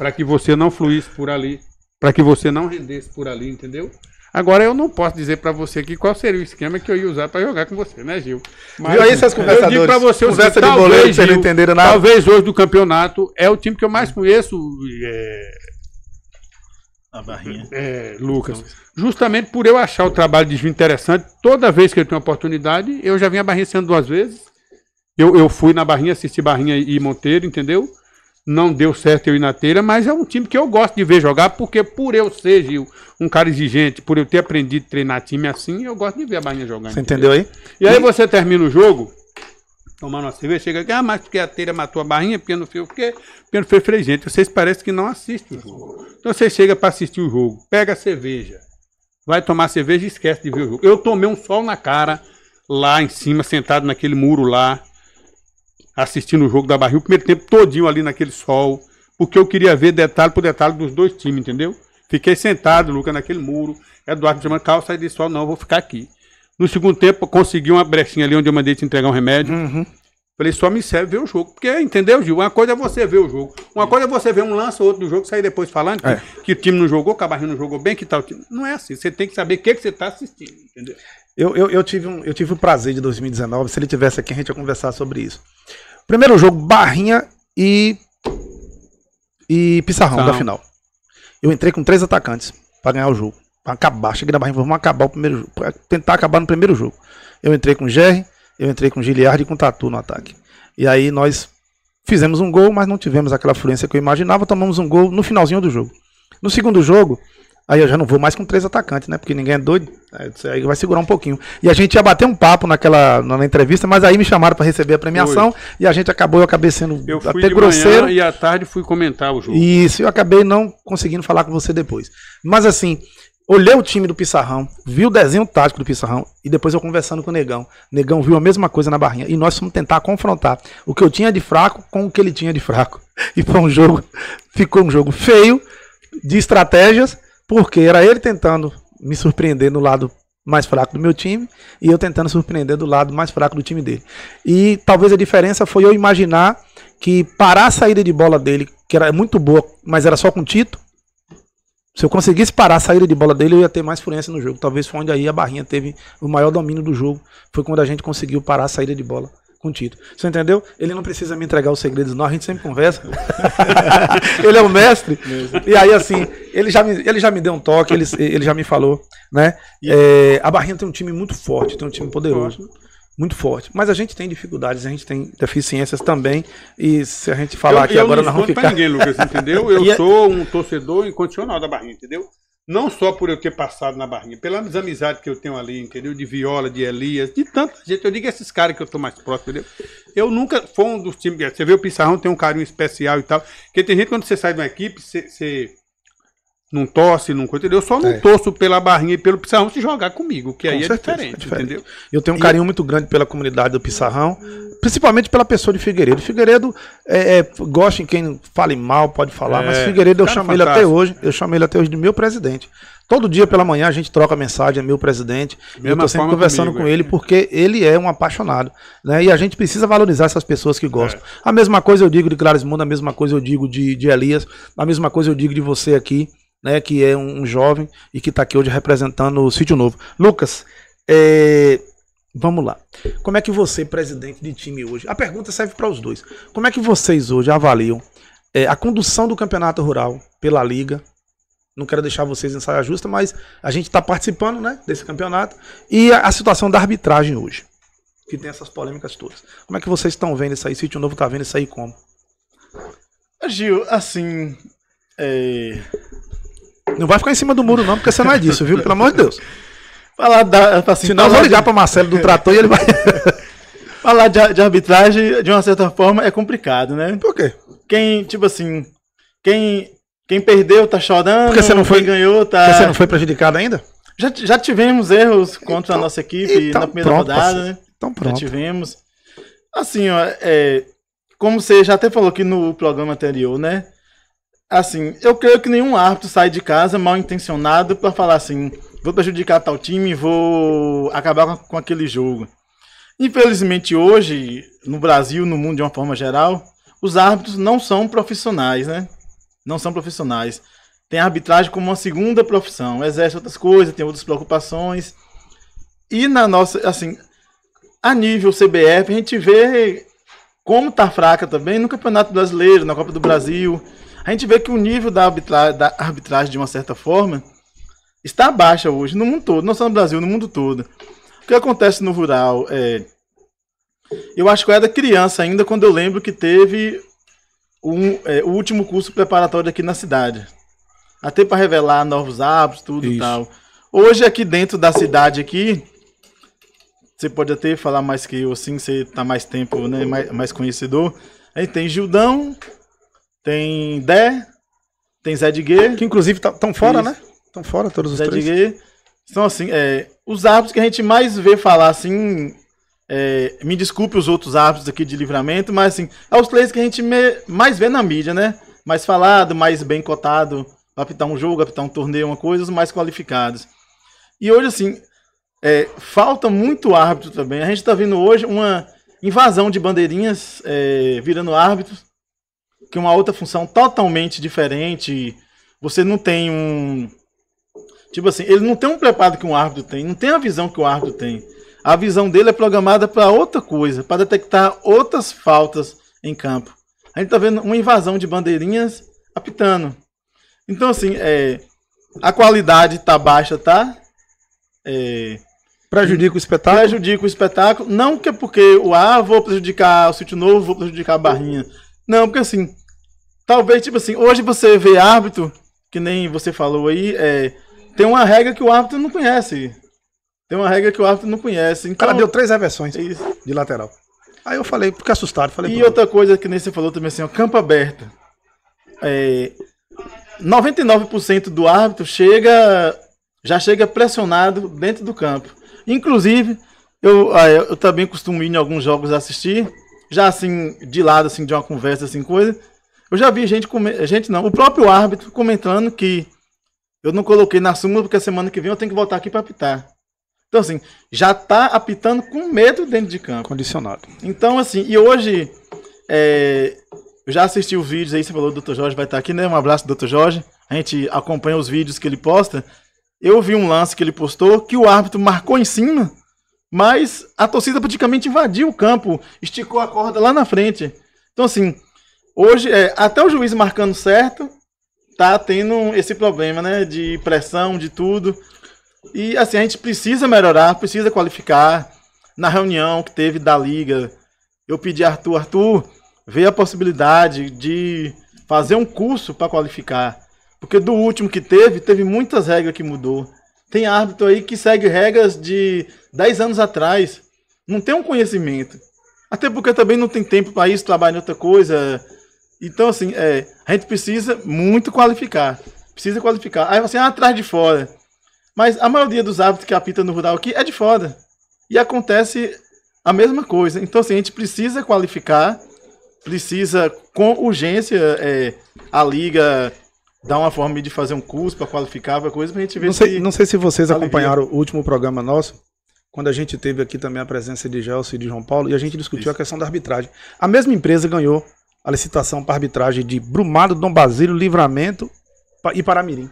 para que você não fluísse por ali, para que você não rendesse por ali, entendeu? Agora eu não posso dizer para você aqui qual seria o esquema que eu ia usar para jogar com você, né, Gil? Mas, Viu aí essas conversadores? Eu digo para você, de talvez, não entenderam nada. Talvez hoje do campeonato é o time que eu mais conheço, é... a barrinha. É, Lucas. Justamente por eu achar o trabalho de Gil interessante, toda vez que eu tenho oportunidade, eu já vim a barrinha sendo duas vezes. Eu, eu fui na barrinha, assisti barrinha e Monteiro, entendeu? Não deu certo eu ir na telha, mas é um time que eu gosto de ver jogar, porque por eu ser Gil, um cara exigente, por eu ter aprendido a treinar time assim, eu gosto de ver a Bahia jogando. Você entendeu aí? E, aí você termina o jogo, tomando uma cerveja, chega aqui, ah, mas porque a telha matou a barrinha, porque não fez o quê, porque não fez gente. Vocês parecem que não assistem o jogo. Então você chega para assistir o jogo, pega a cerveja, vai tomar cerveja e esquece de ver o jogo. Eu tomei um sol na cara lá em cima, sentado naquele muro lá, assistindo o jogo da Barril, o primeiro tempo todinho ali naquele sol, porque eu queria ver detalhe por detalhe dos dois times, entendeu? Fiquei sentado, Lucas, naquele muro. Eduardo chamando calça e disse: Sol, não, vou ficar aqui. No segundo tempo, consegui uma brechinha ali onde eu mandei te entregar um remédio. Uhum. Falei, só me serve ver o jogo. Porque, entendeu, Gil? Uma coisa é você ver o jogo. Uma coisa é você ver um lance ou outro do jogo, sair depois falando é. que, o time não jogou, que a Barril não jogou bem, que tal time. Não é assim. Você tem que saber o que, que você está assistindo, entendeu? Eu, eu, eu, tive um, eu tive o prazer de 2019, se ele tivesse aqui, a gente ia conversar sobre isso. Primeiro jogo, Barrinha e. E Pissarrão Calma. da final. Eu entrei com três atacantes para ganhar o jogo. Pra acabar. Cheguei na Barrinha, vamos acabar o primeiro jogo. Pra tentar acabar no primeiro jogo. Eu entrei com o Jerry, eu entrei com o Giliard e com o Tatu no ataque. E aí nós fizemos um gol, mas não tivemos aquela fluência que eu imaginava. Tomamos um gol no finalzinho do jogo. No segundo jogo, Aí eu já não vou mais com três atacantes, né? Porque ninguém é doido. Aí vai segurar um pouquinho. E a gente ia bater um papo naquela na entrevista, mas aí me chamaram para receber a premiação e a gente acabou, eu acabei sendo eu até grosseiro. e à tarde fui comentar o jogo. Isso, eu acabei não conseguindo falar com você depois. Mas assim, olhei o time do Pissarrão, vi o desenho tático do Pissarrão e depois eu conversando com o Negão. Negão viu a mesma coisa na barrinha e nós fomos tentar confrontar o que eu tinha de fraco com o que ele tinha de fraco. E foi um jogo, ficou um jogo feio de estratégias porque era ele tentando me surpreender no lado mais fraco do meu time e eu tentando surpreender do lado mais fraco do time dele. E talvez a diferença foi eu imaginar que parar a saída de bola dele, que era muito boa, mas era só com o Tito, se eu conseguisse parar a saída de bola dele, eu ia ter mais fluência no jogo. Talvez foi onde aí a Barrinha teve o maior domínio do jogo. Foi quando a gente conseguiu parar a saída de bola Tito. Você entendeu? Ele não precisa me entregar os segredos, não. A gente sempre conversa. ele é o mestre. Mesmo. E aí, assim, ele já me, ele já me deu um toque, ele, ele já me falou, né? É, a Barrinha tem um time muito forte, tem um time poderoso. Muito forte. Mas a gente tem dificuldades, a gente tem deficiências também. E se a gente falar eu, aqui eu agora, não nós vamos ficar. ninguém, Lucas, entendeu? Eu é sou um torcedor incondicional da Barrinha, entendeu? Não só por eu ter passado na barrinha, pelas amizades que eu tenho ali, entendeu? De Viola, de Elias, de tanta gente. Eu digo esses caras que eu tô mais próximo, entendeu? Eu nunca fui um dos times. Você vê o Pissarrão tem um carinho especial e tal. Porque tem gente quando você sai de uma equipe, você, você não tosse, não coisa, Eu só não é. torço pela barrinha e pelo Pissarrão se jogar comigo, que Com aí é certeza, é, diferente, é, diferente, entendeu? Eu tenho um e... carinho muito grande pela comunidade do Pissarrão, principalmente pela pessoa de Figueiredo. Figueiredo é, é gosta em quem fale mal, pode falar, mas é, Figueiredo eu chamo ele até hoje, eu chamo ele até hoje de meu presidente. Todo dia pela manhã a gente troca mensagem, é meu presidente. eu estou sempre conversando comigo, com ele, é. porque ele é um apaixonado. Né? E a gente precisa valorizar essas pessoas que gostam. A mesma coisa eu digo de Clarismundo, a mesma coisa eu digo de, de Elias, a mesma coisa eu digo de você aqui né, que é um, jovem e que está aqui hoje representando o Sítio Novo. Lucas, é, vamos lá. Como é que você, presidente de time hoje, a pergunta serve para os dois. Como é que vocês hoje avaliam é, a condução do campeonato rural pela liga? Não quero deixar vocês em saia justa, mas a gente está participando né, desse campeonato. E a, a situação da arbitragem hoje que tem essas polêmicas todas. Como é que vocês estão vendo isso aí? Sítio Novo está vendo isso aí como? Gil, assim. É... Não vai ficar em cima do muro, não, porque você não é disso, viu? Pelo amor de Deus. Falar da, assim, Senão eu vou ligar de... para Marcelo do Trator e ele vai. falar de, de, arbitragem, de uma certa forma, é complicado, né? Por quê? Quem, tipo assim. Quem, quem perdeu tá chorando. Porque você não foi. Quem ganhou tá. Porque você não foi prejudicado ainda? Já, já tivemos erros contra então, a nossa equipe então na primeira pronto, rodada, assim, né? Então pronto. Já tivemos. Assim, ó, é, como você já até falou aqui no programa anterior, né? Assim, eu creio que nenhum árbitro sai de casa mal intencionado para falar assim: vou prejudicar tal time, vou acabar com aquele jogo. Infelizmente, hoje, no Brasil, no mundo de uma forma geral, os árbitros não são profissionais, né? Não são profissionais. Tem a arbitragem como uma segunda profissão, exerce outras coisas, tem outras preocupações. E na nossa, assim, a nível CBF, a gente vê como tá fraca também no Campeonato Brasileiro, na Copa do Brasil a gente vê que o nível da, arbitra da arbitragem, de uma certa forma, está baixa hoje, no mundo todo, não só no Brasil, no mundo todo. O que acontece no rural é. Eu acho que eu era criança ainda quando eu lembro que teve um, é, o último curso preparatório aqui na cidade. Até para revelar novos hábitos, tudo Isso. e tal. Hoje, aqui dentro da cidade, aqui, você pode até falar mais que eu, assim, você está mais tempo, né? Mais, mais conhecedor. Aí tem Gildão, tem Dé, tem Zé de Guê. Que inclusive estão tá, fora, Isso. né? Estão fora todos os Zé três. Zé de Guê. São então, assim, é, os árbitros que a gente mais vê falar assim. É, me desculpe os outros árbitros aqui de livramento, mas assim, é os players que a gente me, mais vê na mídia, né? Mais falado, mais bem cotado, apitar um jogo, apitar um torneio, uma coisa, os mais qualificados. E hoje, assim, é, falta muito árbitro também. A gente está vendo hoje uma invasão de bandeirinhas é, virando árbitros que uma outra função totalmente diferente. Você não tem um. Tipo assim, ele não tem um preparo que um árbitro tem, não tem a visão que o árbitro tem. A visão dele é programada para outra coisa, para detectar outras faltas em campo. A gente está vendo uma invasão de bandeirinhas apitando. Então, assim, é, a qualidade está baixa, tá? É, prejudica o espetáculo? Prejudica o espetáculo. Não que é porque o ah, vou prejudicar o sítio novo, vou prejudicar a barrinha. Não, porque assim, Talvez, tipo assim, hoje você vê árbitro, que nem você falou aí, é, tem uma regra que o árbitro não conhece. Tem uma regra que o árbitro não conhece. Então... O cara então deu três reversões é Isso. de lateral. Aí eu falei, porque assustado. Falei, e outra coisa que nem você falou também, assim, ó, campo aberto. É, 99% do árbitro chega, já chega pressionado dentro do campo. Inclusive, ah, eu, eu também costumo ir em alguns jogos assistir, já assim, de lado, assim, de uma conversa, assim, coisa. Eu já vi gente, comer, gente não, o próprio árbitro comentando que eu não coloquei na súmula porque a semana que vem eu tenho que voltar aqui para apitar. Então, assim, já tá apitando com medo dentro de campo. Condicionado. Então, assim, e hoje, é, eu já assisti os vídeos aí, você falou, o Dr. Jorge vai estar tá aqui, né? Um abraço, Dr. Jorge. A gente acompanha os vídeos que ele posta. Eu vi um lance que ele postou que o árbitro marcou em cima, mas a torcida praticamente invadiu o campo, esticou a corda lá na frente. Então, assim, Hoje, é, até o juiz marcando certo, tá tendo esse problema, né? De pressão, de tudo. E assim, a gente precisa melhorar, precisa qualificar. Na reunião que teve da Liga, eu pedi a Arthur, Arthur, vê a possibilidade de fazer um curso para qualificar. Porque do último que teve, teve muitas regras que mudou. Tem árbitro aí que segue regras de 10 anos atrás. Não tem um conhecimento. Até porque também não tem tempo para isso, trabalha em outra coisa, então, assim, é, a gente precisa muito qualificar. Precisa qualificar. Aí você ah, atrás de fora. Mas a maioria dos árbitros que apita no rural aqui é de fora. E acontece a mesma coisa. Então, assim, a gente precisa qualificar, precisa, com urgência, é, a liga dar uma forma de fazer um curso para qualificar para coisa, para a gente ver não sei, se Não sei se vocês alivia. acompanharam o último programa nosso, quando a gente teve aqui também a presença de Gelson e de João Paulo, e a gente discutiu Isso. a questão da arbitragem. A mesma empresa ganhou a licitação para arbitragem de Brumado, Dom Basílio, Livramento e Paramirim.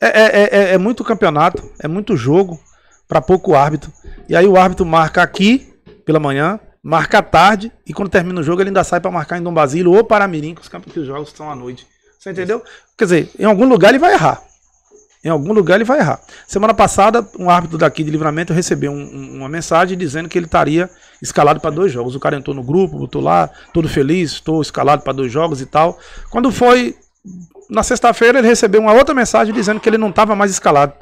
É, é, é, é, é muito campeonato, é muito jogo para pouco árbitro. E aí o árbitro marca aqui pela manhã, marca à tarde e quando termina o jogo ele ainda sai para marcar em Dom Basílio ou Paramirim, que os, campos, que os jogos estão à noite. Você entendeu? Quer dizer, em algum lugar ele vai errar. Em algum lugar ele vai errar. Semana passada, um árbitro daqui de livramento recebeu um, uma mensagem dizendo que ele estaria escalado para dois jogos. O cara entrou no grupo, botou lá, todo feliz, estou escalado para dois jogos e tal. Quando foi na sexta-feira, ele recebeu uma outra mensagem dizendo que ele não estava mais escalado.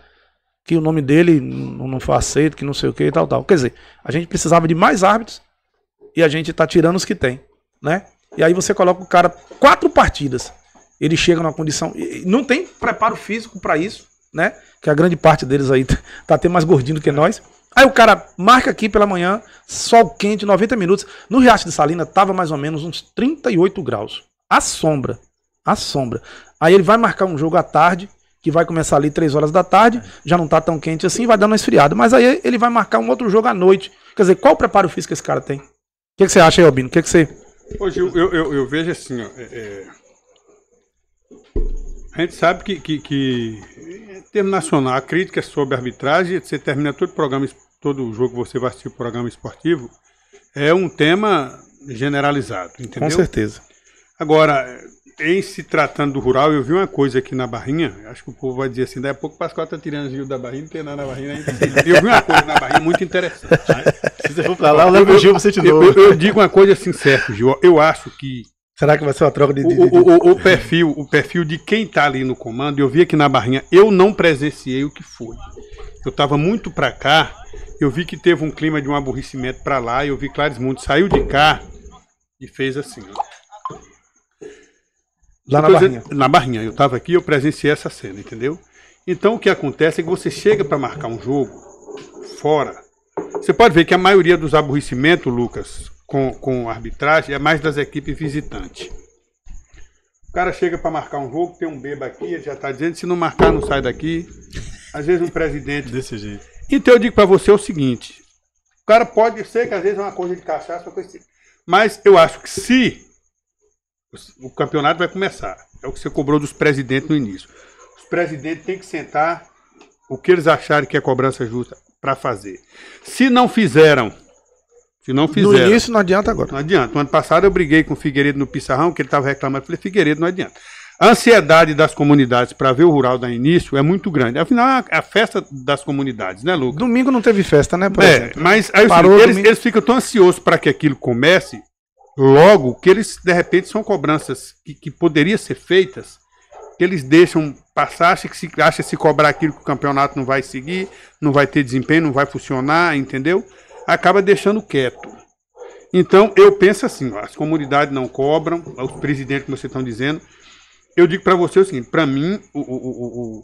Que o nome dele não foi aceito, que não sei o que e tal, tal. Quer dizer, a gente precisava de mais árbitros e a gente está tirando os que tem, né? E aí você coloca o cara quatro partidas. Ele chega numa condição. Não tem preparo físico para isso né? Que a grande parte deles aí tá, tá até mais gordinho do que nós. Aí o cara marca aqui pela manhã, sol quente, 90 minutos. No Riacho de Salina tava mais ou menos uns 38 graus. A sombra. A sombra. Aí ele vai marcar um jogo à tarde, que vai começar ali 3 horas da tarde, já não tá tão quente assim, vai dando uma esfriada. Mas aí ele vai marcar um outro jogo à noite. Quer dizer, qual o preparo físico esse cara tem? O que, que, você acha aí, Albino? O que, que você. Hoje eu, eu, eu, eu vejo assim, ó, é, é a gente sabe que, que, que em termo nacional, a crítica é sobre arbitragem, você termina todo programa, todo jogo que você vai assistir o programa esportivo, é um tema generalizado, entendeu? Com certeza. Agora, em se tratando do rural, eu vi uma coisa aqui na Barrinha, acho que o povo vai dizer assim, daí a pouco o Pascoal tá tirando Gil da Barrinha, não tem nada na Barrinha né? ainda. Eu vi uma coisa na Barrinha muito interessante. Né? Se você for lá, eu levo o Gil, você te deu. Eu, eu, eu digo uma coisa assim, certo, Gil, eu acho que Será que vai ser uma troca de. de, de... O, o, o, perfil, o perfil de quem está ali no comando, eu vi aqui na barrinha, eu não presenciei o que foi. Eu estava muito para cá, eu vi que teve um clima de um aborrecimento para lá, eu vi Clares Mundo saiu de cá e fez assim. Lá na barrinha. Na barrinha, eu estava aqui, eu presenciei essa cena, entendeu? Então o que acontece é que você chega para marcar um jogo fora. Você pode ver que a maioria dos aborrecimentos, Lucas, com, com arbitragem é mais das equipes visitantes. O cara chega para marcar um jogo, tem um beba aqui, ele já está dizendo, se não marcar, não sai daqui. Às vezes um presidente. Desse jeito. Então eu digo para você o seguinte: o cara pode ser que às vezes é uma coisa de cachaça, uma coisa assim. Mas eu acho que se o campeonato vai começar, é o que você cobrou dos presidentes no início. Os presidentes têm que sentar o que eles acharem que é cobrança justa para fazer. Se não fizeram se não fizer. No início não adianta agora. Não adianta. No ano passado eu briguei com o Figueiredo no Pissarrão, que ele estava reclamando. Eu falei, Figueiredo, não adianta. A ansiedade das comunidades para ver o rural dar início é muito grande. Afinal, é é a festa das comunidades, né, Lucas? Domingo não teve festa, né? Por é, exemplo. mas aí Parou eles, eles ficam tão ansiosos para que aquilo comece logo que eles, de repente, são cobranças que, que poderiam ser feitas, que eles deixam passar, acha que se, acha se cobrar aquilo que o campeonato não vai seguir, não vai ter desempenho, não vai funcionar, entendeu? acaba deixando quieto. Então, eu penso assim, as comunidades não cobram, os presidentes, como vocês estão dizendo. Eu digo para você o seguinte, para mim, o, o,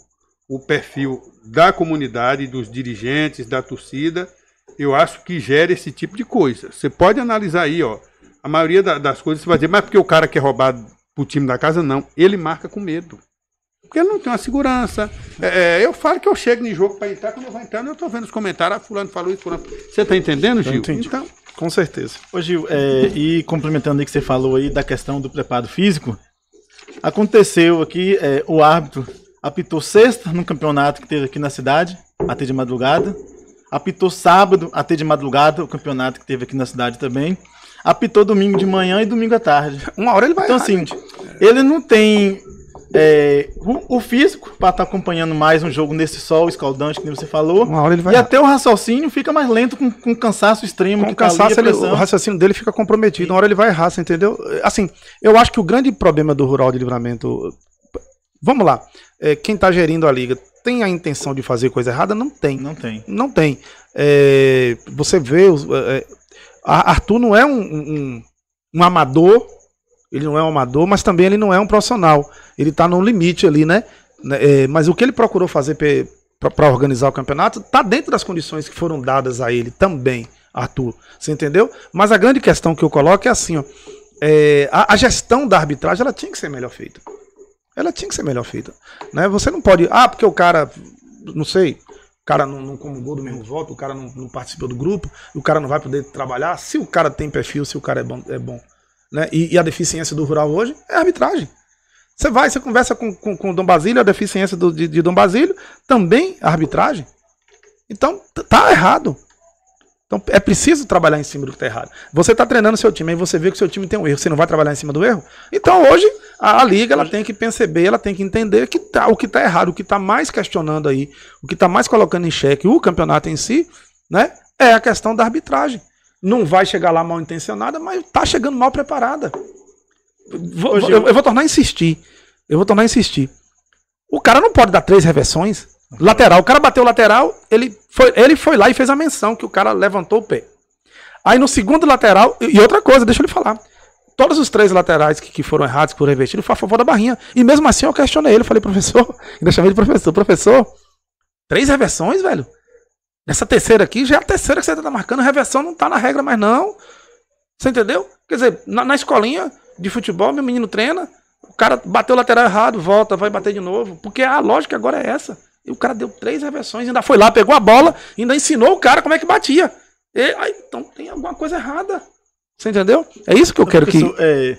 o, o perfil da comunidade, dos dirigentes, da torcida, eu acho que gera esse tipo de coisa. Você pode analisar aí, ó, a maioria das coisas você vai dizer, mas porque o cara quer roubar pro time da casa? Não, ele marca com medo. Porque ele não tem uma segurança. É, é, eu falo que eu chego no jogo para entrar, quando eu vou entrando, eu estou vendo os comentários, ah, fulano falou isso, fulano. Você está entendendo, Gil? Então, com certeza. Ô Gil, é, e complementando o que você falou aí da questão do preparo físico, aconteceu aqui, é, o árbitro apitou sexta no campeonato que teve aqui na cidade, até de madrugada. Apitou sábado, até de madrugada, o campeonato que teve aqui na cidade também. Apitou domingo de manhã e domingo à tarde. Uma hora ele vai. Então, assim, né? ele não tem é, o, o, físico para estar tá acompanhando mais um jogo nesse sol escaldante que você falou. Uma hora ele vai... E até o raciocínio fica mais lento com, com cansaço extremo. Com que cansaço, tá ali, ele, o raciocínio dele fica comprometido. Uma hora ele vai errar, você entendeu? Assim, eu acho que o grande problema do Rural de Livramento. Vamos lá. É, quem está gerindo a liga tem a intenção de fazer coisa errada? Não tem. Não tem. Não tem. É, você vê. Os, é, é, Arthur não é um, um, um amador ele não é um amador, mas também ele não é um profissional. Ele está no limite ali, né? né? É, mas o que ele procurou fazer para organizar o campeonato está dentro das condições que foram dadas a ele também, Arthur. Você entendeu? Mas a grande questão que eu coloco é assim, ó. É, a, a, gestão da arbitragem ela tinha que ser melhor feita. Ela tinha que ser melhor feita. Né? Você não pode. Ah, porque o cara. Não sei. O cara não, não comungou do mesmo voto, o cara não, não participou do grupo, o cara não vai poder trabalhar. Se o cara tem perfil, se o cara é bom. É bom né, e, e a deficiência do rural hoje, é arbitragem. Você vai, você conversa com, com, com o Dom Basílio, a deficiência do, de, de Dom Basílio, também a é arbitragem. Então, tá errado. Então, é preciso trabalhar em cima do que está errado. Você está treinando seu time, aí você vê que seu time tem um erro, você não vai trabalhar em cima do erro? Então, hoje, a, a Liga ela tem que perceber, ela tem que entender que tá, o que está errado, o que está mais questionando aí, o que está mais colocando em xeque o campeonato em si, né, é a questão da arbitragem não vai chegar lá mal intencionada, mas está chegando mal preparada. Vou, Ô, eu, eu, vou tornar a insistir. Eu vou tornar a insistir. O cara não pode dar três reversões. Lateral. O cara bateu o lateral, ele foi, ele foi lá e fez a menção que o cara levantou o pé. Aí no segundo lateral, e outra coisa, deixa eu lhe falar. Todos os três laterais que, que foram errados, que foram revestidos, foi a favor da barrinha. E mesmo assim eu questionei ele, falei, professor, ainda chamei de professor, professor, três reversões, velho? Nessa terceira aqui, já é a terceira que você está marcando, reversão não está na regra mais não. Você entendeu? Quer dizer, na, na, escolinha de futebol, meu menino treina, o cara bateu o lateral errado, volta, vai bater de novo. Porque a lógica agora é essa. E o cara deu três reversões, ainda foi lá, pegou a bola, ainda ensinou o cara como é que batia. E, aí, então tem alguma coisa errada. Você entendeu? É isso que eu quero que. É,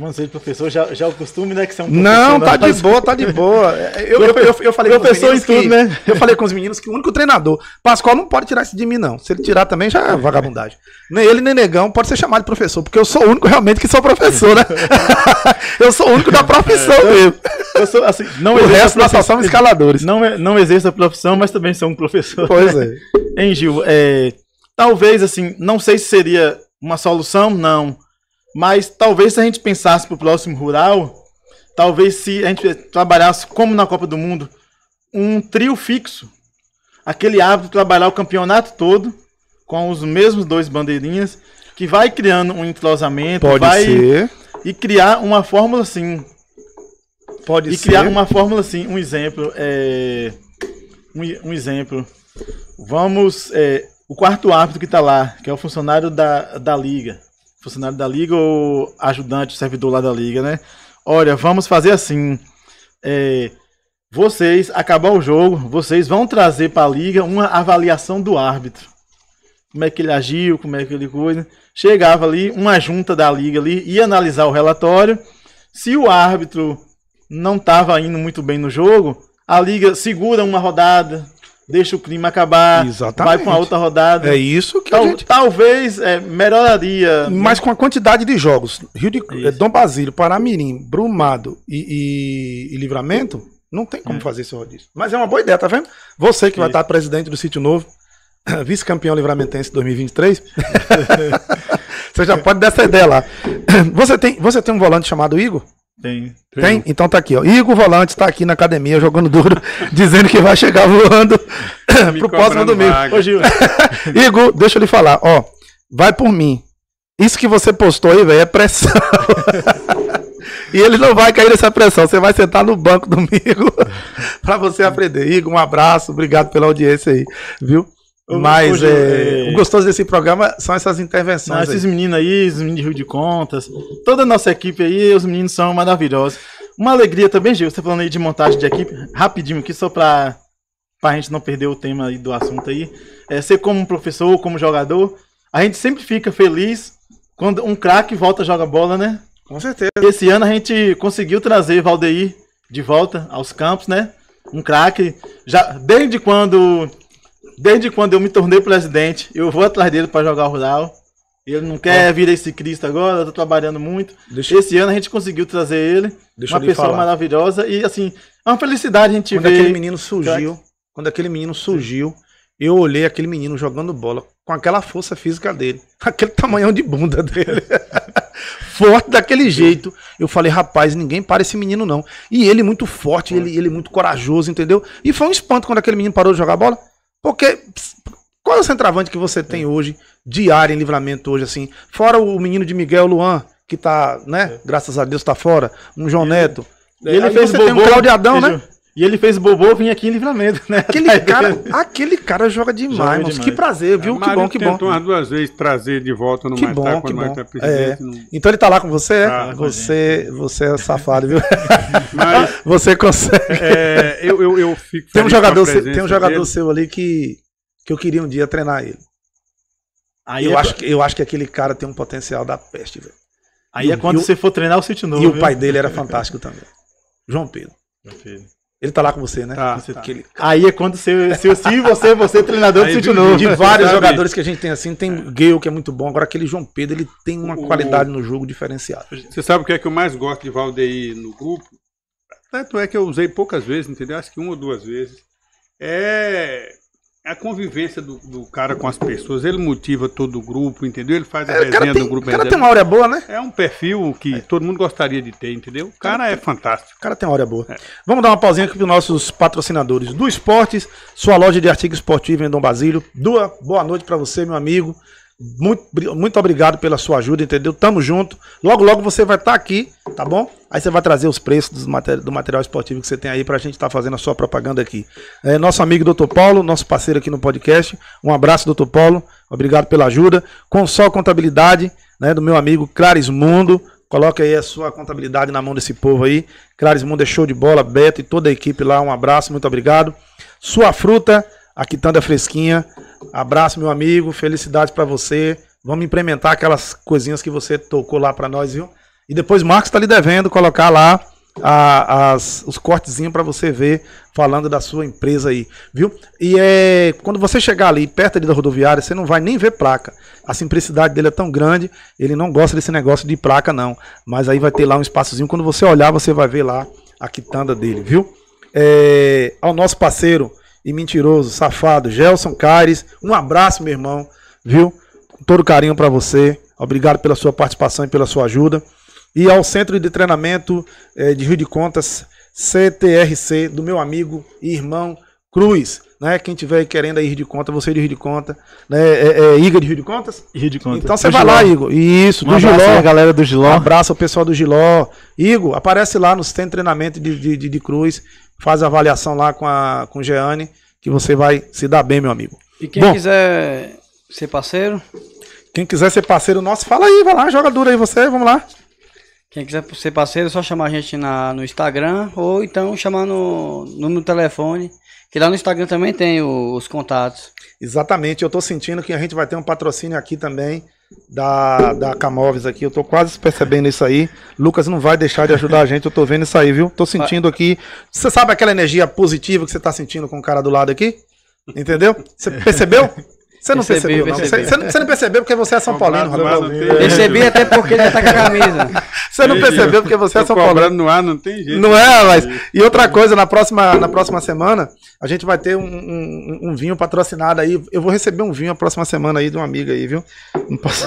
Mano, ser professor já, já é o costume, né? Que são é Não, tá né? de boa, tá de boa. Eu, eu, eu, eu falei professor com os meninos. Tudo, que, né? Eu falei com os meninos que o único treinador. Pascoal não pode tirar isso de mim, não. Se ele tirar também, já é vagabundagem. Nem ele, nem negão pode ser chamado de professor, porque eu sou o único realmente que sou professor, né? eu sou o único da profissão é, mesmo. Eu sou, assim, não o resto da só escaladores. Não, não exerço a profissão, mas também sou um professor. Pois é. Hein, Gil? É, talvez, assim, não sei se seria uma solução, não mas talvez se a gente pensasse para o próximo rural, talvez se a gente trabalhasse como na Copa do Mundo, um trio fixo. Aquele hábito de trabalhar o campeonato todo com os mesmos dois bandeirinhas, que vai criando um entrosamento, Pode vai ser. e criar uma fórmula assim. Pode e ser. criar uma fórmula assim, um exemplo é um, um exemplo. Vamos é, o quarto árbitro que está lá, que é o funcionário da, da liga, funcionário da liga ou ajudante, servidor lá da liga, né? Olha, vamos fazer assim. É, vocês, acabar o jogo, vocês vão trazer para a liga uma avaliação do árbitro. Como é que ele agiu, como é que ele coisa. Chegava ali, uma junta da liga ali, ia analisar o relatório. Se o árbitro não estava indo muito bem no jogo, a liga segura uma rodada, deixa o clima acabar, Exatamente. vai para uma outra rodada. É isso que Tal, gente... Talvez é, melhoraria. Né? Mas com a quantidade de jogos, Rio de é Dom Basílio, Paramirim, Brumado e, e, e Livramento, não tem como é. fazer esse rodízio. Mas é uma boa ideia, tá vendo? Você que vai estar presidente do Sítio Novo, vice-campeão livramentense 2023, você já pode dar essa ideia lá. Você tem, você tem um volante chamado Igor? Tem. Tem? Então tá aqui, ó. Igor Volante está aqui na academia jogando duro, dizendo que vai chegar voando pro próximo domingo. Ô, Gil. Igor, deixa eu lhe falar, ó. Vai por mim. Isso que você postou aí, velho, é pressão. e ele não vai cair nessa pressão. Você vai sentar no banco domingo para você aprender. Igor, um abraço, obrigado pela audiência aí, viu? Mas hoje, é, é, o gostoso desse programa são essas intervenções. Não, esses aí. meninos aí, os meninos de Rio de Contas, toda a nossa equipe aí, os meninos são maravilhosos. Uma alegria também, Gil, você falando aí de montagem de equipe, rapidinho aqui, só para a gente não perder o tema aí do assunto aí. É, ser como professor, como jogador, a gente sempre fica feliz quando um craque volta a jogar bola, né? Com certeza. Esse ano a gente conseguiu trazer Valdeir de volta aos campos, né? Um craque. Já desde quando desde quando eu me tornei presidente, eu vou atrás dele para jogar o rural. Ele não quer vir esse Cristo agora, eu tô trabalhando muito. Deixa... Esse ano a gente conseguiu trazer ele, Deixa uma pessoa falar. maravilhosa e assim, é uma felicidade a gente quando ver. Quando aquele menino surgiu, quando aquele menino surgiu, eu olhei aquele menino jogando bola com aquela força física dele, aquele tamanhão de bunda dele. forte daquele jeito. Eu falei, rapaz, ninguém para esse menino não. E ele muito forte, ele, ele muito corajoso, entendeu? E foi um espanto quando aquele menino parou de jogar bola. Porque qual é o centroavante que você tem é. hoje, diário em livramento hoje, assim? Fora o menino de Miguel Luan, que tá, né? É. Graças a Deus tá fora. Um João Neto. É, ele, fez você bobô, tem um Claudiadão, né? E ele fez bobô vir aqui em livramento, né? Aquele, cara, aquele cara joga demais, joga demais. Que prazer, viu? É, que bom, que bom. tentou umas duas vezes trazer de volta no que Maitá, bom, que bom. Tá é. Então ele tá lá com você? Ah, você, você é safado, viu? Mas, você consegue. É, eu, eu, eu fico tem um jogador, seu, tem um jogador seu ali que, que eu queria um dia treinar ele. Aí eu, é... acho que, eu acho que aquele cara tem um potencial da peste, velho. Aí e é quando você for treinar o City Novo. E viu? o pai dele era fantástico também. João Pedro. João Pedro. Ele tá lá com você, né? Tá, você, tá. Ele... Aí é quando se, se, se você, você é treinador do de novo. De vários sabe? jogadores que a gente tem assim, tem é. Gale que é muito bom, agora aquele João Pedro, ele tem uma o... qualidade no jogo diferenciada. Você sabe o que é que eu mais gosto de Valdeir no grupo? Tanto é que eu usei poucas vezes, entendeu? Acho que uma ou duas vezes. É é a convivência do, do, cara com as pessoas, ele motiva todo o grupo, entendeu? Ele faz a é, resenha tem, do grupo. O cara tem uma hora boa, né? É um perfil que é. todo mundo gostaria de ter, entendeu? O cara, cara é fantástico. O cara tem uma hora boa. É. Vamos dar uma pausinha aqui para os nossos patrocinadores do Esportes, sua loja de artigo esportivo em Dom Basílio. Dua, boa noite para você, meu amigo. Muito, muito obrigado pela sua ajuda, entendeu? Tamo junto. Logo, logo você vai estar tá aqui, tá bom? Aí você vai trazer os preços materi do material esportivo que você tem aí pra gente estar tá fazendo a sua propaganda aqui. É, nosso amigo Dr. Paulo, nosso parceiro aqui no podcast. Um abraço, Dr. Paulo. Obrigado pela ajuda. Consol Contabilidade, né? Do meu amigo Claris Mundo. Coloca aí a sua contabilidade na mão desse povo aí. Clares Mundo é show de bola, Beto e toda a equipe lá. Um abraço, muito obrigado. Sua fruta, a quitanda fresquinha, Abraço, meu amigo. Felicidade para você. Vamos implementar aquelas coisinhas que você tocou lá para nós, viu? E depois o Marcos está lhe devendo colocar lá a, as, os cortezinhos para você ver falando da sua empresa aí, viu? E é, quando você chegar ali perto ali da rodoviária, você não vai nem ver placa. A simplicidade dele é tão grande, ele não gosta desse negócio de placa não. Mas aí vai ter lá um espaçozinho, quando você olhar, você vai ver lá a quitanda dele, viu? É, ao nosso parceiro e mentiroso, safado, Gelson Caires. Um abraço, meu irmão, viu? Com todo carinho para você. Obrigado pela sua participação e pela sua ajuda. E ao Centro de Treinamento eh, de Rio de Contas, CTRC, do meu amigo e irmão Cruz. Né? Quem tiver querendo aí Rio de Conta, você de Rio de Conta, né? É, é, é Iga de Rio de Contas? Rio de Contas. Então você vai Giló. lá, Igor. Isso, um do Giló. a galera do Giló. Um abraço ao pessoal do Giló. Igor, aparece lá no centro de treinamento de, de, de, de Cruz faz a avaliação lá com a com Jeane, que você vai se dar bem, meu amigo. E quem Bom, quiser ser parceiro? Quem quiser ser parceiro nosso, fala aí, vai lá, joga dura aí você, vamos lá. Quem quiser ser parceiro, é só chamar a gente na, no Instagram ou então chamar no número do telefone, que lá no Instagram também tem o, os contatos. Exatamente, eu estou sentindo que a gente vai ter um patrocínio aqui também da, da Camoves aqui. Eu tô quase percebendo isso aí. Lucas não vai deixar de ajudar a gente. Eu tô vendo isso aí, viu? Tô sentindo aqui. Você sabe aquela energia positiva que você tá sentindo com o cara do lado aqui? Entendeu? Você percebeu? Você não percebi, percebeu, percebi. não. Você, você, não percebeu porque você é São Paulino, Roberto. Percebi até porque ele tá com a camisa. você não percebeu porque você é São Paulo? no ar, não tem jeito. Não é, mas... E outra coisa, na próxima, na próxima semana, a gente vai ter um, um, um vinho patrocinado aí. Eu vou receber um vinho a próxima semana aí de uma amiga aí, viu? Não posso...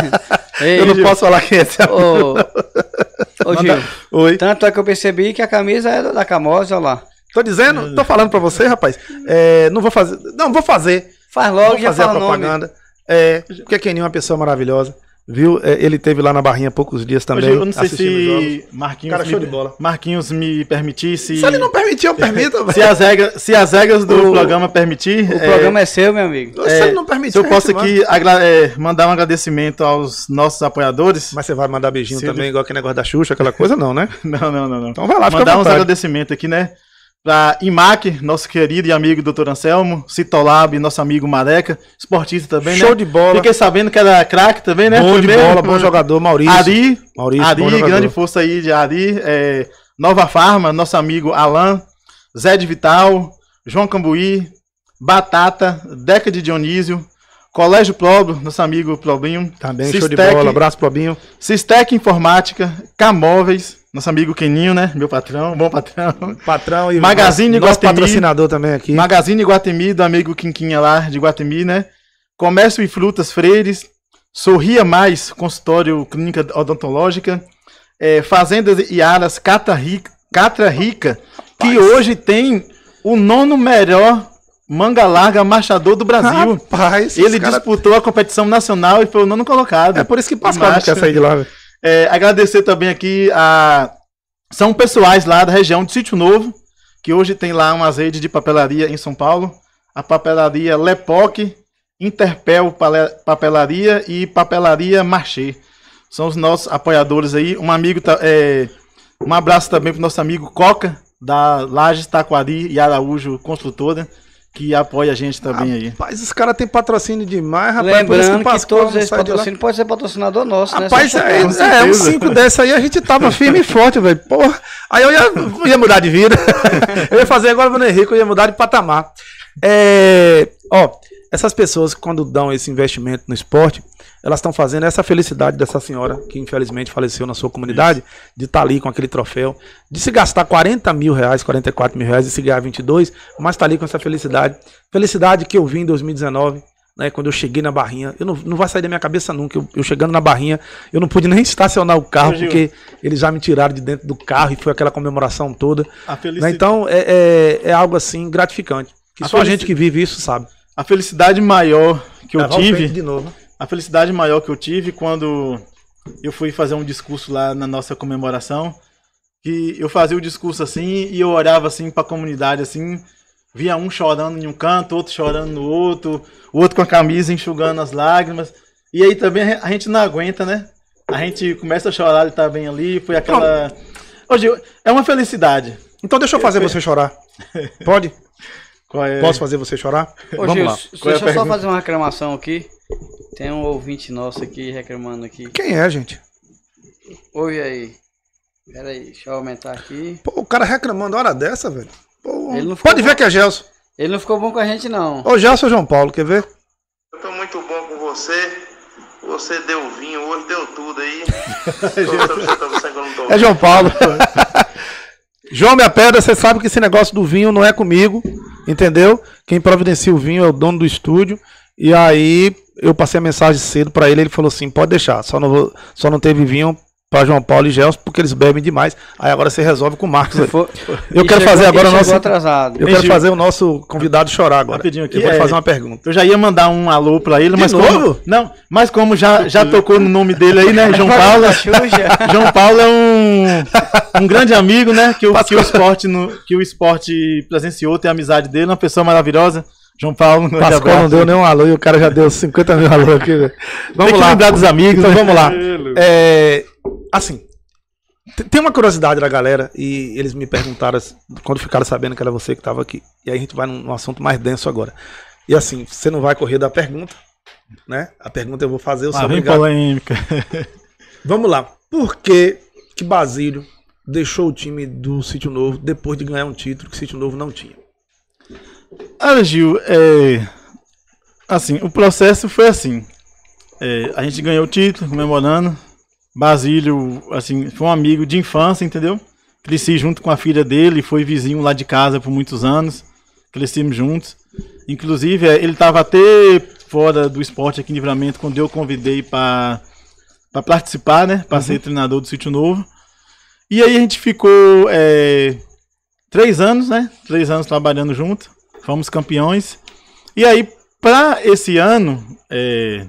Ei, eu não Gil. posso falar quem é esse amigo, Ô, ô Gil, Oi. tanto é que eu percebi que a camisa é da Camosa, olha lá. Tô dizendo, tô falando pra você, rapaz. É, não vou fazer. Não, vou fazer. Faz logo, Vou já fazer a propaganda. Nome. É, porque Keninho é uma pessoa maravilhosa. Viu? É, ele teve lá na Barrinha há poucos dias também. Eu não sei se Marquinhos, Cara, me, Marquinhos me permitisse. Se ele não permitir, eu permito. se, as regras, se as regras do o programa permitir. O é, programa é seu, meu amigo. É, se ele é, não permitir. Se eu posso aqui é, mandar um agradecimento aos nossos apoiadores. Mas você vai mandar beijinho também, igual aquele negócio da Xuxa, aquela coisa, não, né? não, não, não, não. Então vai lá, Mandar uns agradecimentos aqui, né? para IMAC, nosso querido e amigo Dr. Anselmo, Citolab, nosso amigo Mareca, esportista também, Show né? de bola. Fiquei sabendo que era craque também, né? Bom Primeiro, de bola, bom jogador, Maurício. Ari, Maurício, Ari grande força aí de Ari, é, Nova Farma, nosso amigo Alan, Zé de Vital, João Cambuí, Batata, Deca de Dionísio, Colégio Problo, nosso amigo Probinho. Também, Cistec, show de bola, abraço Probinho. Sistec Informática, Camóveis, nosso amigo Keninho, né? Meu patrão, bom patrão. Patrão e Magazine nosso Guatemi, patrocinador também aqui. Magazine Guatemi, do amigo Quinquinha lá de Guatemi, né? Comércio e Frutas Freires, Sorria Mais, consultório clínica odontológica, é, Fazendas e Aras Catra Rica, Catra Rica que hoje tem o nono melhor manga larga marchador do Brasil. Rapaz, Ele cara... disputou a competição nacional e foi o nono colocado. É por isso que Pascoal não quer sair de lá, velho. Né? É, agradecer também aqui a. São pessoais lá da região de Sítio Novo, que hoje tem lá umas redes de papelaria em São Paulo. A papelaria Lepoc, Interpel Papelaria e Papelaria Marché. São os nossos apoiadores aí. Um amigo, é, um abraço também para o nosso amigo Coca, da Lages Taquari e Araújo Construtora, que apoia a gente também rapaz, aí. Mas os caras têm patrocínio demais, rapaz. Lembrando que, que todos esses patrocínios podem ser patrocinador nosso, rapaz, né? Rapaz, é, é, uns 5 dessa aí a gente tava firme e forte, velho. Porra, aí eu ia, eu ia mudar de vida. eu ia fazer agora o Henrique, eu ia mudar de patamar. É, ó, essas pessoas, quando dão esse investimento no esporte, elas estão fazendo essa felicidade dessa senhora, que infelizmente faleceu na sua comunidade, de estar tá ali com aquele troféu, de se gastar 40 mil reais, 44 mil reais e se ganhar 22, mas estar tá ali com essa felicidade. Felicidade que eu vi em 2019, né, quando eu cheguei na Barrinha. Eu não, não vai sair da minha cabeça nunca. Eu, eu chegando na Barrinha, eu não pude nem estacionar o carro, porque eles já me tiraram de dentro do carro e foi aquela comemoração toda. Né, então, é, é, é algo assim gratificante. Que a só a gente que vive isso sabe. A felicidade maior que eu Carvalho tive. De novo. A felicidade maior que eu tive quando eu fui fazer um discurso lá na nossa comemoração. E eu fazia o discurso assim e eu olhava assim pra comunidade assim. Via um chorando em um canto, outro chorando no outro, o outro com a camisa enxugando as lágrimas. E aí também a gente não aguenta, né? A gente começa a chorar, ele tá bem ali, foi aquela. Hoje é uma felicidade. Então deixa eu fazer você chorar. Pode? É? Posso fazer você chorar? Ô, Vamos lá. Qual é deixa é eu só fazer uma reclamação aqui. Tem um ouvinte nosso aqui reclamando aqui. Quem é, gente? Oi aí. Pera aí, deixa eu aumentar aqui. Pô, o cara reclamando hora dessa, velho. Pô, pode bom. ver que é Gelson. Ele não ficou bom com a gente, não. Ô, Gelson João Paulo, quer ver? Eu tô muito bom com você. Você deu vinho, hoje deu tudo aí. é João Paulo. João, minha pedra, você sabe que esse negócio do vinho não é comigo. Entendeu? Quem providencia o vinho é o dono do estúdio. E aí eu passei a mensagem cedo para ele, ele falou assim: "Pode deixar, só não vou, só não teve vinho para João Paulo e Gelson, porque eles bebem demais. Aí agora você resolve com o Marcos. Eu e quero chegou, fazer agora o nosso. Atrasado. Eu quero fazer o nosso convidado chorar agora. Rapidinho aqui. Eu vou é... fazer uma pergunta. Eu já ia mandar um alô para ele, De mas novo? como. Não, mas como já, já tocou no nome dele aí, né? João Paulo. João Paulo é um, um grande amigo, né? Que o, que o esporte que o esporte presenciou, tem a amizade dele, uma pessoa maravilhosa. João Paulo, um Pascoal abraço. não deu nenhum alô e o cara já deu 50 mil alô aqui. Né? Vamos Tem lembrar dos amigos, então né? vamos lá. É, assim, tem uma curiosidade da galera e eles me perguntaram quando ficaram sabendo que era você que estava aqui. E aí a gente vai num, num assunto mais denso agora. E assim, você não vai correr da pergunta, né? A pergunta eu vou fazer, o sou ah, polêmica. Vamos lá. Por que que Basílio deixou o time do Sítio Novo depois de ganhar um título que o Sítio Novo não tinha? Olha, Gil, é... assim, o processo foi assim. É, a gente ganhou o título, comemorando. Basílio, assim, foi um amigo de infância, entendeu? Cresci junto com a filha dele, foi vizinho lá de casa por muitos anos. Crescemos juntos. Inclusive, é, ele estava até fora do esporte aqui em Livramento quando eu convidei para participar, né? Para uhum. ser treinador do Sítio Novo. E aí a gente ficou é, três anos, né? Três anos trabalhando junto. Fomos campeões. E aí, para esse ano, é,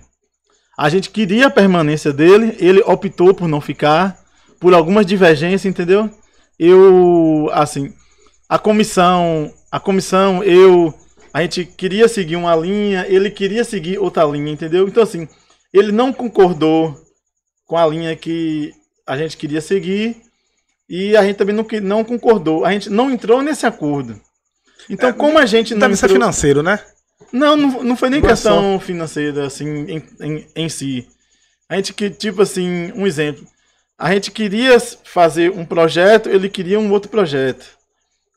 a gente queria a permanência dele, ele optou por não ficar, por algumas divergências, entendeu? Eu, assim, a comissão, a comissão, eu, a gente queria seguir uma linha, ele queria seguir outra linha, entendeu? Então, assim, ele não concordou com a linha que a gente queria seguir e a gente também não, não concordou, a gente não entrou nesse acordo. Então, é, como a gente não. Deve tá entrou... financeiro, né? Não, não, não foi nem Boa questão só. financeira, assim, em, em, em si. A gente que, tipo assim, um exemplo. A gente queria fazer um projeto, ele queria um outro projeto.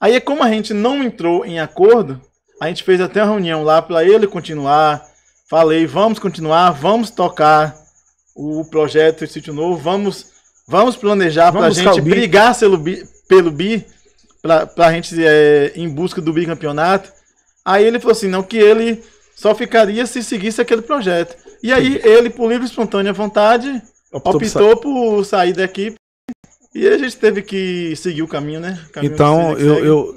Aí, é como a gente não entrou em acordo, a gente fez até uma reunião lá para ele continuar. Falei, vamos continuar, vamos tocar o projeto Sítio Novo, vamos, vamos planejar para a gente brigar pelo bi, pelo BI pra, pra gente é, em busca do bicampeonato. Aí ele falou assim, não, que ele só ficaria se seguisse aquele projeto. E aí ele, por livre e espontânea vontade, optou, optou por sair da equipe. E a gente teve que seguir o caminho, né? O caminho então, eu, eu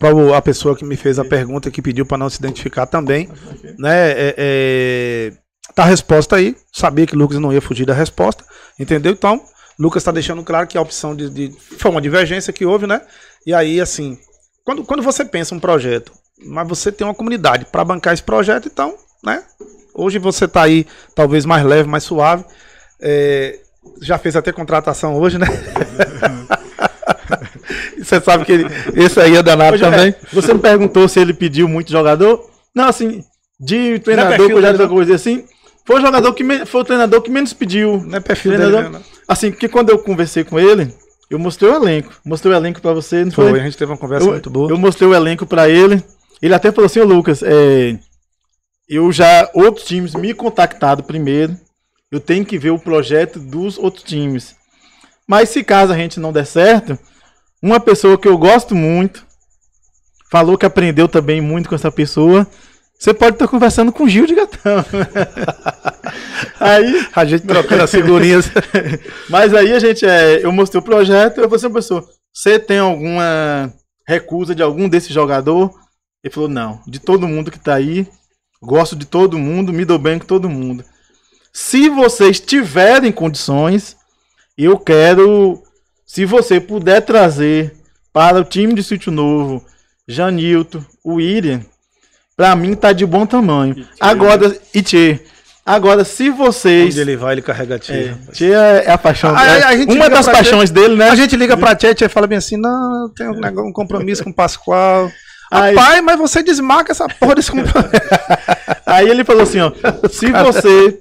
para a pessoa que me fez a pergunta, que pediu para não se identificar também, okay. né? É, é, tá a resposta aí. Sabia que Lucas não ia fugir da resposta, entendeu? Então, Lucas está deixando claro que a opção de, de, Foi uma divergência que houve, né? E aí, assim, quando, quando você pensa um projeto, mas você tem uma comunidade para bancar esse projeto, então, né? Hoje você está aí, talvez mais leve, mais suave. É, já fez até contratação hoje, né? você sabe que ele, esse aí é danado hoje, é, também. É, você me perguntou se ele pediu muito jogador? Não, assim, de treinador, cuidado da né? coisa assim. Foi o jogador que me... foi o treinador que menos pediu. Não é perfil treinador... dele, né? Assim, que quando eu conversei com ele, eu mostrei o elenco. Mostrei o elenco para você. Não foi, foi, a gente teve uma conversa eu, muito boa. Eu mostrei o elenco para ele. Ele até falou assim, Lucas, é... eu já, outros times me contactaram primeiro. Eu tenho que ver o projeto dos outros times. Mas se caso a gente não der certo, uma pessoa que eu gosto muito, falou que aprendeu também muito com essa pessoa, você pode estar conversando com o Gil de Gatão. aí a gente trocando as figurinhas. Mas aí a gente é, eu mostrei o projeto, eu falei assim, pessoa: você tem alguma recusa de algum desse jogador? Ele falou: "Não, de todo mundo que está aí, gosto de todo mundo, me dou bem com todo mundo. Se vocês tiverem condições, eu quero se você puder trazer para o time de sítio novo Janilton, o William, Pra mim tá de bom tamanho. Itê. Agora, Itê. Agora, se vocês. Onde ele vai, ele carrega tia. É, tia é, é a paixão dele. Uma das paixões dele, né? A gente liga pra tia e fala bem assim: não, tem um, é. um compromisso com o Pascoal. Aí... Pai, mas você desmarca essa porra desse compromisso. Aí ele falou assim: ó, se você.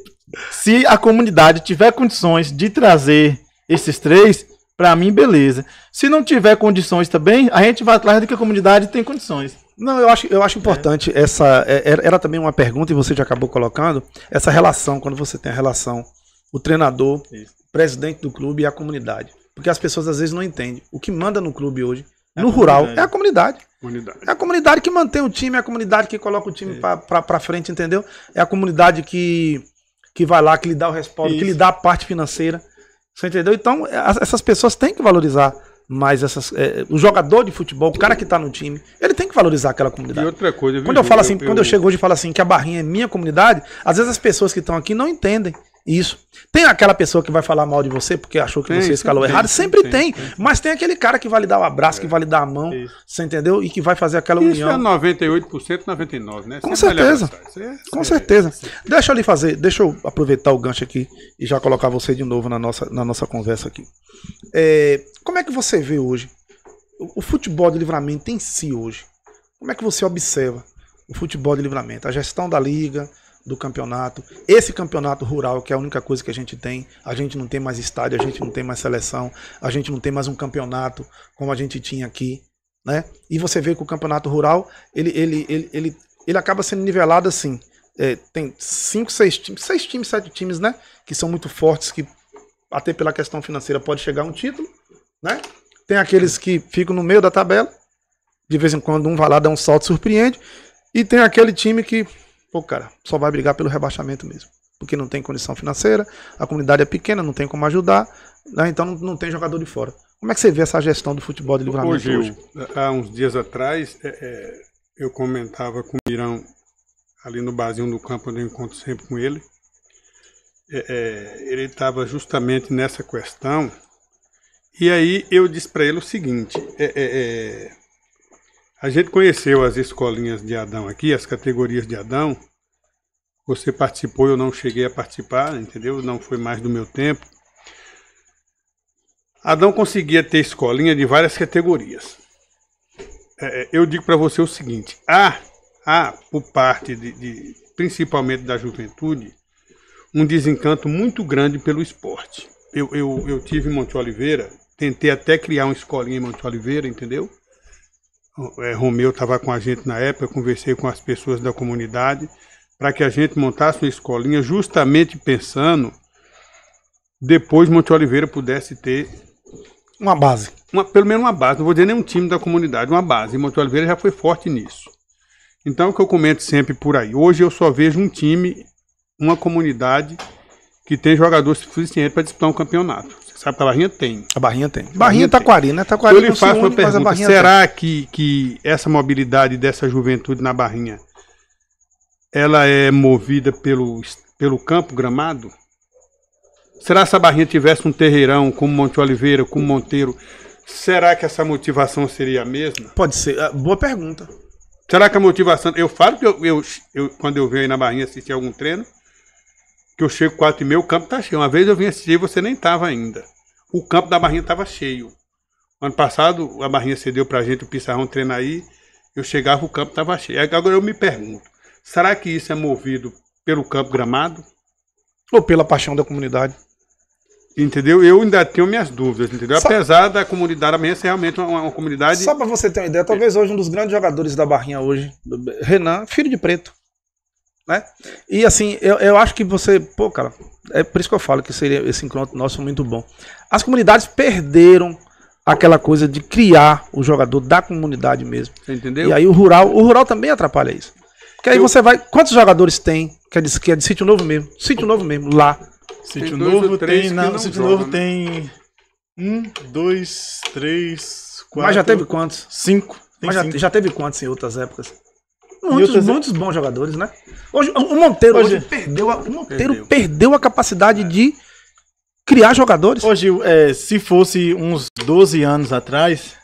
Se a comunidade tiver condições de trazer esses três, pra mim, beleza. Se não tiver condições também, a gente vai atrás do que a comunidade tem condições. Não, eu acho, eu acho é. importante é. essa. Era, também uma pergunta e você já acabou colocando. Essa relação, quando você tem a relação, o treinador, Isso. presidente do clube e a comunidade. Porque as pessoas às vezes não entendem. O que manda no clube hoje, é no rural, é a comunidade. comunidade. É a comunidade que mantém o time, é a comunidade que coloca o time é. para frente, entendeu? É a comunidade que, que vai lá, que lhe dá o respaldo, Isso. que lhe dá a parte financeira. Você entendeu? Então, é, essas pessoas têm que valorizar mas essas, é, o jogador de futebol, o cara que está no time, ele tem que valorizar aquela comunidade. E outra coisa, viu, quando eu falo assim, eu, quando eu chego hoje e falo assim que a barrinha é minha comunidade, às vezes as pessoas que estão aqui não entendem. Isso. Tem aquela pessoa que vai falar mal de você porque achou que tem, você escalou errado. Tem, sempre tem, Mas tem aquele cara que vai lhe dar o um abraço, é, que vai lhe dar a mão, isso. você entendeu? E que vai fazer aquela isso é união. Isso é 98%, 99%, né? Com certeza. É, Com é, certeza. É deixa eu lhe fazer, deixa eu aproveitar o gancho aqui e já colocar você de novo na nossa, na nossa conversa aqui. É, como é que você vê hoje o, o futebol de livramento em si hoje? Como é que você observa o futebol de livramento? A gestão da liga do campeonato. Esse campeonato rural, que é a única coisa que a gente tem, a gente não tem mais estádio, a gente não tem mais seleção, a gente não tem mais um campeonato como a gente tinha aqui. Né? E você vê que o campeonato rural, ele, ele, ele, ele, ele acaba sendo nivelado assim. É, tem cinco, seis times, seis times, sete times, né? Que são muito fortes, que até pela questão financeira pode chegar a um título, né? Tem aqueles que ficam no meio da tabela, de vez em quando um vai lá, dá um salto, surpreende. E tem aquele time que pô, cara, só vai brigar pelo rebaixamento mesmo. Porque não tem condição financeira, a comunidade é pequena, não tem como ajudar, né? então não, não tem jogador de fora. Como é que você vê essa gestão do futebol de livramento hoje? hoje? há uns dias atrás, é, é, eu comentava com o Mirão, ali no barzinho do campo, eu encontro sempre com ele. É, é ele estava justamente nessa questão. E aí eu disse para ele o seguinte: é, é, é a gente conheceu as escolinhas de Adão aqui, as categorias de Adão. Você participou, eu não cheguei a participar, entendeu? Não foi mais do meu tempo. Adão conseguia ter escolinha de várias categorias. É, é eu digo para você o seguinte: há, há por parte de, de, principalmente da juventude, um desencanto muito grande pelo esporte. Eu, eu, eu tive em Monte Oliveira, tentei até criar uma escolinha em Monte Oliveira, entendeu? é, Romeu estava com a gente na época, conversei com as pessoas da comunidade para que a gente montasse uma escolinha justamente pensando depois Monte Oliveira pudesse ter uma base. Uma, pelo menos uma base, não vou dizer nenhum time da comunidade, uma base. E Monte Oliveira já foi forte nisso. Então, o que eu comento sempre por aí. Hoje eu só vejo um time, uma comunidade que tem jogadores suficientes para disputar um campeonato. Sabe que a barrinha tem. A barrinha tem. Barrinha, barrinha taquari, né? Taquari então, eu lhe faço uma pergunta. Será que, que essa mobilidade dessa juventude na barrinha ela é movida pelo, pelo campo gramado? Será que se a barrinha tivesse um terreirão como Monte Oliveira, como Monteiro, será que essa motivação seria a mesma? Pode ser. Ah, boa pergunta. Será que a motivação. Eu falo que eu, eu, eu quando eu venho aí na barrinha assistir algum treino, que eu chego quatro e meio o campo tá cheio. Uma vez eu vim assistir você nem tava ainda. O campo da Barrinha tava cheio. Ano passado, a Barrinha cedeu pra gente o Pissarrão treinar aí. Eu chegava, o campo tava cheio. Agora eu me pergunto, será que isso é movido pelo campo gramado? Ou pela paixão da comunidade? Entendeu? Eu ainda tenho minhas dúvidas, entendeu? Sabe, Apesar da comunidade amanhã ser realmente uma, uma comunidade. Só para você ter uma ideia, talvez hoje um dos grandes jogadores da Barrinha hoje, Renan, filho de preto. Né? E assim, eu, eu acho que você. Pô, cara, é por isso que eu falo que seria esse encontro nosso muito bom. As comunidades perderam aquela coisa de criar o jogador da comunidade mesmo. Entendeu? E aí o rural, o rural também atrapalha isso. Porque aí eu... você vai. Quantos jogadores tem? Que é de, que é de sítio novo mesmo. Sítio novo mesmo, lá. Sítio novo tem. Não, não sítio joga, novo né? tem. Um, dois, três, quatro. Mas já teve quantos? Cinco. Mas já, cinco. já teve quantos em outras épocas? muitos, muitos bons jogadores, né? Hoje, o Monteiro hoje, hoje perdeu, a, o Monteiro perdeu. perdeu a capacidade é. de criar jogadores. Hoje, é, se fosse uns 12 anos atrás,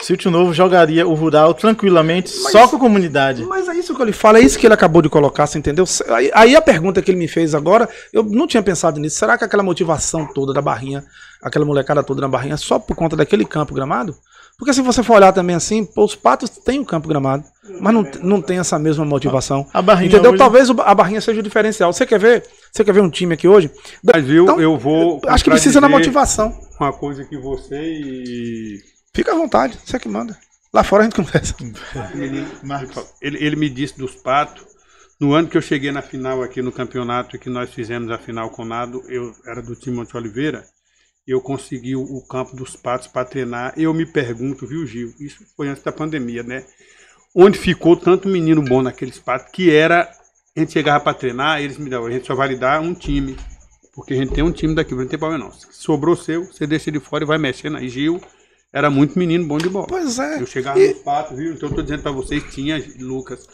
Sítio Novo jogaria o rural tranquilamente, mas, só com a comunidade. Mas é isso que ele fala, é isso que ele acabou de colocar, você entendeu? Aí, aí, a pergunta que ele me fez agora, eu não tinha pensado nisso. Será que aquela motivação toda da barrinha, aquela molecada toda na barrinha, é só por conta daquele campo gramado? Porque se você for olhar também assim, pô, os patos têm o um campo gramado mas não, não tem essa mesma motivação. A, a barrinha entendeu? Hoje... Talvez a barrinha seja o diferencial. Você quer ver? Você quer ver um time aqui hoje? Mas então, eu vou. Acho que precisa da motivação. Uma coisa que você e. Fica à vontade, você que manda. Lá fora a gente conversa. Ele, ele, ele me disse dos patos. No ano que eu cheguei na final aqui no campeonato, que nós fizemos a final com o Nado, eu era do time Monte Oliveira eu consegui o campo dos patos para treinar. Eu me pergunto, viu, Gil? Isso foi antes da pandemia, né? onde ficou tanto menino bom naquele espaço, que era. A gente chegava para treinar, eles me davam, a gente só validar um time. Porque a gente tem um time daqui, não tem problema não. Se sobrou seu, você deixa ele fora e vai mexendo. Aí Gil era muito menino bom de bola. Pois é. Eu chegava e... no pato, viu? Então eu tô dizendo para vocês, tinha Lucas,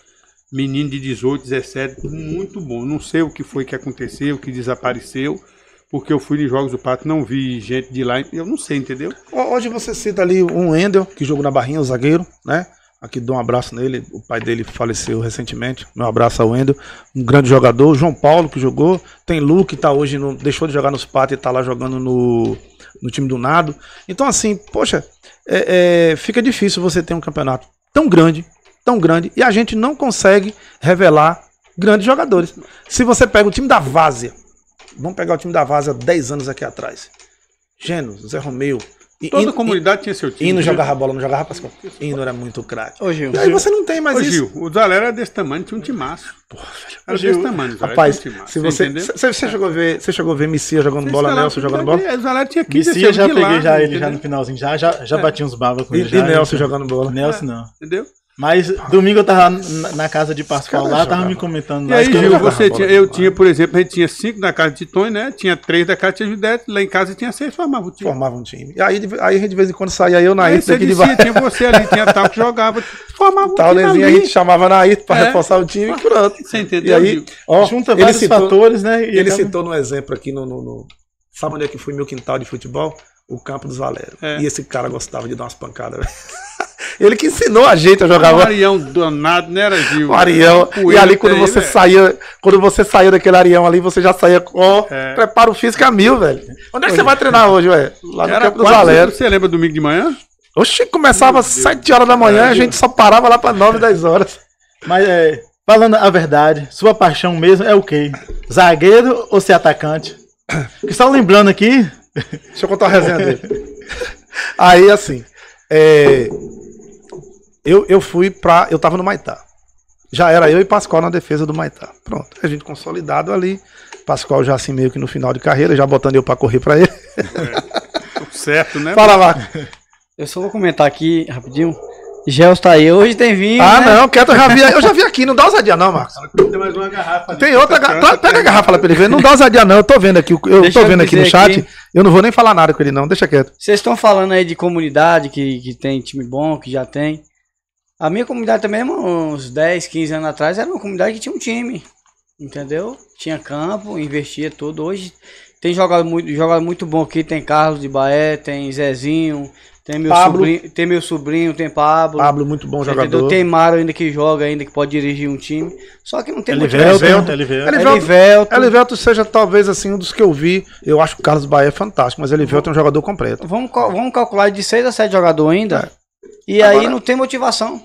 menino de 18, 17, muito bom. Não sei o que foi que aconteceu, o que desapareceu porque eu fui nos jogos do Pato, não vi gente de lá, eu não sei, entendeu? Hoje você cita ali um Endel, que jogou na Barrinha, o zagueiro, né? Aqui dou um abraço nele. O pai dele faleceu recentemente. Meu abraço ao Wendel. Um grande jogador. João Paulo, que jogou. Tem Lu, que tá hoje no, deixou de jogar nos patos e tá lá jogando no, no time do Nado. Então, assim, poxa, é, é, fica difícil você ter um campeonato tão grande, tão grande, e a gente não consegue revelar grandes jogadores. Se você pega o time da Várzea, vamos pegar o time da Várzea 10 anos aqui atrás. Gênio, Zé Romeu, e, Toda e, comunidade e, tinha seu time. Hino jogava bola, não jogava Pascoal. Hino era muito craque. Ô, Gil. E aí você não tem mais Ô, isso. Gil, o Zalé era é desse tamanho, tinha um timaço. Porra, velho. Era Gil. desse tamanho, Zalé, Rapaz, um se você, você, você, chegou a ver, você chegou a ver Messias jogando bola, Nelson jogando bola? O Zalé tinha 15 Messias já peguei lá, já ele entendeu? já no finalzinho, já, já, já é. bati uns babas com ele. E, já, e Nelson jogando bola. Nelson é, não. Entendeu? Mas domingo eu tava na, casa de Pascoal lá, tava me comentando. E aí, Gil, você tinha, eu tinha, por exemplo, a gente tinha cinco na casa de Tony, né? Tinha três da casa de Judete, lá em casa tinha seis, formava um time. Formava um time. E aí, aí de vez em quando saía eu na Ita aqui de Tinha você ali, tinha tal que jogava, formava um time. Taulezinho a gente chamava na Ita para é. reforçar o time e ah, pronto. Você entendeu? E aí, ó, junta vários citou, fatores, né? ele acaba... citou no exemplo aqui no, no, no. Sabe onde é que foi meu quintal de futebol? O campo dos Valério. É. E esse cara gostava de dar umas pancadas, velho. Ele que ensinou a gente a jogar bola. Arião danado, né, era Gil? O Arião. O e ali quando aí, você né? saía, quando você saía daquele Arião ali, você já saía com é. preparo físico a mil, velho. Onde é que você vai treinar é. hoje, velho? Lá no era Campo dos Alegres. Você lembra domingo de manhã? Oxi, começava às 7 horas da manhã, é, a gente só parava lá para 9, 10 horas. Mas é, falando a verdade, sua paixão mesmo é o quê? Zagueiro ou ser atacante? Porque só lembrando aqui. Deixa eu contar a resenha dele. Aí, assim, é, eu, eu fui pra. Eu tava no Maitá. Já era eu e Pascoal na defesa do Maitá. Pronto. A gente consolidado ali. Pascoal já assim meio que no final de carreira, já botando eu pra correr pra ele. É, certo, né? Fala lá. Eu só vou comentar aqui rapidinho. Gels tá aí, hoje tem vinho. Ah, né? não, quieto, eu já, vi, eu já vi aqui, não dá ousadia não, Marcos. Tem mais uma garrafa. Ali, tem outra tá garrafa, tá, pega a garrafa lá pra ele ver, não dá ousadia não, eu tô vendo aqui, eu Deixa tô vendo eu aqui no chat, aqui. eu não vou nem falar nada com ele não, deixa quieto. Vocês estão falando aí de comunidade, que, que tem time bom, que já tem, a minha comunidade também, uns 10, 15 anos atrás, era uma comunidade que tinha um time. Entendeu? Tinha campo, investia tudo. Hoje tem jogado muito, jogado muito bom aqui. Tem Carlos de Baé, tem Zezinho, tem meu, Pablo. sobrinho, tem meu sobrinho, tem Pablo. Pablo, muito bom jogador. Tem Mário ainda que joga, ainda que pode dirigir um time. Só que não tem Elivelto, muito. Elivelto. Elivelto. Elivelto seja talvez assim um dos que eu vi. Eu acho que o Carlos Baé é fantástico, mas Elivelto é um jogador completo. Vamos, vamos calcular de 6 a 7 jogadores ainda. É. E Agora, aí não tem motivação.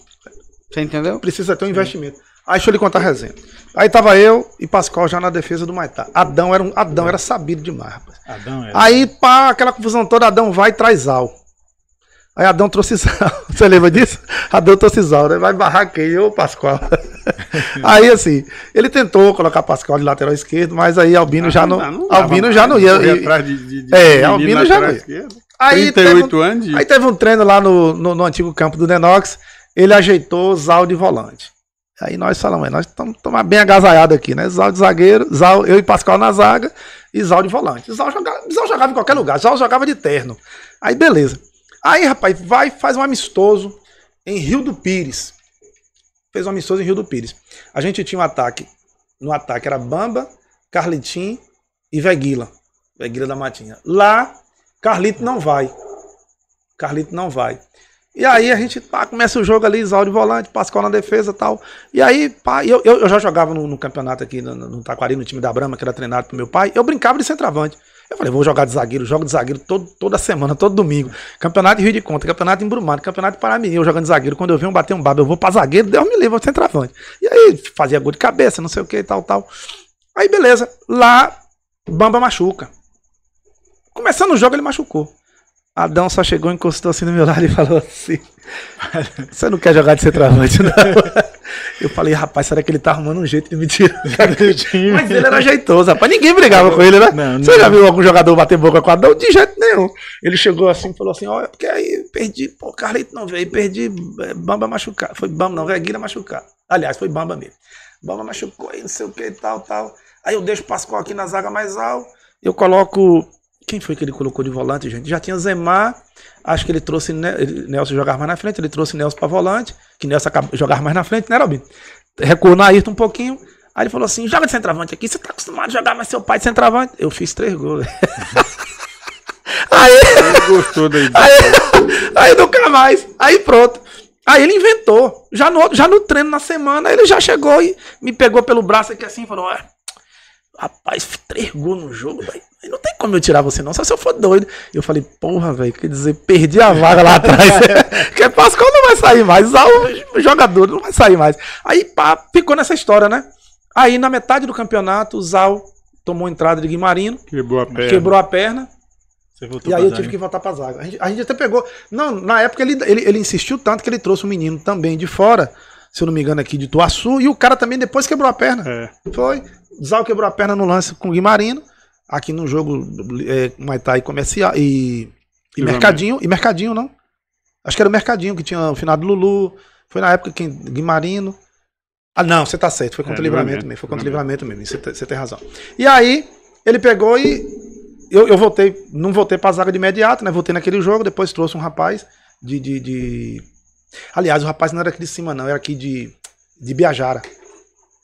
Você entendeu? Precisa ter um investimento. Aí deixa eu lhe contar a resenha. Aí tava eu e Pascoal já na defesa do Maitá. Adão era, um, Adão era sabido demais, rapaz. Adão era. Aí, pá, aquela confusão toda, Adão vai e traz Al. Aí Adão trouxe al Você lembra disso? Adão trouxe al Né? Vai barrar quem? Ô, Pascoal. aí, assim, ele tentou colocar Pascoal de lateral esquerdo, mas aí Albino ah, já não. não, não Albino já não ia. ia atrás de, de, de é, Albino já não ia. Esquerdo. Aí 38 teve um, anos. De... Aí teve um treino lá no, no, no antigo campo do Nenox ele ajeitou Zal de volante. Aí nós falamos, é, nós estamos bem agasalhados aqui, né? Zal de zagueiro, Zal, eu e Pascoal na zaga e Zal de volante. Zal jogava, Zal jogava em qualquer lugar, Zal jogava de terno. Aí beleza. Aí, rapaz, vai faz um amistoso em Rio do Pires. Fez um amistoso em Rio do Pires. A gente tinha um ataque. No ataque era Bamba, Carlitim e Veguila. Veguila da Matinha. Lá, Carlito não vai. Carlito não vai. E aí a gente pá, começa o jogo ali, Isauro de volante, Pascoal na defesa e tal. E aí, pá, eu, eu, já jogava no, no campeonato aqui no, no Taquari, no time da Brama, que era treinado pro meu pai. Eu brincava de centroavante. Eu falei, vou jogar de zagueiro, jogo de zagueiro todo, toda semana, todo domingo. Campeonato de Rio de Conta, campeonato em Brumado, campeonato Paramirim, eu jogando de zagueiro. Quando eu venho bater um babo, eu vou pra zagueiro, Deus me livre, vou centroavante. E aí, fazia gol de cabeça, não sei o que e tal, tal. Aí, beleza. Lá, Bamba machuca. Começando o jogo, ele machucou. Adão só chegou, encostou assim no meu lado e falou assim: Você não quer jogar de centroavante, não? Eu falei, rapaz, será que ele tá arrumando um jeito de me tirar? Mas ele era jeitoso, rapaz. Ninguém brigava com ele, né? Não, Você não. já viu algum jogador bater boca com Adão? De jeito nenhum. Ele chegou assim e falou assim: Ó, é porque aí perdi, pô, Carlito não veio, perdi é, Bamba machucado. Foi Bamba, não, Reguina machucado. Aliás, foi Bamba mesmo. Bamba machucou aí, não sei o que e tal, tal. Aí eu deixo o Pascoal aqui na zaga mais alto. Eu coloco quem foi que ele colocou de volante, gente? Já tinha Zemar, acho que ele trouxe Nelson jogar mais na frente, ele trouxe Nelson para volante, que Nelson jogava mais na frente, né, Robin? Recuou na Ayrton um pouquinho. Aí ele falou assim: joga de centroavante aqui, você tá acostumado a jogar, mas seu pai de é centroavante. Eu fiz três gols. aí. Ele gostou da ideia. Aí, aí nunca mais. Aí pronto. Aí ele inventou. Já no, já no treino na semana, ele já chegou e me pegou pelo braço aqui assim e falou: Rapaz, três gols no jogo, Não tem como eu tirar você, não, só se eu for doido. Eu falei, porra, velho, quer dizer, perdi a vaga lá atrás. Porque Pascoal não vai sair mais, o jogador não vai sair mais. Aí, pá, ficou nessa história, né? Aí, na metade do campeonato, o Zal tomou entrada de Guimarino. Quebrou a perna. Quebrou a perna. e aí eu tive que voltar pra zaga. A gente, a gente até pegou. Não, na época ele, ele, ele insistiu tanto que ele trouxe um menino também de fora se eu não me engano, é aqui de Tuaçu. E o cara também depois quebrou a perna. É. Foi. Zal quebrou a perna no lance com o Guimarino, aqui no jogo é, Maitá e Comercial. E, e Mercadinho. E Mercadinho, não? Acho que era o Mercadinho que tinha o final do Lulu. Foi na época que Guimarino. Ah, não, você tá certo. Foi contra é, o livramento mesmo. Foi contra o livramento mesmo. Você tem, tá, tem razão. E aí, ele pegou e. Eu, eu voltei, não voltei pra zaga de imediato, né? Voltei naquele jogo, depois trouxe um rapaz de, de, de Aliás, o rapaz não era aqui de cima, não, era aqui de, de Biajara.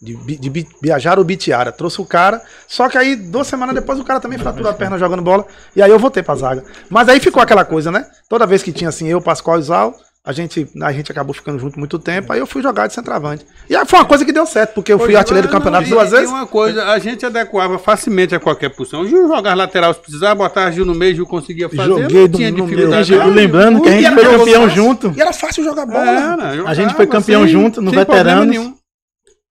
De, de, de Biajara ou Bitiara. Trouxe o cara, só que aí, duas semanas depois, o cara também fraturou a perna jogando bola. E aí eu voltei pra zaga. Mas aí ficou aquela coisa, né? Toda vez que tinha assim, eu, Pascoal e Zal, a gente, a gente acabou ficando junto muito tempo, é. aí eu fui jogar de centroavante. E aí foi uma coisa que deu certo, porque eu fui é, artilheiro do campeonato não, duas vezes. E uma coisa, a gente adequava facilmente a qualquer posição. O Gil jogava lateral se precisava, botava Gil no meio, Gil conseguia fazer. Joguei não tinha no dificuldade. Meio. Lembrando que a gente foi campeão fácil. junto. E era fácil jogar bola. Era, jogava, a gente foi campeão assim, junto no Veteranos.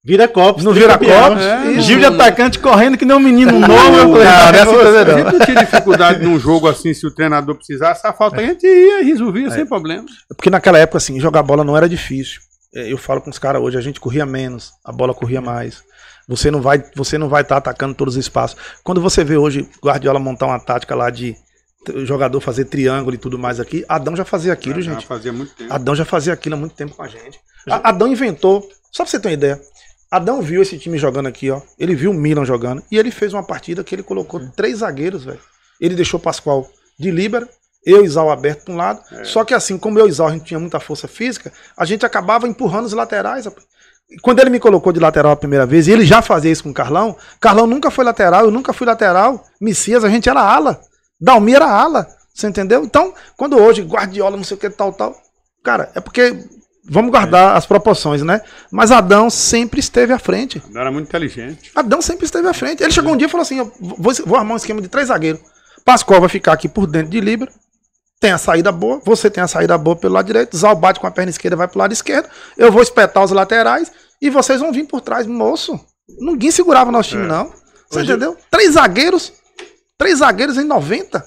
Vira copos. Não vira copos. É, Gil de atacante correndo que nem um menino novo. Não, a gente não ah, tinha dificuldade num jogo assim, se o treinador precisasse, a falta é. a gente ia resolvia é. sem problema. Porque naquela época, assim, jogar bola não era difícil. É, eu falo com os caras hoje, a gente corria menos, a bola corria mais. Você não vai você não vai estar tá atacando todos os espaços. Quando você vê hoje Guardiola montar uma tática lá de jogador fazer triângulo e tudo mais aqui, Adão já fazia aquilo, gente. Já fazia muito tempo. Adão já fazia aquilo há muito tempo com a gente. Adão inventou, só pra você ter uma ideia, Adão viu esse time jogando aqui, ó. Ele viu o Milan jogando. E ele fez uma partida que ele colocou é. três zagueiros, velho. Ele deixou Pascoal de líbero, eu e Isal aberto para um lado. É. Só que assim, como eu e Isal, a gente tinha muita força física, a gente acabava empurrando os laterais, rapaz. Quando ele me colocou de lateral a primeira vez, e ele já fazia isso com o Carlão, Carlão nunca foi lateral, eu nunca fui lateral, Messias, a gente era ala. Dalmi era ala, você entendeu? Então, quando hoje Guardiola, não sei o que, tal, tal, cara, é porque Vamos guardar é. as proporções, né? Mas Adão sempre esteve à frente. Adão era muito inteligente. Adão sempre esteve à frente. Ele chegou um dia e falou assim: vou, vou, armar um esquema de três zagueiros. Pascoal vai ficar aqui por dentro de Libra. Tem a saída boa, você tem a saída boa pelo lado direito, Zalbate com a perna esquerda, vai pro lado esquerdo. Eu vou espetar os laterais e vocês vão vir por trás. Moço, ninguém segurava nosso time, é. não. Você Hoje... entendeu? Três zagueiros, três zagueiros em 90.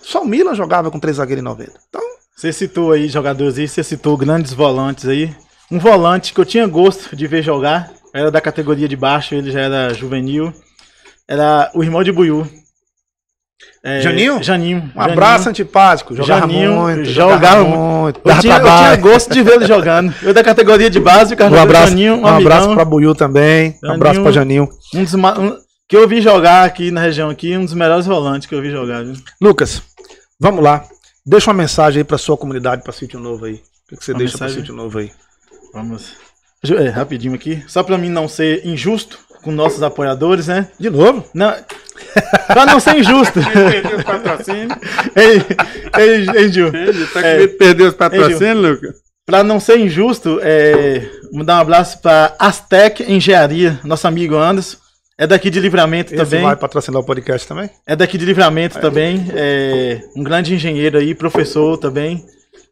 Só o Milan jogava com três zagueiros em 90. Então, você citou aí jogadores aí, você citou grandes volantes aí. Um volante que eu tinha gosto de ver jogar, era da categoria de baixo, ele já era juvenil. Era o irmão de Buiú. É, Janinho? Janinho. Um Janinho. abraço antipático. Jogava Janinho, muito. Jogava, jogava muito. Eu tinha, eu tinha, gosto de vê-lo jogando. Eu da categoria de base, o um abraço, Janinho, um, um abraço para Buiú também. Janinho, um abraço para Janinho. Um dos, um, que eu vi jogar aqui na região aqui, um dos melhores volantes que eu vi jogar. Viu? Lucas, vamos lá. Deixa uma mensagem aí para sua comunidade, para Sítio Novo aí. O que, você uma deixa para Sítio Novo aí? Vamos. É, rapidinho aqui. Só para mim não ser injusto com nossos apoiadores, né? De novo? Não. Para não ser injusto. perdeu os patrocínios. ei, ei, ei, Gil. Tá é. perder os patrocínios, Lucas? Para não ser injusto, é, dar um abraço para Aztec Engenharia, nosso amigo Anderson. É daqui de Livramento Esse também. vai patrocinar o podcast também? É daqui de Livramento também. É um grande engenheiro aí, professor também.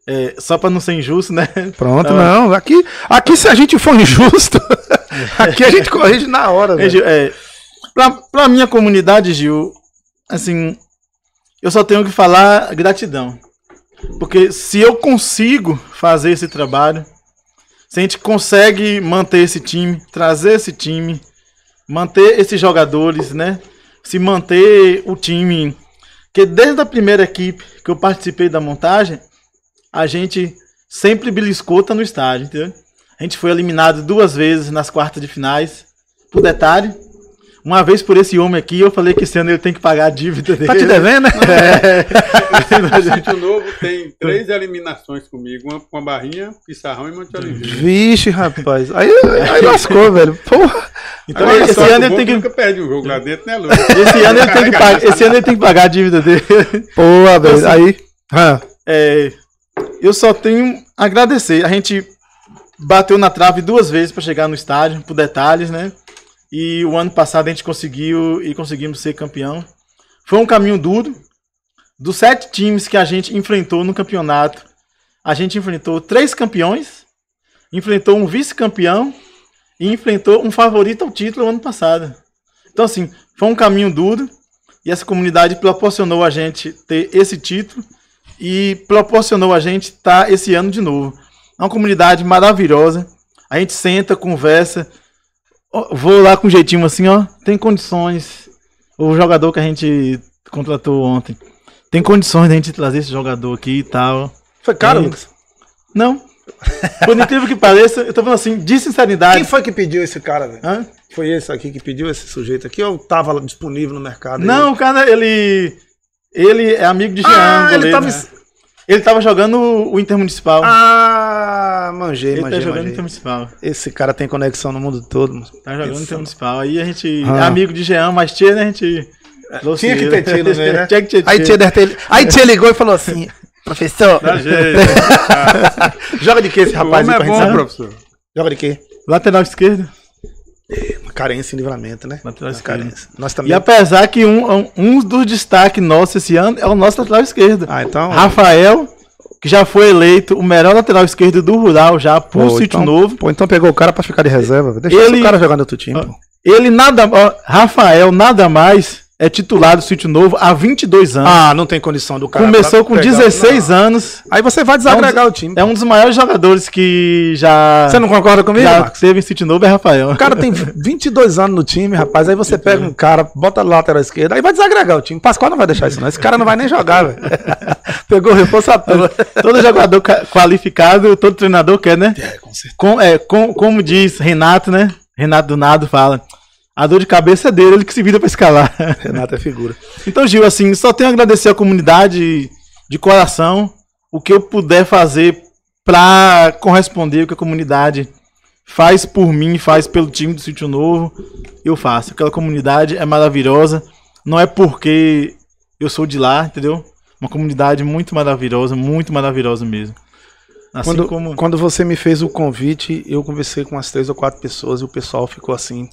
É, só para não ser injusto, né? Pronto, ah. não. Aqui, aqui se a gente for injusto, aqui a gente corrige na hora. É, Gil, é, minha comunidade, Gil, assim, eu só tenho que falar gratidão. Porque se eu consigo fazer esse trabalho, se a gente consegue manter esse time, trazer esse time manter esses jogadores, né? Se manter o time. Que desde a primeira equipe que eu participei da montagem, a gente sempre beliscota tá no estádio, entendeu? A gente foi eliminado duas vezes nas quartas de finais, por detalhe. Uma vez por esse homem aqui, eu falei que esse ano ele tem que pagar a dívida dele. Tá te devendo, né? É. o sítio novo tem três eliminações comigo: uma com a Barrinha, Pissarrão e Monte Oliveira. Vixe, rapaz. Aí, aí lascou, velho. Porra. Então Agora, esse ano ele tem é que. Nunca perde um jogo lá dentro, né, Lucas? Esse ano ele tem que pagar. Esse ano ele tem que pagar a dívida dele. Porra, velho. Então, assim, aí. É, eu só tenho a agradecer. A gente bateu na trave duas vezes para chegar no estádio, por detalhes, né? E o ano passado a gente conseguiu e conseguimos ser campeão. Foi um caminho duro. Dos sete times que a gente enfrentou no campeonato, a gente enfrentou três campeões, enfrentou um vice-campeão e enfrentou um favorito ao título ano passado. Então, assim, foi um caminho duro e essa comunidade proporcionou a gente ter esse título e proporcionou a gente estar tá esse ano de novo. É uma comunidade maravilhosa. A gente senta, conversa, Vou lá com jeitinho assim, ó. Tem condições. O jogador que a gente contratou ontem. Tem condições a gente trazer esse jogador aqui e tal. Foi caro, e... Lucas? Não. Por incrível que pareça, eu tô falando assim, de sinceridade. Quem foi que pediu esse cara, velho? Foi esse aqui que pediu esse sujeito aqui ou tava disponível no mercado? Não, aí? o cara, ele. Ele é amigo de Jean. Ah, goleiro, ele tava. Né? Ele tava jogando o Intermunicipal. Ah, manjei, manjei. Ele tá jogando Inter Intermunicipal. Esse cara tem conexão no mundo todo, mano. Tá jogando Inter Intermunicipal. Aí a gente. Ah. É amigo de Jean, mas tia, né? A gente. É, né? Tinha que ter tido, né? Tinha que ter tido. Aí tia, ter... Aí tia ligou e falou assim: Professor. Dá jeito. Joga de que esse rapaz? aí homem é bom, professor. Joga de que? Lateral esquerdo. É, uma carência em livramento, né? Lateral esquerdo. É? Nós também... E apesar que um, um dos destaques nossos esse ano é o nosso lateral esquerdo. Ah, então. Rafael, que já foi eleito o melhor lateral esquerdo do Rural, já por pô, sítio então, novo. Pô, então pegou o cara pra ficar de reserva. Deixa ele, o cara jogar no outro time. Ó, ah, ele nada. Ó, Rafael, nada mais é titular do Sítio Novo há 22 anos. Ah, não tem condição do cara. Começou com pegar, 16 não. anos. Aí você vai desagregar é um, o time. É um dos maiores jogadores que já. Você não concorda comigo? Já Marcos? teve em Sítio Novo é Rafael. O cara tem 22 anos no time, rapaz. Aí você pega um cara, bota a lateral esquerda, aí vai desagregar o time. Pascoal não vai deixar isso, não. Esse cara não vai nem jogar, velho. Pegou o reforço à toa. Todo jogador qualificado, todo treinador quer, né? É, com certeza. Com, é, com, como diz Renato, né? Renato do Nado fala. A dor de cabeça é dele, ele que se vira para escalar. Renato é figura. Então, Gil, assim, só tenho a agradecer à comunidade de coração o que eu puder fazer para corresponder o que a comunidade faz por mim, faz pelo time do Sítio Novo, eu faço. Aquela comunidade é maravilhosa. Não é porque eu sou de lá, entendeu? Uma comunidade muito maravilhosa, muito maravilhosa mesmo. Assim quando, como... quando você me fez o convite, eu conversei com umas três ou quatro pessoas e o pessoal ficou assim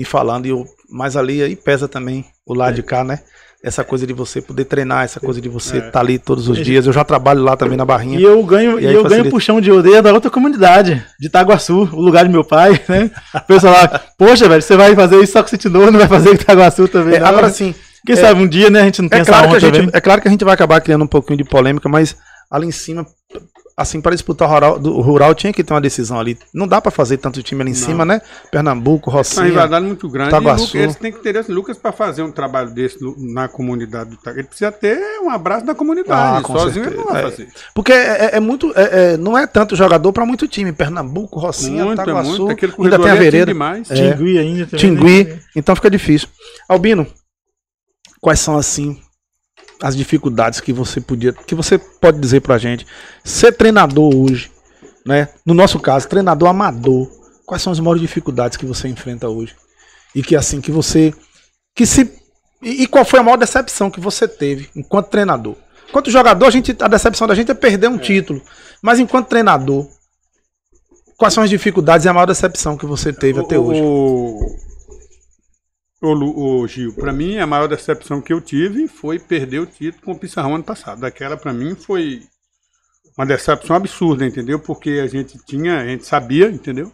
me falando, e eu, mas ali aí pesa também o lado é. de cá, né? Essa coisa de você poder treinar, essa coisa de você estar é. tá ali todos os dias. Eu já trabalho lá também na Barrinha. E eu ganho, e, e eu ganho puxão de orelha da outra comunidade, de Itaguaçu, o lugar de meu pai, né? O pessoal lá, poxa, velho, você vai fazer isso só com Sitinoa, não vai fazer Itaguaçu também. É, não, agora sim. Quem é. sabe um dia, né? A gente não é tem claro essa que a gente, É claro que a gente vai acabar criando um pouquinho de polêmica, mas ali em cima assim, para disputar o rural, do, o rural tinha que ter uma decisão ali. Não dá para fazer tanto time ali em não. cima, né? Pernambuco, Rocinha. É uma rivalidade muito grande. Taguaçu. Lucas, eles têm que ter esse assim, Lucas para fazer um trabalho desse na comunidade do Ele precisa ter um abraço da comunidade. Ah, Sozinho certeza. ele não vai é, fazer. porque é, é, é muito. É, é, não é tanto jogador para muito time. Pernambuco, Rocinha, muito, Taguaçu. É muito. Ainda tem a Vereira. É Tingui ainda. Tingui. Então fica difícil. Albino, quais são, assim, as dificuldades que você podia, que você pode dizer pra gente. Ser treinador hoje, né? No nosso caso, treinador amador, quais são as maiores dificuldades que você enfrenta hoje? E que assim que você que se e qual foi a maior decepção que você teve enquanto treinador? Enquanto jogador, a, gente, a decepção da gente é perder um é. título. Mas enquanto treinador, quais são as dificuldades e a maior decepção que você teve o, até hoje? O, Ô, ô Gil, para mim a maior decepção que eu tive foi perder o título com o Pissarrão ano passado. Daquela para mim foi uma decepção absurda, entendeu? Porque a gente tinha, a gente sabia, entendeu?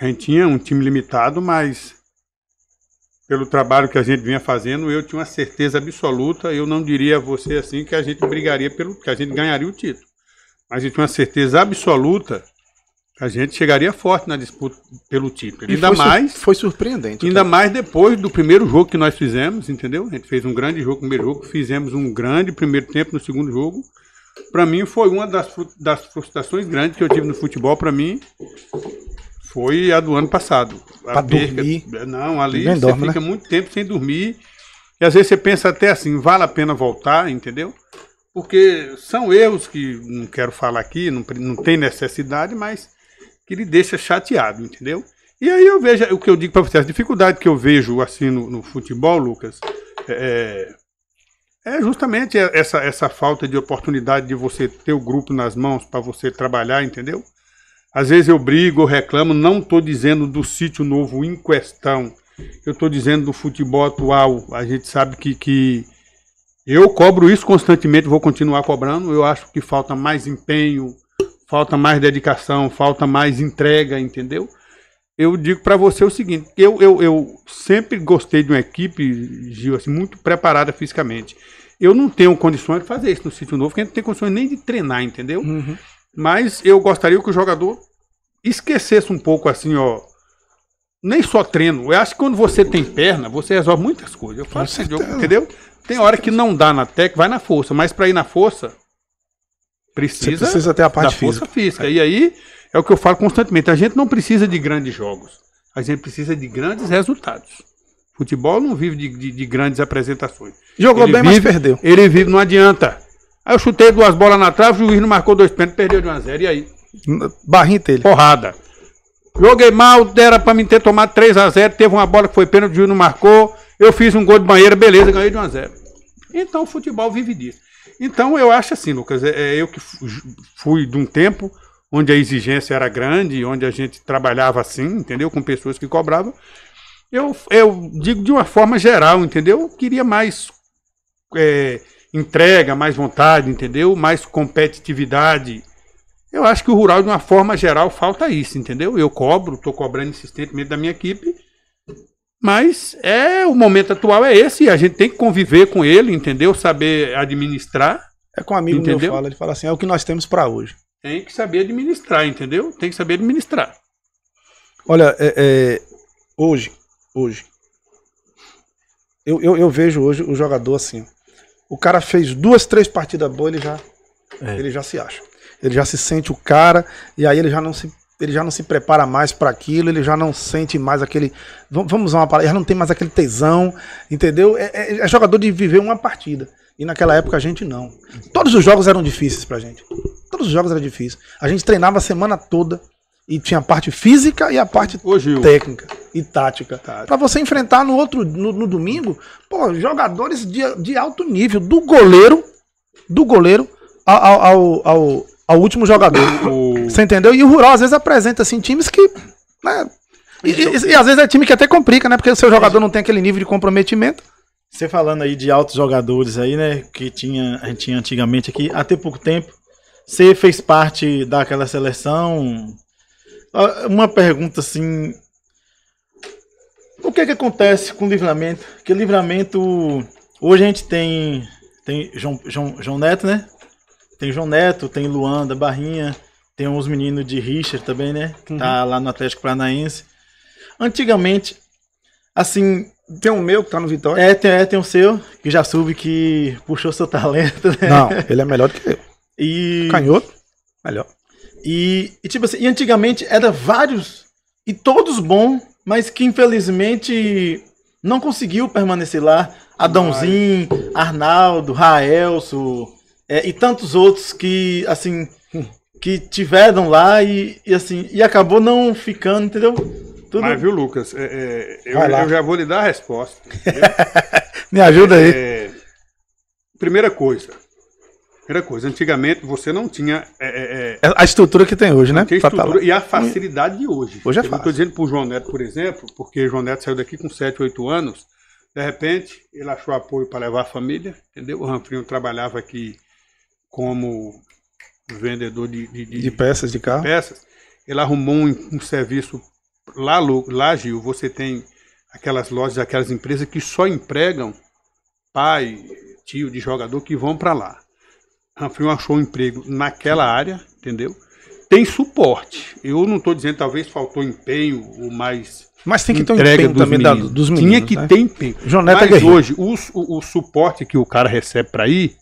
A gente tinha um time limitado, mas pelo trabalho que a gente vinha fazendo, eu tinha uma certeza absoluta. Eu não diria a você assim que a gente brigaria pelo, que a gente ganharia o título, mas eu tinha uma certeza absoluta a gente chegaria forte na disputa pelo título. ainda foi, mais. Foi surpreendente. Ainda tá? mais depois do primeiro jogo que nós fizemos, entendeu? A gente fez um grande jogo no primeiro jogo, fizemos um grande primeiro tempo no segundo jogo. Para mim, foi uma das, das frustrações grandes que eu tive no futebol. Para mim, foi a do ano passado. Pra a perca, dormir. Não, ali você dorme, fica né? muito tempo sem dormir. E às vezes você pensa até assim, vale a pena voltar, entendeu? Porque são erros que não quero falar aqui, não, não tem necessidade, mas que ele deixa chateado, entendeu? E aí eu vejo o que eu digo para você, a dificuldade que eu vejo assim no, no futebol, Lucas, é, é, é justamente essa, essa falta de oportunidade de você ter o grupo nas mãos para você trabalhar, entendeu? Às vezes eu brigo, eu reclamo, não estou dizendo do sítio novo em questão. Eu estou dizendo do futebol atual. A gente sabe que, que eu cobro isso constantemente, vou continuar cobrando. Eu acho que falta mais empenho, falta mais dedicação, falta mais entrega, entendeu? Eu digo para você o seguinte, eu, eu, eu sempre gostei de uma equipe, Gil, assim, muito preparada fisicamente. Eu não tenho condições de fazer isso no sítio novo, porque não tem condições nem de treinar, entendeu? Uhum. Mas eu gostaria que o jogador esquecesse um pouco assim, ó, nem só treino. Eu acho que quando você tem perna, você resolve muitas coisas. Eu faço esse jogo, entendeu? Tem hora que não dá na técnica, vai na força, mas para ir na força, Precisa, precisa ter a parte da força física. É. E aí é o que eu falo constantemente. A gente não precisa de grandes jogos. A gente precisa de grandes resultados. Futebol não vive de, de, de grandes apresentações. Jogou ele bem, vive, mas perdeu. Ele vive, não adianta. Aí eu chutei duas bolas na trave, o juiz não marcou dois pênaltis, perdeu de 1 a 0 E aí? Barrinha dele Porrada. Joguei mal, era pra mim ter tomado 3 a 0 teve uma bola que foi pênalti, o juiz não marcou. Eu fiz um gol de banheira, beleza, ganhei de 1 a 0 Então o futebol vive disso. Então eu acho assim, Lucas, é, é eu que fui de um tempo onde a exigência era grande, onde a gente trabalhava assim, entendeu? Com pessoas que cobravam. Eu, eu digo de uma forma geral, entendeu? Eu queria mais é, entrega, mais vontade, entendeu? Mais competitividade. Eu acho que o rural, de uma forma geral, falta isso, entendeu? Eu cobro, estou cobrando insistentemente da minha equipe, mas é o momento atual é esse e a gente tem que conviver com ele, entendeu? Saber administrar. É com um amigo entendeu? meu fala, ele fala assim, é o que nós temos para hoje. Tem que saber administrar, entendeu? Tem que saber administrar. Olha, é, é, hoje, hoje, eu, eu, eu, vejo hoje o jogador assim. O cara fez duas, três partidas boas, ele já, é. ele já se acha. Ele já se sente o cara e aí ele já não se ele já não se prepara mais para aquilo, ele já não sente mais aquele. Vamos usar uma palavra, já não tem mais aquele tesão, entendeu? É, é, é, jogador de viver uma partida. E naquela época a gente não. Todos os jogos eram difíceis pra gente. Todos os jogos eram difíceis. A gente treinava a semana toda e tinha a parte física e a parte Ô, técnica e tática. tática. Para você enfrentar no outro no, no domingo, pô, jogadores de, de alto nível, do goleiro, do goleiro ao, ao, ao, ao último jogador. O... Você entendeu? E o Rural às vezes apresenta assim times que. Né, e, e, e, às vezes é time que até complica, né? Porque o seu jogador não tem aquele nível de comprometimento. Você falando aí de altos jogadores aí, né? Que tinha, a gente tinha antigamente aqui, até pouco tempo. Você fez parte daquela seleção. Ah, uma pergunta assim. O que é que acontece com o livramento? Que livramento. Hoje a gente tem. Tem João, João, João Neto, né? Tem João Neto, tem Luan da Barrinha, tem uns meninos de Richard também, né? Que tá uhum. tá lá no Atlético Paranaense. Antigamente, assim. Tem o um meu que tá no Vitória? É, tem, é, tem o um seu, que já soube que puxou seu talento, né? Não, ele é melhor do que eu. E. Canhoto? Melhor. E, e tipo assim, e antigamente era vários, e todos bons, mas que infelizmente não conseguiu permanecer lá. Adãozinho, Arnaldo, Raelso, é, e tantos outros que, assim, que tiveram lá e, e, assim, e acabou não ficando, entendeu? Tudo... Mas viu, Lucas, é, é, eu, eu, já vou lhe dar a resposta. Me ajuda aí. É, primeira coisa, Primeira coisa, antigamente você não tinha. É, é, é, é a estrutura que tem hoje, né? Tá estrutura, e a facilidade de hoje. Hoje é eu Estou dizendo para o João Neto, por exemplo, porque o João Neto saiu daqui com 7, 8 anos, de repente ele achou apoio para levar a família, entendeu? O Ranfrinho trabalhava aqui como vendedor de, de, de, de peças de carro. Peças. Ele arrumou um, um serviço lá, lá, Gil, você tem aquelas lojas, aquelas empresas que só empregam pai, tio de jogador que vão para lá. Ranfrio achou um emprego naquela área, entendeu? Tem suporte. Eu não estou dizendo, talvez faltou empenho ou mais. Mas tem que ter um empenho dos também meninos. Da, dos meninos. Tinha que né? ter empenho. Joneta é Mas hoje, o, o, o, suporte que o cara recebe para ir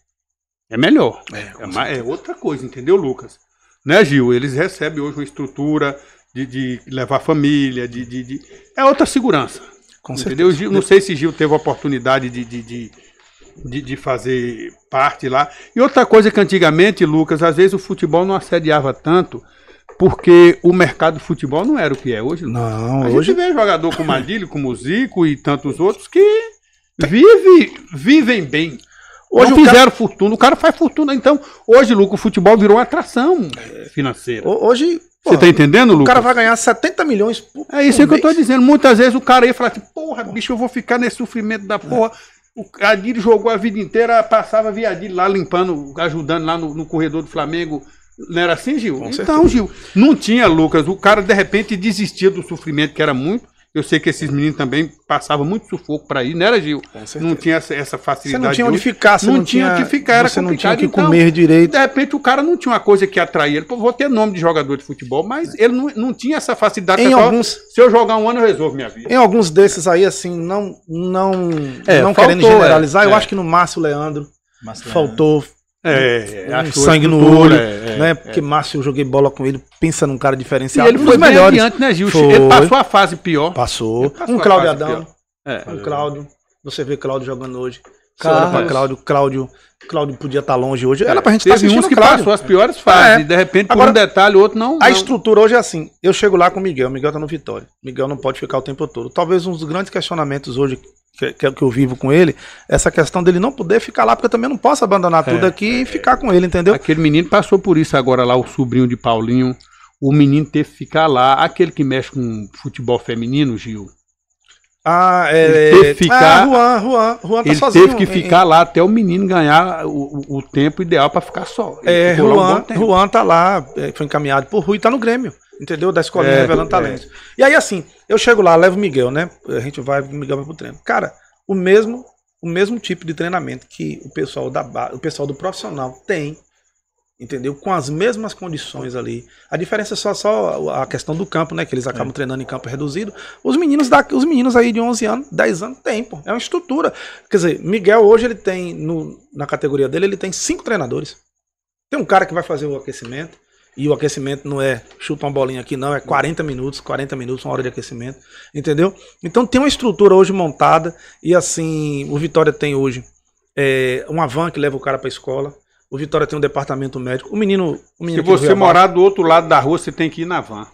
é melhor. É, é, uma, é outra coisa, entendeu, Lucas? Né, Gil? Eles recebem hoje uma estrutura de, de levar família, de, de, de, É outra segurança. Com entendeu? Gil, não sei se Gil teve a oportunidade de, de, de, de, fazer parte lá. E outra coisa que antigamente, Lucas, às vezes o futebol não assediava tanto. Porque o mercado de futebol não era o que é hoje. Não, a hoje. A gente vê jogador como Adílio, como Zico e tantos outros que vive, vivem bem. Hoje não fizeram cara... fortuna, o cara faz fortuna. Então, hoje, Lucas, o futebol virou atração financeira. Hoje. Você tá entendendo, Lucas? O cara vai ganhar 70 milhões por É isso por que mês. eu tô dizendo. Muitas vezes o cara ia falar assim, porra, bicho, eu vou ficar nesse sofrimento da porra. O Adílio jogou a vida inteira, passava viadilho lá limpando, ajudando lá no, no corredor do Flamengo. Não era assim, Gil? Com então, certeza. Gil, não tinha, Lucas. O cara, de repente, desistia do sofrimento que era muito eu sei que esses meninos também passavam muito sufoco para ir, não né, era, Gil? Não tinha essa, essa facilidade. Você não tinha onde ficar, você não, não tinha que ficar, era você não tinha que então, comer direito. De repente o cara não tinha uma coisa que atraía ele. Pô, vou ter nome de jogador de futebol, mas ele não, não tinha essa facilidade. Em alguns, se eu jogar um ano, eu resolvo minha vida. Em alguns desses aí, assim, não não, é, não faltou, querendo é. generalizar, é. eu acho que no Márcio Leandro Márcio faltou. É, né? é, é, é um sangue no olho, é, né? Porque é. Márcio, eu joguei bola com ele, pensa num cara diferenciado. E ele foi melhor adiante, né, Gil? Foi. Ele passou a fase pior. Passou. passou um Cláudio Adão, é. um Cláudio. Você vê Cláudio jogando hoje. Carlos. Cláudio, Cláudio, Cláudio podia estar tá longe hoje. Era pra gente estar tá uns que Cláudio. passou as piores ah, fases, ah, é. de repente por um detalhe, o outro não. A não. estrutura hoje é assim, eu chego lá com o Miguel, O Miguel tá no Vitória. O Miguel não pode ficar o tempo todo. Talvez um dos grandes questionamentos hoje que, que, que eu vivo com ele, é essa questão dele não poder ficar lá, porque eu também não posso abandonar é, tudo aqui é, e ficar com ele, entendeu? Aquele menino passou por isso agora lá, o sobrinho de Paulinho, o menino teve que ficar lá. Aquele que mexe com futebol feminino, Gil, ah, é. Ele é, teve que é, ficar, ah, Juan, Juan, Juan tá ele sozinho, teve que ficar lá até o menino ganhar o, o tempo ideal para ficar só. Ele é, Juan, um Juan tá lá, foi encaminhado por Rui, tá no Grêmio, entendeu? Da escolinha é, revelando é. talento. E aí, assim, eu chego lá, levo o Miguel, né? A gente vai, o Miguel vai pro treino. Cara, o mesmo, o mesmo tipo de treinamento que o pessoal da o pessoal do profissional tem entendeu? Com as mesmas condições ali. A diferença é só, só a questão do campo, né? Que eles acabam é. treinando em campo reduzido. Os meninos da, os meninos aí de 11 anos, 10 anos, tem, pô. É uma estrutura. Quer dizer, Miguel hoje ele tem, no, na categoria dele, ele tem cinco treinadores. Tem um cara que vai fazer o aquecimento. E o aquecimento não é chuta uma bolinha aqui, não. É 40 minutos, 40 minutos, uma hora de aquecimento. Entendeu? Então tem uma estrutura hoje montada. E assim, o Vitória tem hoje é, uma van que leva o cara pra escola o Vitória tem um departamento médico. O menino. O menino Se você morar do outro lado da rua, você tem que ir na van.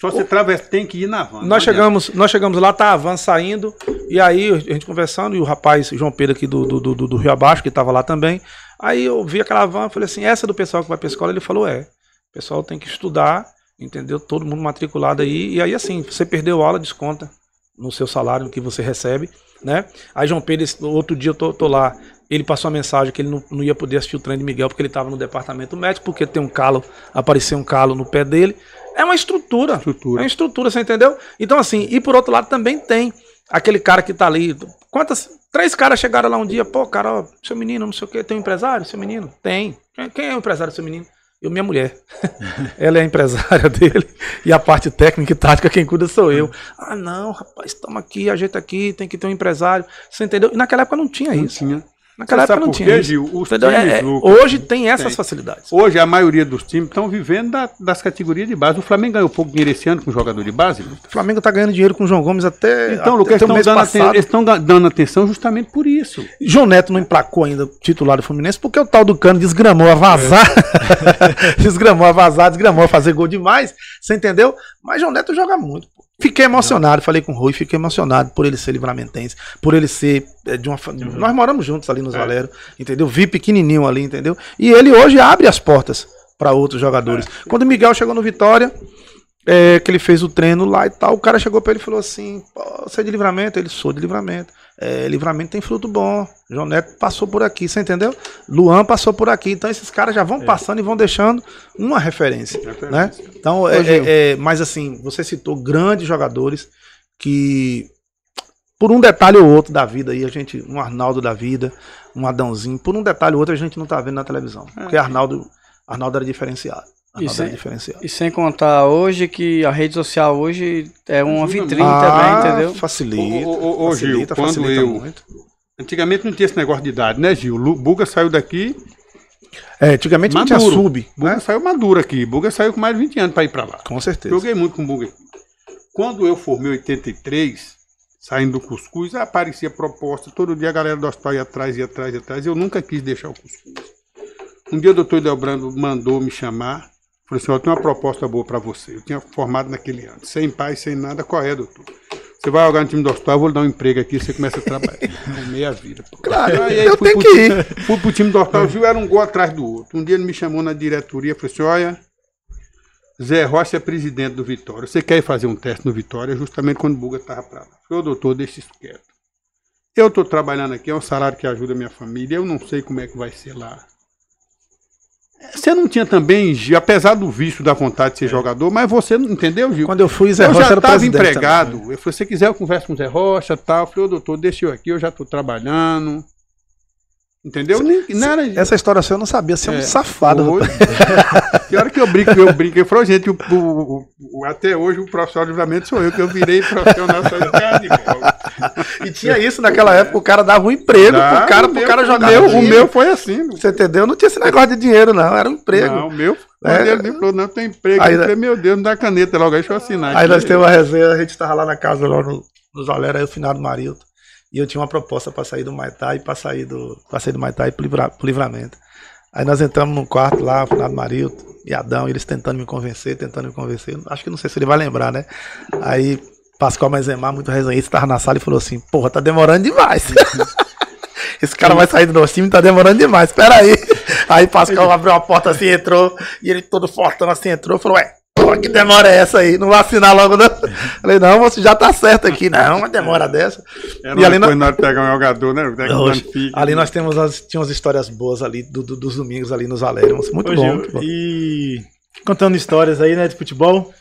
Só você atravessa, tem que ir na van. Nós chegamos, nós chegamos lá, tá a van saindo, e aí a gente conversando, e o rapaz, João Pedro aqui do, do, do, do Rio Abaixo, que estava lá também. Aí eu vi aquela van, falei assim, essa é do pessoal que vai a escola? Ele falou, é. O pessoal tem que estudar, entendeu? Todo mundo matriculado aí. E aí, assim, você perdeu aula, desconta no seu salário, no que você recebe, né? Aí João Pedro, outro dia eu tô, tô lá, ele passou a mensagem que ele não, não ia poder assistir o trem de Miguel porque ele estava no departamento médico, porque tem um calo, apareceu um calo no pé dele. É uma estrutura. estrutura. É uma estrutura, você entendeu? Então, assim, e por outro lado também tem aquele cara que tá ali. Quantas. Três caras chegaram lá um dia, pô, cara, ó, seu menino, não sei o quê, tem um empresário, seu menino? Tem. Quem, é o empresário, seu menino? Eu, minha mulher. Ela é a empresária dele. E a parte técnica e tática, quem cuida sou eu. Uhum. Ah, não, rapaz, estamos aqui, ajeita aqui, tem que ter um empresário. Você entendeu? E naquela época não tinha não isso. Tinha. Naquela época não tinha. Gil, os times, é, Lucas, é, hoje tem essas tem. facilidades. Hoje a maioria dos times estão vivendo da, das categorias de base. O Flamengo ganhou pouco dinheiro esse ano com jogador de base. Lucas. O Flamengo está ganhando dinheiro com o João Gomes até. Então, Lucas, até eles, estão dando, dando atenção justamente por isso. João Neto não emplacou ainda titular do Fluminense porque o tal do Cano desgramou a vazar. É. desgramou a vazar, desgramou a fazer gol demais. Você entendeu? Mas João Neto joga muito. Fiquei emocionado, falei com o Rui, fiquei emocionado por ele ser livramentense, por ele ser eh, de uma família. Uhum. Nós moramos juntos ali nos é. Valério, entendeu? Vi pequenininho ali, entendeu? E ele hoje abre as portas para outros jogadores. É. Quando o Miguel chegou no Vitória, é, que ele fez o treino lá e tal, o cara chegou para ele e falou assim: você é de livramento? Ele sou de livramento. É, Livramento tem fruto bom. João Neto passou por aqui, você entendeu? Luan passou por aqui. Então esses caras já vão é. passando e vão deixando uma referência. Né? referência. Né? Então, é é, é, é, mas assim, você citou grandes jogadores que, por um detalhe ou outro da vida aí, a gente, um Arnaldo da vida, um Adãozinho, por um detalhe ou outro a gente não tá vendo na televisão. É. Porque Arnaldo, Arnaldo era diferenciado. E sem, e sem, contar hoje que a rede social hoje é uma vitrine ah, também, entendeu? Facilita. Ô, ô, facilita, eu... muito. Antigamente não tinha esse negócio de idade, né, Gil? O Buga saiu daqui. É, antigamente maduro, não tinha sub. Buga né? né? saiu maduro aqui. Buga saiu com mais de 20 anos para ir para lá. Com certeza. Joguei muito com Buga. Quando eu formei em 83, saindo do cuscuz, aparecia proposta. Todo dia a galera do hospital ia atrás, ia atrás, ia atrás. Eu nunca quis deixar o cuscuz. Um dia o doutor Delbrando mandou me chamar Falei assim, eu tenho uma proposta boa para você. Eu tinha formado naquele ano. Sem pai, sem nada, qual é, doutor? Você vai jogar no time do hospital, eu vou dar um emprego aqui, você começa a trabalhar. É meia vida. Pô. Claro, aí, eu tenho que ir. Fui pro time do hospital, viu, era um gol atrás do outro. Um dia ele me chamou na diretoria, falou assim, olha, Zé Rocha é presidente do Vitória. Você quer ir fazer um teste no Vitória? Justamente quando o Buga tava pra lá. Falei, doutor, deixa isso quieto. Eu estou trabalhando aqui, é um salário que ajuda a minha família, eu não sei como é que vai ser lá você não tinha também, Gil, apesar do vício da vontade de ser é. jogador, mas você não entendeu, Gil? Quando eu fui, Zé Rocha, eu já estava empregado. Também. Eu falei, se quiser, eu converso com o Zé Rocha tal. Eu falei, ô doutor, deixa eu aqui, eu já estou trabalhando. Entendeu? Cê, Nem, Essa história assim eu não sabia, você é, é um safado. Hoje, que hora que eu brinco, eu brinco. Eu falo, gente, o, o, o, até hoje o profissional de livramento sou eu, que eu virei profissional de E tinha isso naquela época, o cara dava um emprego Dá, pro cara, meu, pro cara já Meu, o meu foi assim. Você entendeu? Não tinha esse negócio de dinheiro, não, era um emprego. Não, o meu é, ele me falou, não tem emprego. Aí, eu falei, meu Deus, não dá caneta logo, aí deixa eu assinar. Aí nós temos uma resenha, a gente tava lá na casa, lá no, nos aí o finado do marido. E eu tinha uma proposta para sair do Maitá e para sair do, pra sair do Maitá e pro, livra, pro livramento. Aí nós entramos num quarto lá, do Marido e Adão, eles tentando me convencer, tentando me convencer. Acho que não sei se ele vai lembrar, né? Aí Pascoal Mazemar, muito resenhista, estava na sala e falou assim: Porra, tá demorando demais. Esse cara vai sair do nosso time, tá demorando demais, espera Aí aí Pascoal abriu uma porta assim, entrou, e ele todo fortão assim entrou, falou: Ué, Pô, que demora é essa aí? Não vai assinar logo, não. Falei, não, você já tá certo aqui. Não, uma demora é. dessa. Era é, e ali nós... na né? hora ali né? nós temos as, tínhamos histórias boas ali, do, do, dos domingos ali nos Alérons. É, muito, bom, E contando histórias aí, né, de futebol.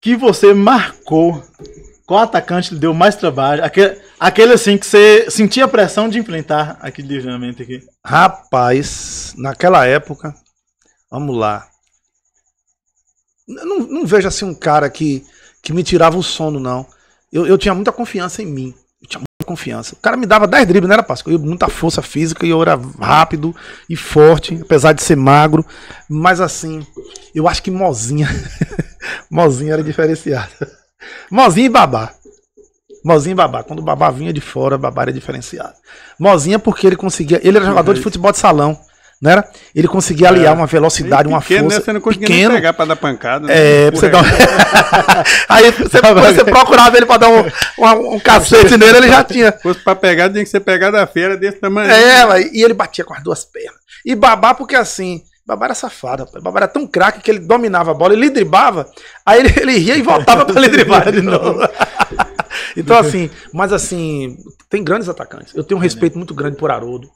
Que você marcou qual atacante lhe deu mais trabalho? Aquele, aquele assim que você sentia a pressão de enfrentar aquele livramento aqui. Rapaz, naquela época, vamos lá não, não vejo assim um cara que, que me tirava o sono, não. Eu, eu tinha muita confiança em mim. Eu tinha muita confiança. O cara me dava 10 dribles, não era Páscoa. Eu muita força física e eu era rápido e forte, apesar de ser magro. Mas assim, eu acho que Mozinha. Mozinha era diferenciada. Mozinha e babá. Mozinha e Babá. Quando o Babá vinha de fora, Babá era diferenciado. Mozinha porque ele conseguia. Ele era jogador de futebol de salão não era? Ele conseguia aliar é. uma velocidade, pequeno, uma né? força. Né? Você não conseguia pequeno. pegar pra dar pancada. Né? É, pra você dar um... Aí você, você procurava ele pra dar um, um, um cacete nele, ele já tinha. Se fosse pra pegar, tinha que ser pegado da feira desse tamanho. É, e ele batia com as duas pernas. E babá, porque assim. Babá era safado, rapaz. Babá era tão craque que ele dominava a bola, ele dribava, aí ele, ele ria e voltava pra ele dribar de novo. então, assim, mas assim, tem grandes atacantes. Eu tenho um respeito muito grande por Haroldo.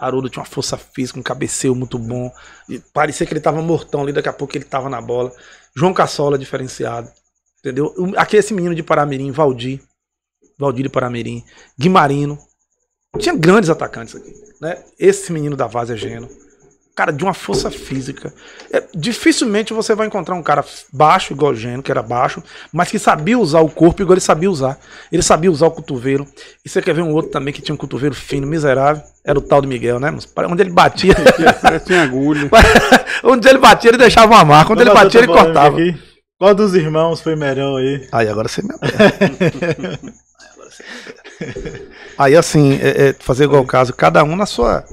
Haroldo tinha uma força física, um cabeceio muito bom. E parecia que ele estava mortão ali, daqui a pouco ele estava na bola. João Cassola, diferenciado. Entendeu? Aqui esse menino de Paramirim, Valdir. Valdir de Paramirim. Guimarino. Tinha grandes atacantes aqui. Né? Esse menino da Vaz é Geno cara de uma força física. É, dificilmente você vai encontrar um cara baixo, igual o Gênio, que era baixo, mas que sabia usar o corpo igual ele sabia usar. Ele sabia usar o cotovelo. E você quer ver um outro também que tinha um cotovelo fino, miserável? Era o tal do Miguel, né? Onde ele batia. Tinha agulha. Onde ele batia, ele deixava uma marca. Onde ele batia, ele cortava. Qual dos irmãos foi melhor aí? Aí agora você me Aí assim, é, é, fazer igual o caso, cada um na sua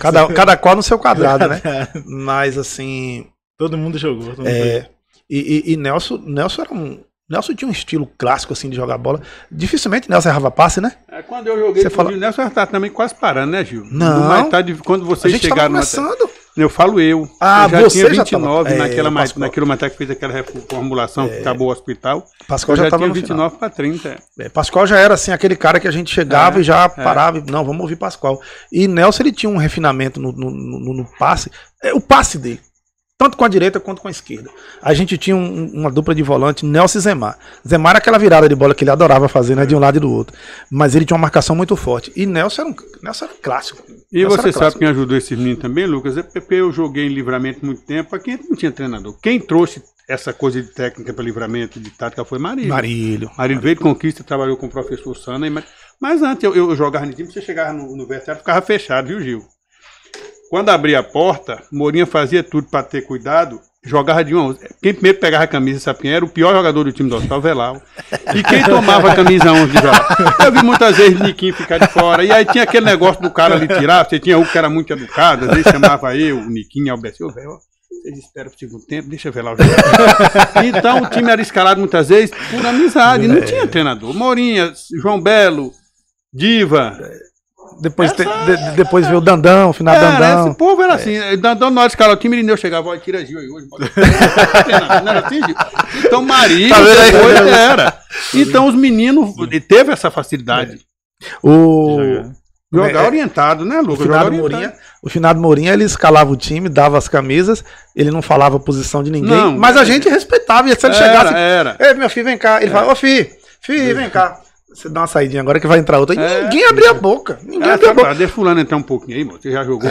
Cada, cada qual no seu quadrado, né? Mas assim. Todo mundo jogou. Todo mundo é, e, e, e, Nelson, Nelson era um. Nelson tinha um estilo clássico assim de jogar bola. Dificilmente Nelson errava passe, né? É, quando eu joguei, você fala... o Nelson já tá também quase parando, né, Gil? Não. Tá de, quando vocês chegaram. Tava começando. Eu falo eu. Ah, eu já você tinha 29 já tava... É, naquela, é, ma... naquele momento que fez aquela reformulação é... que acabou o hospital. Pascoal já, já tava tinha 29 para 30. É, Pascoal já era assim, aquele cara que a gente chegava é, e já é. parava. E, não, vamos ouvir Pascoal. E Nelson ele tinha um refinamento no, no, no, no passe. É, o passe dele tanto com a direita quanto com a esquerda. A gente tinha um, uma dupla de volante, Nelson e Zemar. Zemar era aquela virada de bola que ele adorava fazer, né, de um lado e do outro. Mas ele tinha uma marcação muito forte. E Nelson era um Nelson era clássico. E Nelson você sabe quem ajudou esse menino também, Lucas? É PP, eu joguei em livramento muito tempo, aqui não tinha treinador. Quem trouxe essa coisa de técnica para livramento, de tática, foi Marílio. Marílio. Marílio veio de Conquista, trabalhou com o professor Sana. Mas, mas antes, eu, eu, jogava no time, você chegava no, no vestiário, ficava fechado, viu, Gil? Quando abria a porta, Mourinho fazia tudo para ter cuidado. Jogava de um. Quem primeiro pegava a camisa, sabe quem era? O pior jogador do time do Hospital Velau. E quem tomava a camisa 11 de Eu vi muitas vezes o Niquinho ficar de fora. E aí tinha aquele negócio do cara ali tirar. Você tinha um que era muito educado, às vezes chamava eu, o Niquinho, Alberto. velho, vocês esperam por segundo tempo, deixa eu ver lá o jogo. então o time era escalado muitas vezes por amizade, não tinha treinador. Mourinha, João Belo, Diva, depois, Essa... te, de, é depois veio o Dandão, o final é, Dandão. Né, esse povo era é. assim. É. Dandão, nós, cara, o time Irineu chegava, ó, tira Gil aí hoje. não era assim, Gil? Então, Marinho, tá depois aí? Tá era. Então, os meninos teve essa facilidade. É. O... Jogar é, orientado, né, Lucas? O finado, Mourinha, o finado Mourinha, ele escalava o time, dava as camisas, ele não falava a posição de ninguém, não, mas a gente respeitava. E se ele era, chegasse. Era. Ei, meu filho, vem cá. Ele é. falava, ô filho, filho, vem cá. Você dá uma saidinha agora que vai entrar outra. E é, ninguém abriu a boca. Ninguém é, ah, abriu a boca. Deixa fulano entrar um pouquinho aí, mano. Você já jogou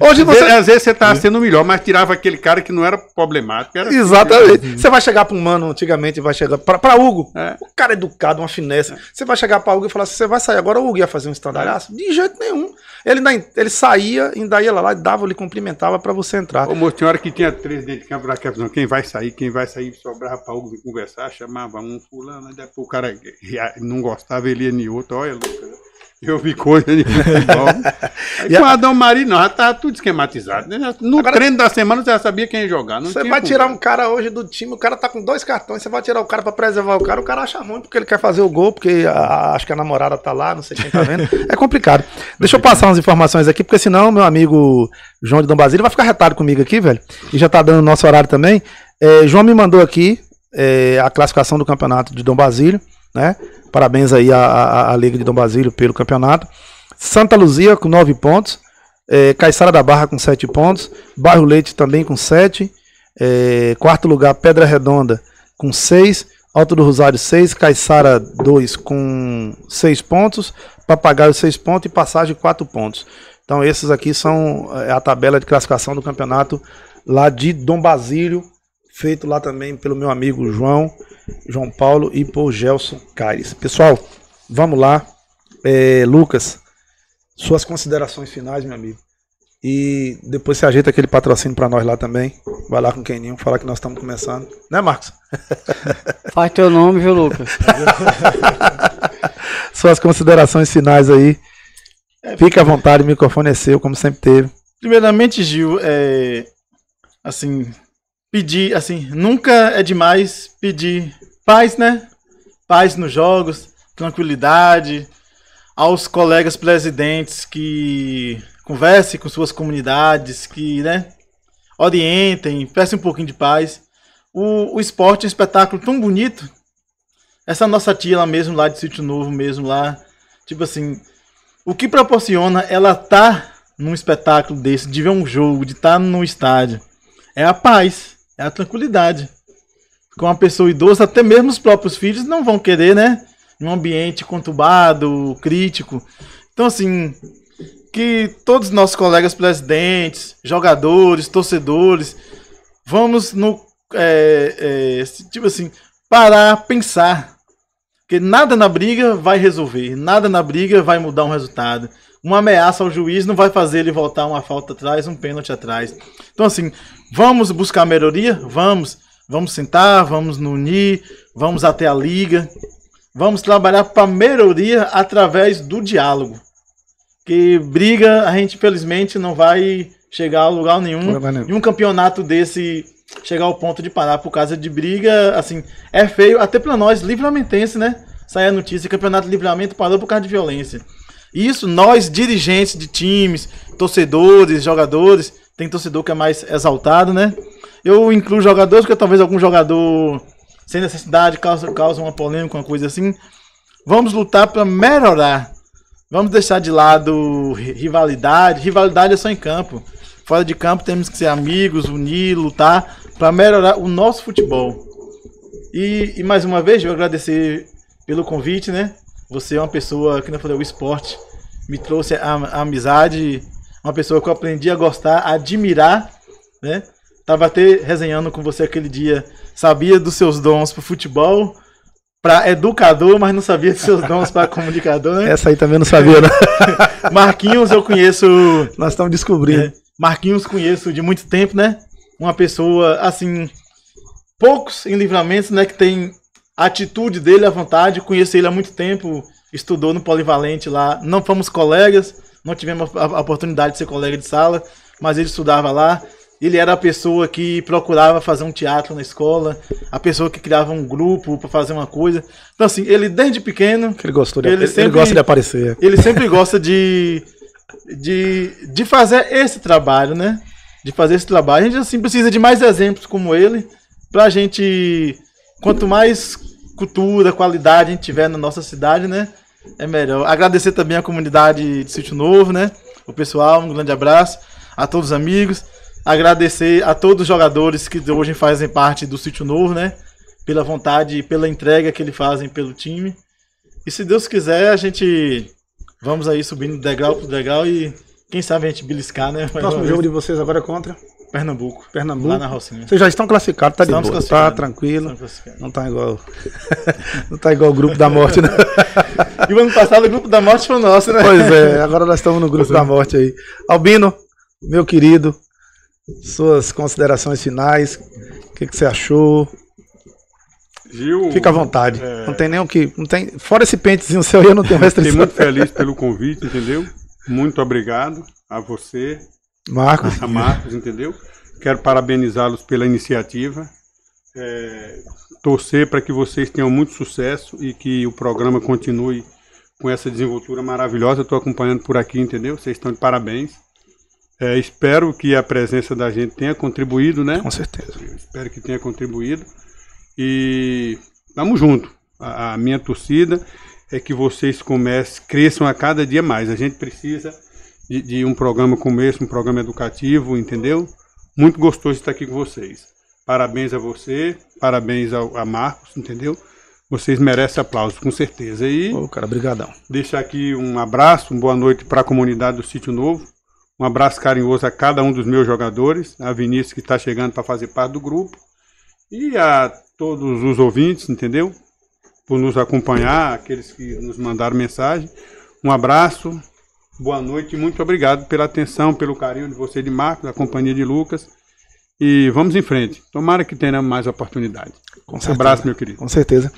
Hoje você... Às vezes você tá sendo melhor, mas tirava aquele cara que não era problemático. Era Exatamente. Assim, né? Você vai chegar para um mano, antigamente, vai chegar para pra Hugo. É. O cara é educado, uma finesse. É. Você vai chegar para Hugo e falar assim, você vai sair agora, o Hugo ia fazer um estandalhaço? De jeito nenhum. Ele, ele saía, ainda ia lá, dava, lhe cumprimentava para você entrar. Ô, moço, tinha hora que tinha três dentro de campo, quem vai sair, quem vai sair, sobrava para Hugo conversar, chamava um fulano, depois o cara não gostava gostava, ele em outro, olha, Lucas. Eu vi coisa de futebol. e com a... Adão Marinho, não, já estava tudo esquematizado. Né? No Agora, treino da semana você já sabia quem ia jogar. você vai tirar um cara hoje do time, o cara tá com dois cartões, você vai tirar o cara para preservar o cara, o cara acha ruim porque ele quer fazer o gol, porque a, acho que a namorada tá lá, não sei quem tá vendo. É complicado. Deixa eu passar umas informações aqui, porque senão meu amigo João de Dom Basílio vai ficar retado comigo aqui, velho. E já tá dando nosso horário também. É, João me mandou aqui é, a classificação do campeonato de Dom Basílio. Né? Parabéns aí à, à, à Liga de Dom Basílio pelo campeonato. Santa Luzia com 9 pontos. É, Caiçara da Barra com 7 pontos. Bairro Leite também com 7. É, quarto lugar, Pedra Redonda com 6. Alto do Rosário 6. Caixara 2 com 6 pontos. Papagaio 6 pontos e Passagem 4 pontos. Então esses aqui são é, a tabela de classificação do campeonato lá de Dom Basílio, feito lá também pelo meu amigo João, João Paulo e por Gelson Caires. Pessoal, vamos lá. É, Lucas, suas considerações finais, meu amigo. E depois se ajeita aquele patrocínio para nós lá também. Vai lá com o Keninho, falar que nós estamos começando. Né, Marcos? Faz teu nome, viu, Lucas? Suas considerações finais aí. É, Fique à vontade, o microfone é seu, como sempre teve. Primeiramente, Gil, é... assim, pedir, assim, nunca é demais pedir paz, né? Paz nos jogos, tranquilidade, aos colegas presidentes que conversem com suas comunidades, que, né, orientem, peçam um pouquinho de paz. O, o esporte é um espetáculo tão bonito. Essa nossa tia lá mesmo, lá de Sítio Novo mesmo, lá, tipo assim, o que proporciona ela tá num espetáculo desse, de ver um jogo, de estar tá no estádio, é a paz. É a tranquilidade. com uma pessoa idosa, até mesmo os próprios filhos, não vão querer, né? um ambiente conturbado, crítico. Então, assim, que todos nossos colegas presidentes, jogadores, torcedores, vamos no. É, é, tipo assim, parar, pensar. Porque nada na briga vai resolver, nada na briga vai mudar um resultado uma ameaça ao juiz não vai fazer ele voltar uma falta atrás, um pênalti atrás. Então, assim, vamos buscar melhoria? Vamos. Vamos sentar, vamos nos unir, vamos até a liga. Vamos trabalhar para melhoria através do diálogo. Que briga, a gente, infelizmente, não vai chegar a lugar nenhum. E um campeonato desse chegar ao ponto de parar por causa de briga, assim, é feio, até para nós, livramentense, né? Sai a notícia, campeonato de livramento parou por causa de violência. Isso nós, dirigentes de times, torcedores, jogadores, tem torcedor que é mais exaltado, né? Eu incluo jogadores, porque talvez algum jogador, sem necessidade, causa, causa uma polêmica, uma coisa assim. Vamos lutar para melhorar. Vamos deixar de lado rivalidade. Rivalidade é só em campo. Fora de campo temos que ser amigos, unir, lutar para melhorar o nosso futebol. E, e, mais uma vez eu agradecer pelo convite, né? Você é uma pessoa que não falei, o esporte me trouxe a, a, amizade, uma pessoa que eu aprendi a gostar, a admirar, né? Tava até resenhando com você aquele dia, sabia dos seus dons pro futebol, para educador, mas não sabia dos seus dons para comunicador, né? Essa aí também não sabia, né? Marquinhos eu conheço. Nós estamos descobrindo. É, Marquinhos conheço de muito tempo, né? Uma pessoa assim poucos em livramentos, né, que tem atitude dele à vontade, conheci ele há muito tempo, estudou no Polivalente lá, não fomos colegas, não tivemos a oportunidade de ser colega de sala, mas ele estudava lá. Ele era a pessoa que procurava fazer um teatro na escola, a pessoa que criava um grupo para fazer uma coisa. Então, assim, ele desde pequeno. ele gostou de, ele, ele sempre, gosta de aparecer. Ele sempre gosta de, de, de fazer esse trabalho, né? De fazer esse trabalho. A gente, assim, precisa de mais exemplos como ele, para a gente quanto mais cultura, qualidade a gente tiver na nossa cidade, né? É melhor. Agradecer também à comunidade de Sítio Novo, né? O pessoal, um grande abraço. A todos os amigos. Agradecer a todos os jogadores que hoje fazem parte do Sítio Novo, né? Pela vontade e pela entrega que eles fazem pelo time. E se Deus quiser, a gente vamos aí subindo degrau por degrau e quem sabe a gente beliscar, né? Próximo jogo de vocês agora é contra? Pernambuco. Pernambuco. Lá na Rocinha. Vocês já estão classificados, tá Estamos de boa. Tá tranquilo. Não tá igual. não tá igual o grupo da morte, né? e o ano passado o grupo da morte foi nosso, né? Pois é, agora nós estamos no grupo é. da morte aí. Albino, meu querido, suas considerações finais. O que, que você achou? Gil, Fica à vontade. É... Não tem nem o que. Não tem... Fora esse pentezinho seu, eu não tenho restrição. Fiquei muito feliz pelo convite, entendeu? Muito obrigado a você, Marcos. A Marcos, entendeu? Quero parabenizá-los pela iniciativa. É, torcer para que vocês tenham muito sucesso e que o programa continue com essa desenvoltura maravilhosa. Estou acompanhando por aqui, entendeu? Vocês estão de parabéns. É, espero que a presença da gente tenha contribuído, né? Com certeza. Espero que tenha contribuído. E vamos junto. A, a minha torcida é que vocês comecem, cresçam a cada dia mais. A gente precisa de, de um programa como esse, um programa educativo, entendeu? Muito gostoso estar aqui com vocês. Parabéns a você, parabéns ao, a Marcos, entendeu? Vocês merecem aplausos, com certeza. E Ô, cara, brigadão. Deixar aqui um abraço, uma boa noite para a comunidade do Sítio Novo. Um abraço carinhoso a cada um dos meus jogadores, a Vinícius que está chegando para fazer parte do grupo. E a todos os ouvintes, entendeu? Por nos acompanhar, aqueles que nos mandaram mensagem. Um abraço, boa noite e muito obrigado pela atenção, pelo carinho de você, de Marcos, da companhia de Lucas. E vamos em frente. Tomara que tenhamos mais oportunidade. Com um certeza. abraço, meu querido. Com certeza.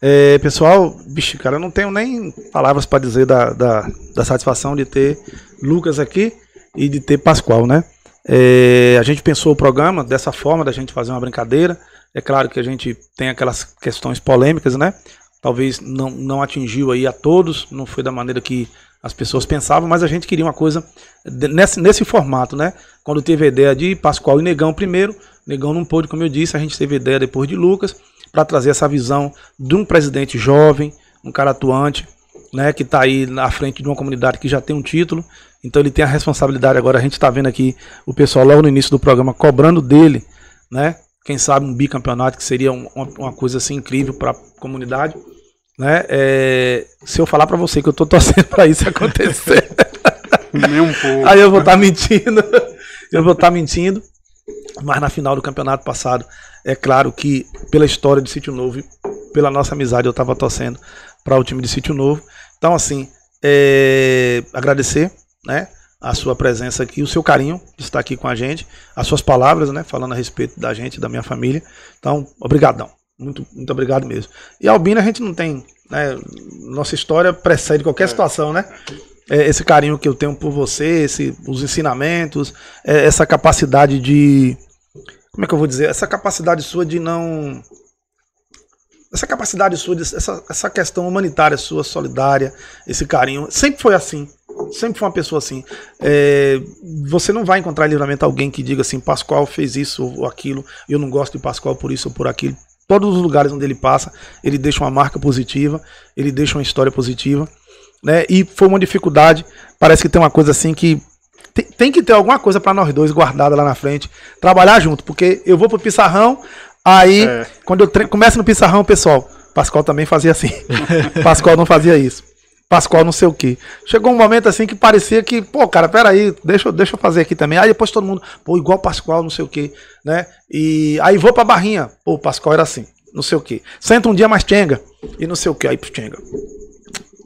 É, pessoal, bicho, cara, eu não tenho nem palavras para dizer da, da, da, satisfação de ter Lucas aqui e de ter Pascoal, né? É, a gente pensou o programa dessa forma, da gente fazer uma brincadeira. É claro que a gente tem aquelas questões polêmicas, né? Talvez não, não atingiu aí a todos, não foi da maneira que as pessoas pensavam, mas a gente queria uma coisa nesse, nesse formato, né? Quando teve a ideia de Pascoal e Negão primeiro, Negão não pôde, como eu disse, a gente teve a ideia depois de Lucas, para trazer essa visão de um presidente jovem, um cara atuante, né? Que está aí na frente de uma comunidade que já tem um título, então ele tem a responsabilidade. Agora a gente está vendo aqui o pessoal logo no início do programa cobrando dele, né? Quem sabe um bicampeonato, que seria uma, uma coisa assim incrível para a comunidade. Né? É, se eu falar para você que eu tô torcendo para isso acontecer, nem um pouco. aí eu vou estar tá mentindo. Eu vou estar tá mentindo. Mas na final do campeonato passado, é claro que pela história de Sítio Novo, pela nossa amizade, eu estava torcendo para o time de Sítio Novo. Então, assim, é, agradecer, né? a sua presença aqui, o seu carinho de estar aqui com a gente, as suas palavras, né, falando a respeito da gente, da minha família. Então, obrigadão. Muito, muito obrigado mesmo. E Albina a gente não tem. Né? Nossa história precede qualquer é. situação, né? É esse carinho que eu tenho por você, esse, os ensinamentos, é essa capacidade de. Como é que eu vou dizer? Essa capacidade sua de não. Essa capacidade sua, de, essa, essa questão humanitária sua, solidária, esse carinho. Sempre foi assim. Sempre foi uma pessoa assim. É, você não vai encontrar livramento alguém que diga assim, Pascoal fez isso ou aquilo, eu não gosto de Pascoal por isso ou por aquilo. Todos os lugares onde ele passa, ele deixa uma marca positiva, ele deixa uma história positiva. Né? E foi uma dificuldade. Parece que tem uma coisa assim que tem, tem que ter alguma coisa para nós dois guardada lá na frente, trabalhar junto, porque eu vou pro Pissarrão, aí é. quando eu começo no Pissarrão, pessoal, Pascoal também fazia assim. Pascoal não fazia isso. Pascoal não sei o que. Chegou um momento assim que parecia que, pô, cara, peraí, deixa, deixa eu fazer aqui também. Aí depois todo mundo, pô, igual Pascoal, não sei o que, né? E aí vou pra Barrinha. Pô, Pascoal era assim, não sei o que. Senta um dia mais Tchenga e não sei o que. Aí, Tchenga.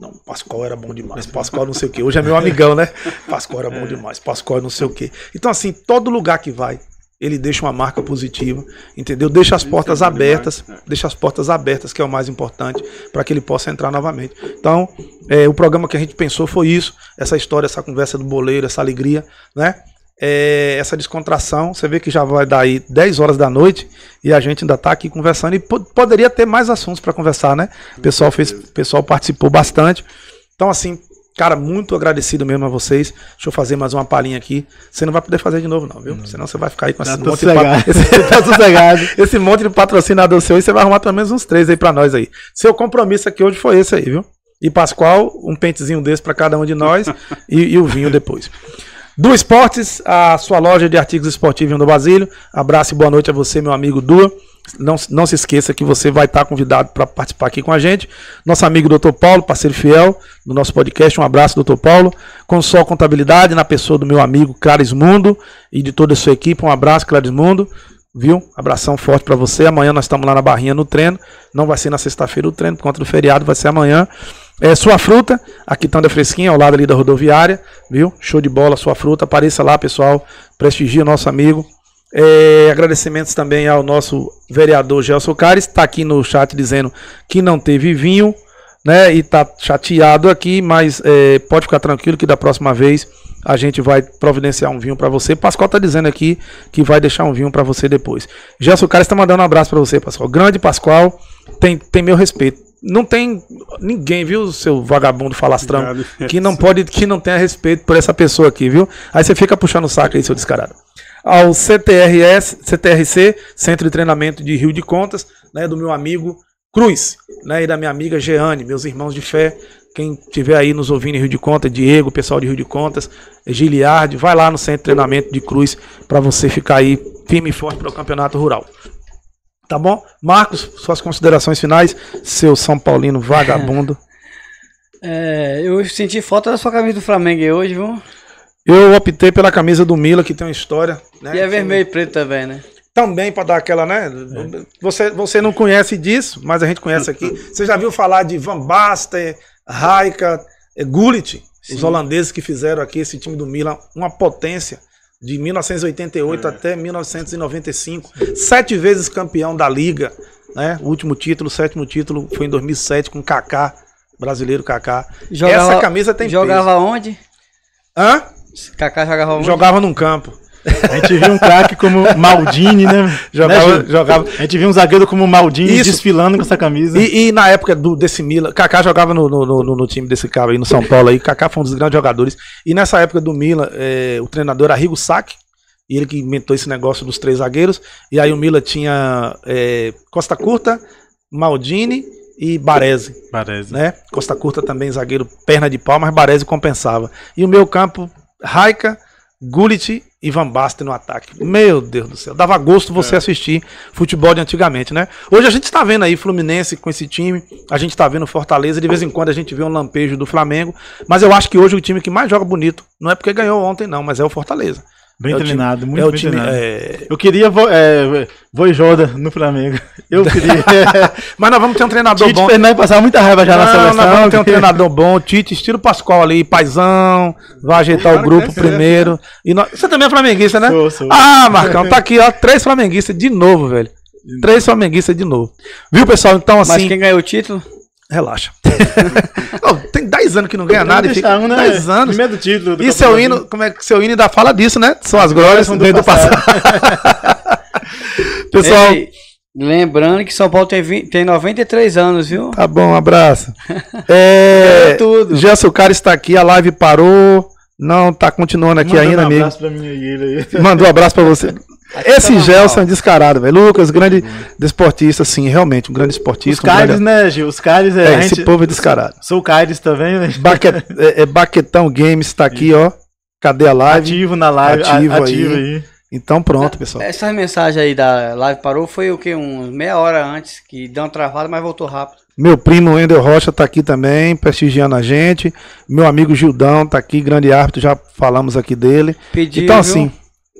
Não, Pascoal era bom demais, Pascoal não sei o que. Hoje é meu amigão, né? Pascoal era bom demais, Pascoal não sei o que. Então, assim, todo lugar que vai, ele deixa uma marca positiva, entendeu? Deixa as portas é abertas, é. deixa as portas abertas, que é o mais importante, para que ele possa entrar novamente. Então, é, o programa que a gente pensou foi isso, essa história, essa conversa do boleiro, essa alegria, né? É, essa descontração, você vê que já vai dar aí 10 horas da noite e a gente ainda está aqui conversando e poderia ter mais assuntos para conversar, né? O pessoal, fez, pessoal participou bastante. Então, assim, Cara, muito agradecido mesmo a vocês. Deixa eu fazer mais uma palhinha aqui. Você não vai poder fazer de novo, não, viu? Não. Senão você vai ficar aí com tá esse monte de esse... tá sossegado. esse monte de patrocinador seu e você vai arrumar pelo menos uns três aí para nós aí. Seu compromisso aqui hoje foi esse aí, viu? E Pascoal, um pentezinho desse para cada um de nós e, e o vinho depois. Du Esportes, a sua loja de artigos esportivos do Basílio. Abraço e boa noite a você, meu amigo Du. Não, não se esqueça que você vai estar convidado para participar aqui com a gente. Nosso amigo Dr. Paulo, parceiro fiel do nosso podcast. Um abraço, Dr. Paulo. Com Sol Contabilidade, na pessoa do meu amigo Clarismundo e de toda a sua equipe. Um abraço, Clarismundo. Viu? Abração forte para você. Amanhã nós estamos lá na Barrinha no treino. Não vai ser na sexta-feira o treino, por conta do feriado, vai ser amanhã. É, sua fruta, a quitanda tá fresquinha, ao lado ali da rodoviária, viu? Show de bola, sua fruta. Apareça lá, pessoal. Prestigia nosso amigo é, agradecimentos também ao nosso vereador Gelson Cares, está aqui no chat dizendo que não teve vinho, né? E tá chateado aqui, mas é, pode ficar tranquilo que da próxima vez a gente vai providenciar um vinho para você. Pascoal tá dizendo aqui que vai deixar um vinho para você depois. Gelson Cares está mandando um abraço para você, Pascoal. Grande Pascoal, tem, tem meu respeito não tem ninguém, viu, seu vagabundo falastrão, Obrigado. que não pode, que não tenha respeito por essa pessoa aqui, viu? Aí você fica puxando o saco aí, seu descarado ao CTRS, CTRC, Centro de Treinamento de Rio de Contas, né, do meu amigo Cruz, né, e da minha amiga Jeane, meus irmãos de fé. Quem tiver aí nos ouvindo em Rio de Contas, Diego, pessoal de Rio de Contas, Giliardi, vai lá no Centro de Treinamento de Cruz para você ficar aí firme e forte para o Campeonato Rural. Tá bom? Marcos, suas considerações finais, seu São Paulino vagabundo. É, eu senti falta da sua camisa do Flamengo hoje, viu? Eu optei pela camisa do Mila, que tem uma história. Né? E é vermelho e preto também, né? Também para dar aquela, né? É. Você, você não conhece disso, mas a gente conhece aqui. Você já viu falar de Van Basten, Raika, eh, Gullit, os holandeses que fizeram aqui esse time do Milan uma potência de 1988 é. até 1995, sete vezes campeão da liga, né? O último título, o sétimo título foi em 2007 com Kaká, brasileiro Kaká. Jogava, Essa camisa tem jogava peso. onde? Hã? Kaká jogava onde? Jogava num campo. A gente viu um craque como Maldini, né? Jogava, né, jogava. A gente viu um zagueiro como Maldini Isso. desfilando com essa camisa. E, e na época do, desse Milan, Kaká jogava no, no, no, no, time desse cara aí no São Paulo aí. Kaká foi um dos grandes jogadores. E nessa época do Milan, é, o treinador era Rigo Sac, e ele que inventou esse negócio dos três zagueiros. E aí o Milan tinha é, Costa Curta, Maldini e Baresi. Baresi. Né? Costa Curta também zagueiro, perna de pau, mas Baresi compensava. E o meu campo Raika, Gullit e Van Basten no ataque. Meu Deus do céu, dava gosto você é. assistir futebol de antigamente, né? Hoje a gente está vendo aí Fluminense com esse time, a gente está vendo Fortaleza, de vez em quando a gente vê um lampejo do Flamengo, mas eu acho que hoje o time que mais joga bonito, não é porque ganhou ontem não, mas é o Fortaleza. Bem é treinado, time, muito é bem time, treinado. É... Eu queria vo, é, Voijoda no Flamengo. Eu queria. Mas nós vamos ter um treinador Tite bom. Tite passar muita raiva já não, na seleção. Nós vamos ter um treinador bom. Tite, estilo Pascoal ali, paizão. Vai ajeitar o, grupo é, primeiro. É, é. E nós... Você também é flamenguista, né? Sou, sou. Ah, Marcão, tá aqui, ó. Três flamenguistas de novo, velho. Três flamenguistas de novo. Viu, pessoal? Então, assim. Mas quem ganhou o título? Relaxa. não, tem 10 anos que não ganha nada. Deixar, né? 10 anos. Primeiro título. Do e seu hino, como é que seu hino ainda fala disso, né? São as glórias do, do passado. Pessoal. Ei, lembrando que São Paulo tem, 20, tem 93 anos, viu? Tá bom, um abraço. É, é tudo. o Cara está aqui, a live parou. Não, tá continuando aqui Mandando ainda, amigo. Mandou um abraço pra mim ilha aí. Mandou um abraço pra você. Tá esse tá Gelson é descarado, velho. Lucas, grande desportista, sim, realmente, um grande esportista. Os um Caires, grande... né, Gil? Os Caires é. é gente... Esse povo é descarado. Sou, o Caires também, né? Baque... é, é Baquetão Games tá aqui, ó. Cadê a live? Ativo na live, ativo, ativo aí. aí. Então pronto, pessoal. Essa mensagem aí da live parou foi o que? Uns meia hora antes, que deu uma travada, mas voltou rápido. Meu primo Wendel Rocha está aqui também, prestigiando a gente. Meu amigo Gildão está aqui, grande árbitro, já falamos aqui dele. Pediu, então, assim.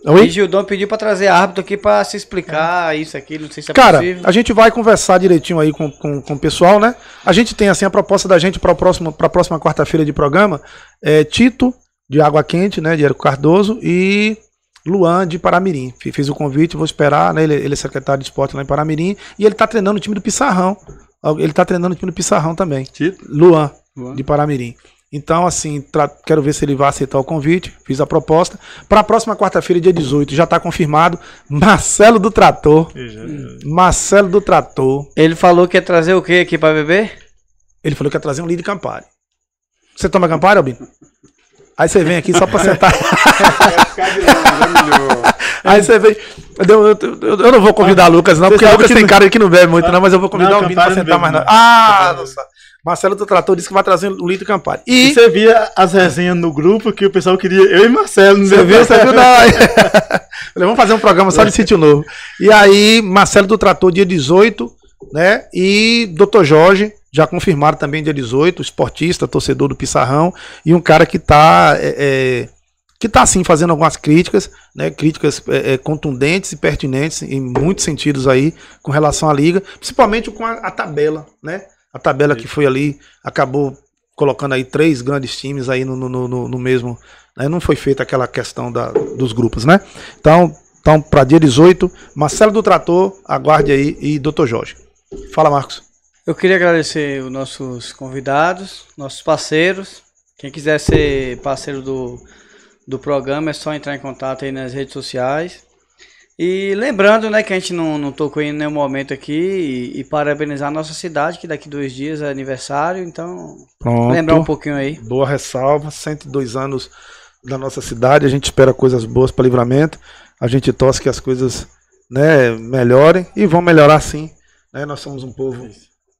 Oi? E Gildão pediu para trazer árbitro aqui para se explicar é. isso, aqui. não sei se é Cara, possível. a gente vai conversar direitinho aí com, com, com, o pessoal, né? A gente tem, assim, a proposta da gente para a próxima, próxima quarta-feira de programa é Tito, de Água Quente, né, de Érico Cardoso, e Luan de Paramirim. Fiz o convite, vou esperar, né? Ele, ele é secretário de esporte lá em Paramirim e ele tá treinando o time do Pissarrão. Ele está treinando o time do Pissarrão também. Tito? Luan, Luan. de Paramirim. Então, assim, quero ver se ele vai aceitar o convite. Fiz a proposta. Para a próxima quarta-feira, dia 18, já está confirmado. Marcelo do Trator. Já, já. Marcelo do Trator. Ele falou que ia trazer o que aqui para beber? Ele falou que ia trazer um líder Campari. Você toma Campari, Albino? Aí você vem aqui só pra sentar. Aí você vem. Eu, eu, eu, não vou convidar Lucas, não, porque o Lucas tem cara que não bebe muito, não, mas eu vou convidar não, o Vini pra sentar mais. Não. Ah, nossa. Marcelo do Trator disse que vai trazer um litro Campari. E... e... você via as resenhas no grupo que o pessoal queria. Eu e Marcelo, não Você viu, você viu? Não. Vamos fazer um programa só de é. sítio novo. E aí, Marcelo do Trator, dia 18, né? E Dr. Jorge, já confirmaram também dia 18, esportista, torcedor do Pissarrão, e um cara que está é, é, que tá assim fazendo algumas críticas, né, críticas é, é, contundentes e pertinentes em muitos sentidos aí com relação à liga, principalmente com a, a tabela, né? A tabela que foi ali acabou colocando aí três grandes times aí no, no, no, no mesmo, né? não foi feita aquela questão da, dos grupos, né? Então, então para dia 18, Marcelo do Trator, aguarde aí e Dr. Jorge. Fala, Marcos. Eu queria agradecer os nossos convidados, nossos parceiros. Quem quiser ser parceiro do, do programa é só entrar em contato aí nas redes sociais. E lembrando, né, que a gente não, não tocou em nenhum momento aqui e, e parabenizar a nossa cidade, que daqui dois dias é aniversário, então Pronto. lembrar um pouquinho aí. Boa ressalva, 102 anos da nossa cidade, a gente espera coisas boas para livramento, a gente torce que as coisas né, melhorem e vão melhorar sim. Né? Nós somos um povo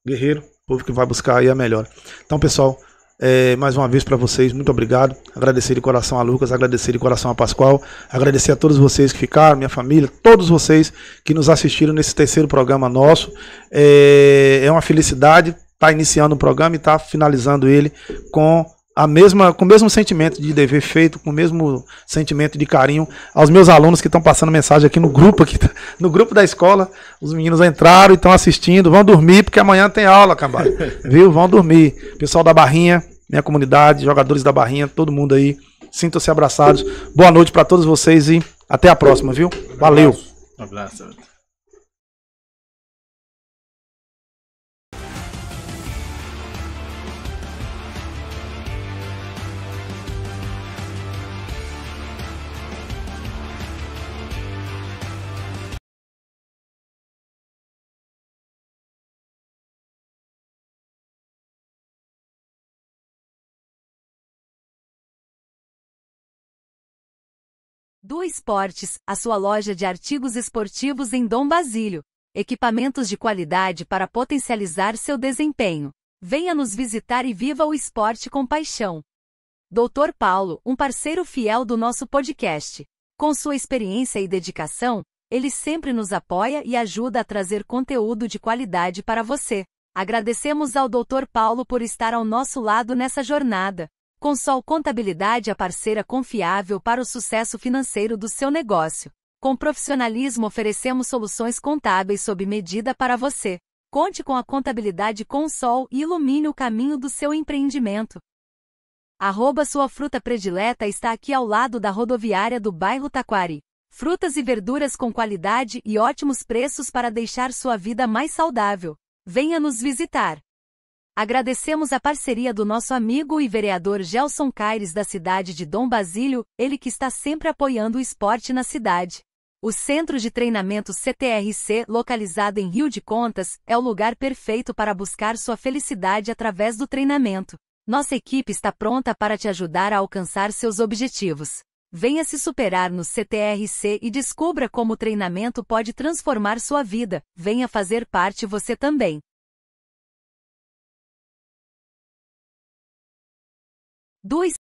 guerreiro, povo que vai buscar aí a é melhor. Então, pessoal, é, mais uma vez para vocês, muito obrigado. Agradecer de coração a Lucas, agradecer de coração a Pascoal, agradecer a todos vocês que ficaram, minha família, todos vocês que nos assistiram nesse terceiro programa nosso. É, é uma felicidade estar tá iniciando o programa e estar tá finalizando ele com a mesma, com o mesmo sentimento de dever feito, com o mesmo sentimento de carinho aos meus alunos que estão passando mensagem aqui no grupo, aqui, no grupo da escola. Os meninos entraram e estão assistindo. Vão dormir, porque amanhã tem aula, cambada. Viu? Vão dormir. Pessoal da Barrinha, minha comunidade, jogadores da Barrinha, todo mundo aí. Sintam-se abraçados. Boa noite para todos vocês e até a próxima, viu? Valeu. Um abraço. Do Esportes, a sua loja de artigos esportivos em Dom Basílio. Equipamentos de qualidade para potencializar seu desempenho. Venha nos visitar e viva o esporte com paixão. Doutor Paulo, um parceiro fiel do nosso podcast. Com sua experiência e dedicação, ele sempre nos apoia e ajuda a trazer conteúdo de qualidade para você. Agradecemos ao Dr. Paulo por estar ao nosso lado nessa jornada. Consol Contabilidade é parceira confiável para o sucesso financeiro do seu negócio. Com profissionalismo oferecemos soluções contábeis sob medida para você. Conte com a contabilidade Consol e ilumine o caminho do seu empreendimento. Arroba sua fruta predileta está aqui ao lado da rodoviária do bairro Taquari. Frutas e verduras com qualidade e ótimos preços para deixar sua vida mais saudável. Venha nos visitar. Agradecemos a parceria do nosso amigo e vereador Gelson Caires da cidade de Dom Basílio, ele que está sempre apoiando o esporte na cidade. O Centro de Treinamento CTRC, localizado em Rio de Contas, é o lugar perfeito para buscar sua felicidade através do treinamento. Nossa equipe está pronta para te ajudar a alcançar seus objetivos. Venha se superar no CTRC e descubra como o treinamento pode transformar sua vida. Venha fazer parte você também. 2